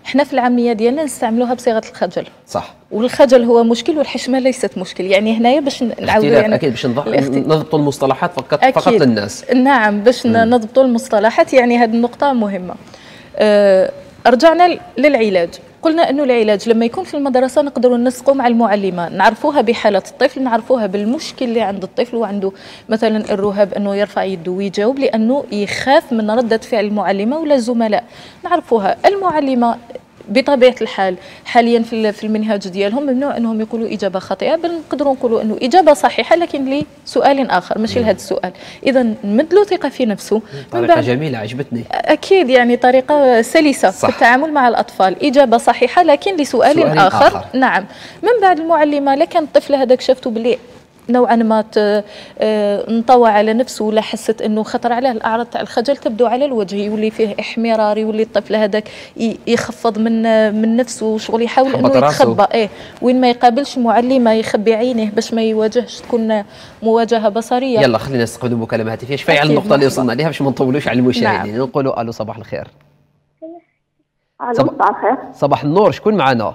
احنا في العامية ديالنا نستعملوها بصيغة الخجل صح والخجل هو مشكل والحشمة ليست مشكل يعني هنايا باش نعود يعني أكيد باش نضبط المصطلحات فقط أكيد. فقط للناس نعم باش نضبط المصطلحات يعني هذه النقطة مهمة أه رجعنا للعلاج قلنا انه العلاج لما يكون في المدرسه نقدروا نسقوا مع المعلمه نعرفوها بحاله الطفل نعرفوها بالمشكل اللي عند الطفل وعنده مثلا الرهاب انه يرفع يده ويجاوب لانه يخاف من رده فعل المعلمه ولا الزملاء نعرفوها المعلمه بطبيعه الحال حاليا في في المنهاج ديالهم ممنوع انهم يقولوا اجابه خاطئه بل نقدروا نقولوا انه اجابه صحيحه لكن لسؤال اخر ماشي لهذا السؤال اذا نمد له ثقه في نفسه طريقه جميله عجبتني اكيد يعني طريقه سلسه صح. في التعامل مع الاطفال اجابه صحيحه لكن لسؤال آخر. اخر نعم من بعد المعلمه لكن الطفل هذاك شافته بلي نوعا ما آه، انطوى على نفسه ولا حست انه خطر عليه الاعراض تاع الخجل تبدو على الوجه يولي فيه احمرار يولي الطفل هذاك يخفض من من نفسه شغل يحاول انه يتخبى ايه وين ما يقابلش معلمه يخبي عينيه باش ما يواجهش تكون مواجهه بصريه يلا خلينا نستقبل مكالمه هاتفيه شفاي على النقطه اللي وصلنا لها باش ما نطولوش على المشاهدين نعم. نقولوا الو صباح الخير صباح الخير صباح النور شكون معنا؟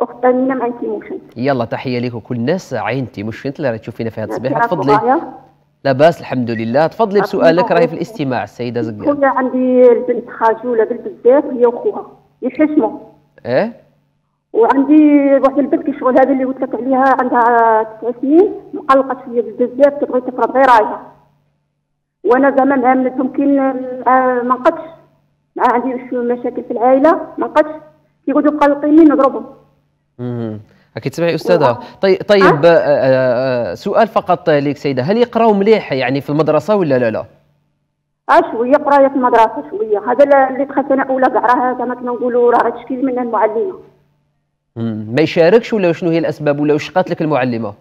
اخت امينه انتي موشن يلا تحيه لك وكل الناس عين انتي موشن اللي راهي تشوفينا في هذا الصباح تفضلي لاباس الحمد لله تفضلي بسؤالك راهي في الاستماع السيده زقير خويا عندي البنت خجوله بنت بزاف هي وخوها يحشموا ايه وعندي واحد البنت كي شغل هذه اللي قلت لك عليها عندها تسع سنين مقلقه شويه بزاف تبغي تفرض غير رايها وانا زعما معاها من التمكين ما نقدش عندي مشاكل في العائله ما نقدش كيقعدوا قلقيني نضربهم امم اكيد سمعي استاذه طيب طيب سؤال فقط لك سيده هل يقراو مليح يعني في المدرسه ولا لا لا؟ اه شويه قرايه في المدرسه شويه هذا اللي دخلت انا اولى كاع راه كما كنا نقولوا راه تشكيل منها المعلمه ما يشاركش ولا شنو هي الاسباب ولا واش قالت لك المعلمه؟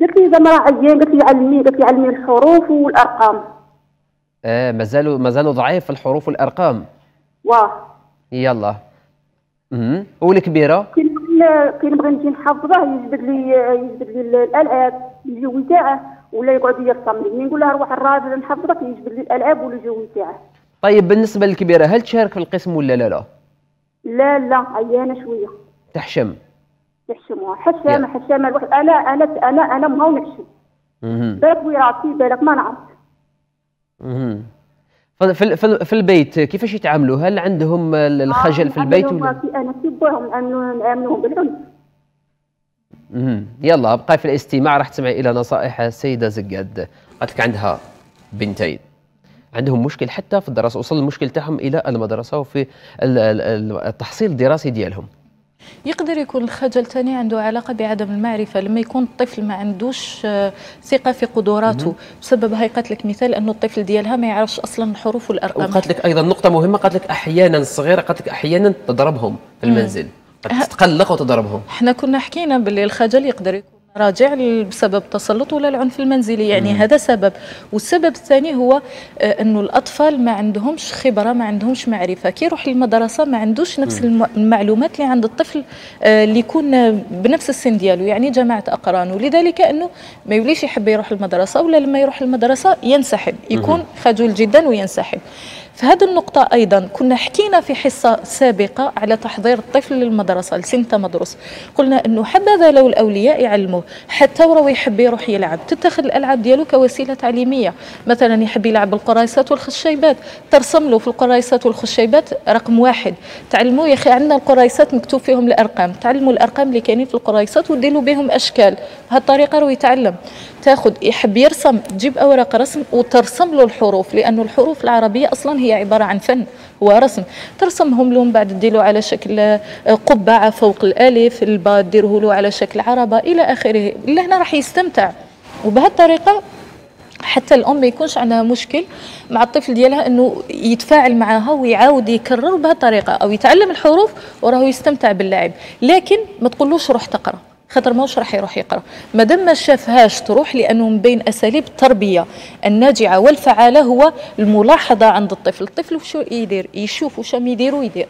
قالت لي زعما راه عيان قالت لي علمي قالت لي علمي الحروف والارقام اه مازالوا مازالوا ضعيف في الحروف والارقام واه يلا امم والكبيره؟ كل... كي نبغي نجي نحفظه يجبد لي يجبد لي الالعاب الجو تاعه ولا يقعد يرسم لي يعني نقول له روح الراجل نحفظك يجبد لي الالعاب والجو تاعه طيب بالنسبه للكبيره هل تشارك في القسم ولا لا لا لا لا عيانه شويه تحشم تحشمها اه. حشامه حشامه الواحد انا انا انا انا ما نحشم بالك ويعطي بالك ما نعرف في في البيت كيفاش يتعاملوا؟ هل عندهم آه، الخجل في البيت ولا؟ انا كيبوهم نعاملوهم بالعنف. يلا ابقاي في الاستماع راح تسمعي الى نصائح السيده زقاد قالت لك عندها بنتين عندهم مشكل حتى في الدراسه وصل المشكل تاعهم الى المدرسه وفي التحصيل الدراسي ديالهم يقدر يكون الخجل تاني عنده علاقة بعدم المعرفة لما يكون الطفل ما عندوش آه، ثقة في قدراته بسبب هاي قالت لك مثال أنه الطفل ديالها ما يعرفش أصلا الحروف والأرقام وقالت لك أيضا نقطة مهمة قالت لك أحيانا صغيره قالت لك أحيانا تضربهم في المنزل أه. تتقلق وتضربهم احنا كنا حكينا باللي الخجل يقدر يكون راجع بسبب تسلطه للعنف المنزلي يعني مم. هذا سبب والسبب الثاني هو آه، انه الاطفال ما عندهمش خبره ما عندهمش معرفه كي يروح للمدرسه ما عندوش نفس مم. المعلومات اللي عند الطفل آه، اللي يكون آه، بنفس السن ديالو يعني جماعه اقرانه لذلك انه ما يوليش يحب يروح المدرسه ولا لما يروح المدرسه ينسحب يكون خجول جدا وينسحب في هذه النقطة أيضا كنا حكينا في حصة سابقة على تحضير الطفل للمدرسة لسن مدرس قلنا أنه حبذا لو الأولياء يعلموه حتى ولو يحب يروح يلعب تتخذ الألعاب ديالو كوسيلة تعليمية مثلا يحب يلعب بالقرايصات والخشيبات ترسم له في القرايصات والخشيبات رقم واحد تعلموا يا أخي عندنا القرايصات مكتوب فيهم الأرقام تعلموا الأرقام اللي كاينين في القرايصات وديروا بهم أشكال بهالطريقة راه يتعلم تاخذ يحب يرسم تجيب اوراق رسم وترسم له الحروف لأن الحروف العربيه اصلا هي عباره عن فن هو رسم ترسمهم له من بعد ديروا على شكل آه، قبعه فوق الالف الباء ديره له على شكل عربه الى اخره لهنا راح يستمتع وبهالطريقه حتى الام ما يكونش عندها مشكل مع الطفل ديالها انه يتفاعل معها ويعاود يكرر بهالطريقه او يتعلم الحروف وراه يستمتع باللعب لكن ما تقولوش روح تقرا خاطر ماهوش راح يروح يقرا مادام ما شافهاش تروح لانه من بين اساليب التربيه الناجعه والفعاله هو الملاحظه عند الطفل الطفل وشو يدير يشوف وش يدير ويدير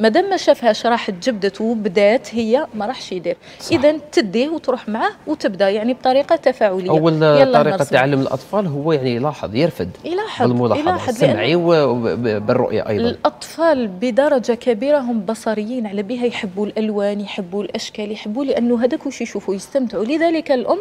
ما دام ما شافهاش راحت جبدت وبدات هي ما راحش يدير اذا تديه وتروح معاه وتبدا يعني بطريقه تفاعليه اول طريقه نرسم. تعلم الاطفال هو يعني يلاحظ يرفد يلاحظ يلاحظ السمعي وبالرؤيه ايضا الاطفال بدرجه كبيره هم بصريين على بها يحبوا الالوان يحبوا الاشكال يحبوا لانه هذاك واش يشوفوا يستمتعوا لذلك الام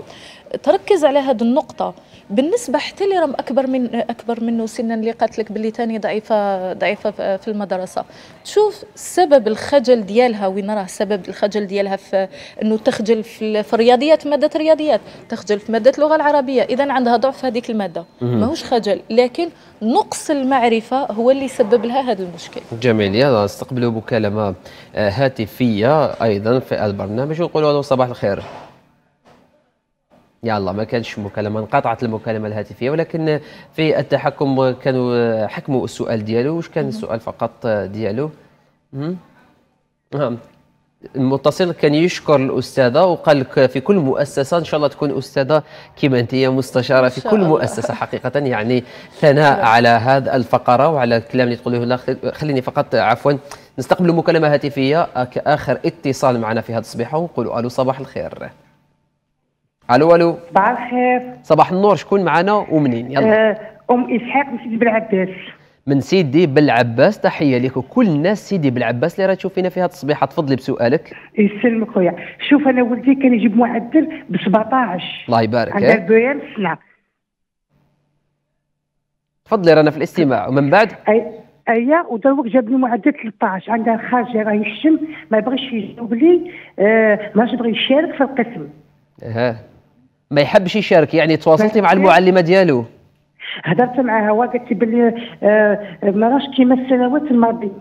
تركز على هذه النقطه بالنسبه حتى اللي راهم اكبر من اكبر منه سنا اللي قالت لك باللي ثاني ضعيفه ضعيفه في المدرسه تشوف سبب الخجل ديالها وين راه سبب الخجل ديالها في انه تخجل في, الرياضيات ماده الرياضيات تخجل في ماده اللغه العربيه اذا عندها ضعف في هذيك الماده ماهوش خجل لكن نقص المعرفه هو اللي سبب لها هذا المشكل جميل يلا نستقبلوا مكالمه آه، هاتفيه ايضا في البرنامج ونقولوا له صباح الخير يلا ما كانش مكالمه انقطعت المكالمه الهاتفيه ولكن في التحكم كانوا حكموا السؤال ديالو واش كان السؤال فقط ديالو نعم. المتصل كان يشكر الاستاذه وقال لك في كل مؤسسه ان شاء الله تكون استاذه كما انت مستشاره في كل مؤسسه حقيقه يعني ثناء نعم. على هذا الفقره وعلى الكلام اللي تقوله لا خليني فقط عفوا نستقبل مكالمه هاتفيه كاخر اتصال معنا في هذا الصباح ونقول الو صباح الخير الو الو صباح الخير صباح النور شكون معنا ومنين يلا آه، ام اسحاق من سيدي بلعباس من سيدي بلعباس تحيه لك وكل الناس سيدي بلعباس اللي راه تشوفينا في هذه الصبيحه تفضلي بسؤالك يسلمك خويا شوف انا ولدي كان يجيب معدل ب 17 الله يبارك عندها البيان إيه. سنه تفضلي رانا في الاستماع ومن بعد أي... اي ودروك جابني معدل 13 عندها خارجه راه يشم ما بغيش يجاوب لي آه ما بغي يشارك في القسم اها ما يحبش يشارك يعني تواصلتي مع المعلمه ديالو هضرت معاها وقالت لي بلي آه، ما راهش كيما السنوات الماضيه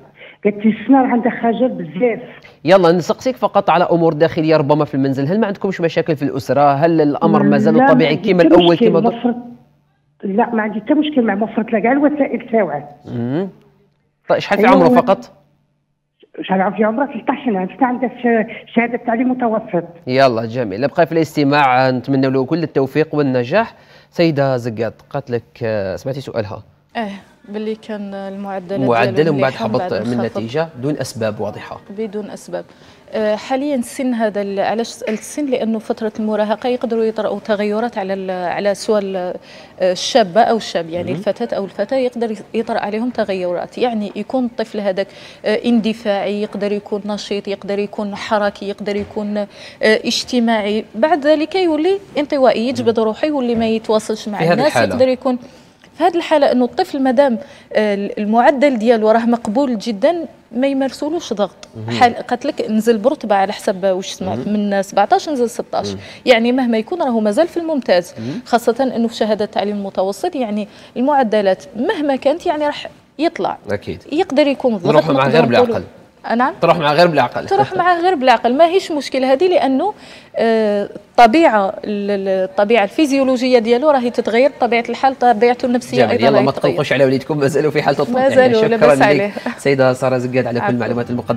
قالت لي السنار عندها خجل بزاف يلا نسقسيك فقط على امور داخليه ربما في المنزل هل ما عندكمش مشاكل في الاسره هل الامر مازال طبيعي كما الاول كما مفرط... لا ما عندي حتى مشكل مع مفرط لا كاع الوسائل تاوعه طيب شحال في أيوة، عمره فقط شحال في عمره 16 سنه حتى عنده شهاده تعليم متوسط يلا جميل نبقى في الاستماع نتمنى له كل التوفيق والنجاح سيده زقاط قالت لك آه، سمعتي سؤالها اه باللي كان المعدل معدل ومن بعد حبط من النتيجه دون اسباب واضحه بدون اسباب أه، حاليا السن هذا علاش سالت السن لانه فتره المراهقه يقدروا يطرأوا تغيرات على على سواء أه، الشابه او الشاب يعني الفتاه او الفتاه يقدر يطرأ عليهم تغيرات يعني يكون الطفل هذاك أه، اندفاعي يقدر يكون نشيط يقدر يكون حركي يقدر يكون اجتماعي بعد ذلك يولي انطوائي يجبد روحه يولي ما يتواصلش مع الناس يقدر يكون في هذه الحاله انه الطفل مادام آه، المعدل ديالو راه مقبول جدا ما يمارسولوش ضغط حال قالت لك نزل برتبه على حسب آه، واش سمعت من 17 نزل 16 مم. يعني مهما يكون راهو مازال في الممتاز مم. خاصه انه في شهاده التعليم المتوسط يعني المعدلات مهما كانت يعني راح يطلع اكيد يقدر يكون ضغط نروح مع غير بالعقل نعم تروح مع غير بالعقل تروح مع غير بالعقل ما هيش مشكله هذه لانه الطبيعه آه، الطبيعه الفيزيولوجيه ديالو راهي تتغير بطبيعه الحال طبيعته النفسيه ايضا يلا ما تقلقوش على وليدكم مازالوا في حاله الطفل مازالوا يعني شكرا لك سيده ساره زقاد على كل المعلومات المقدمه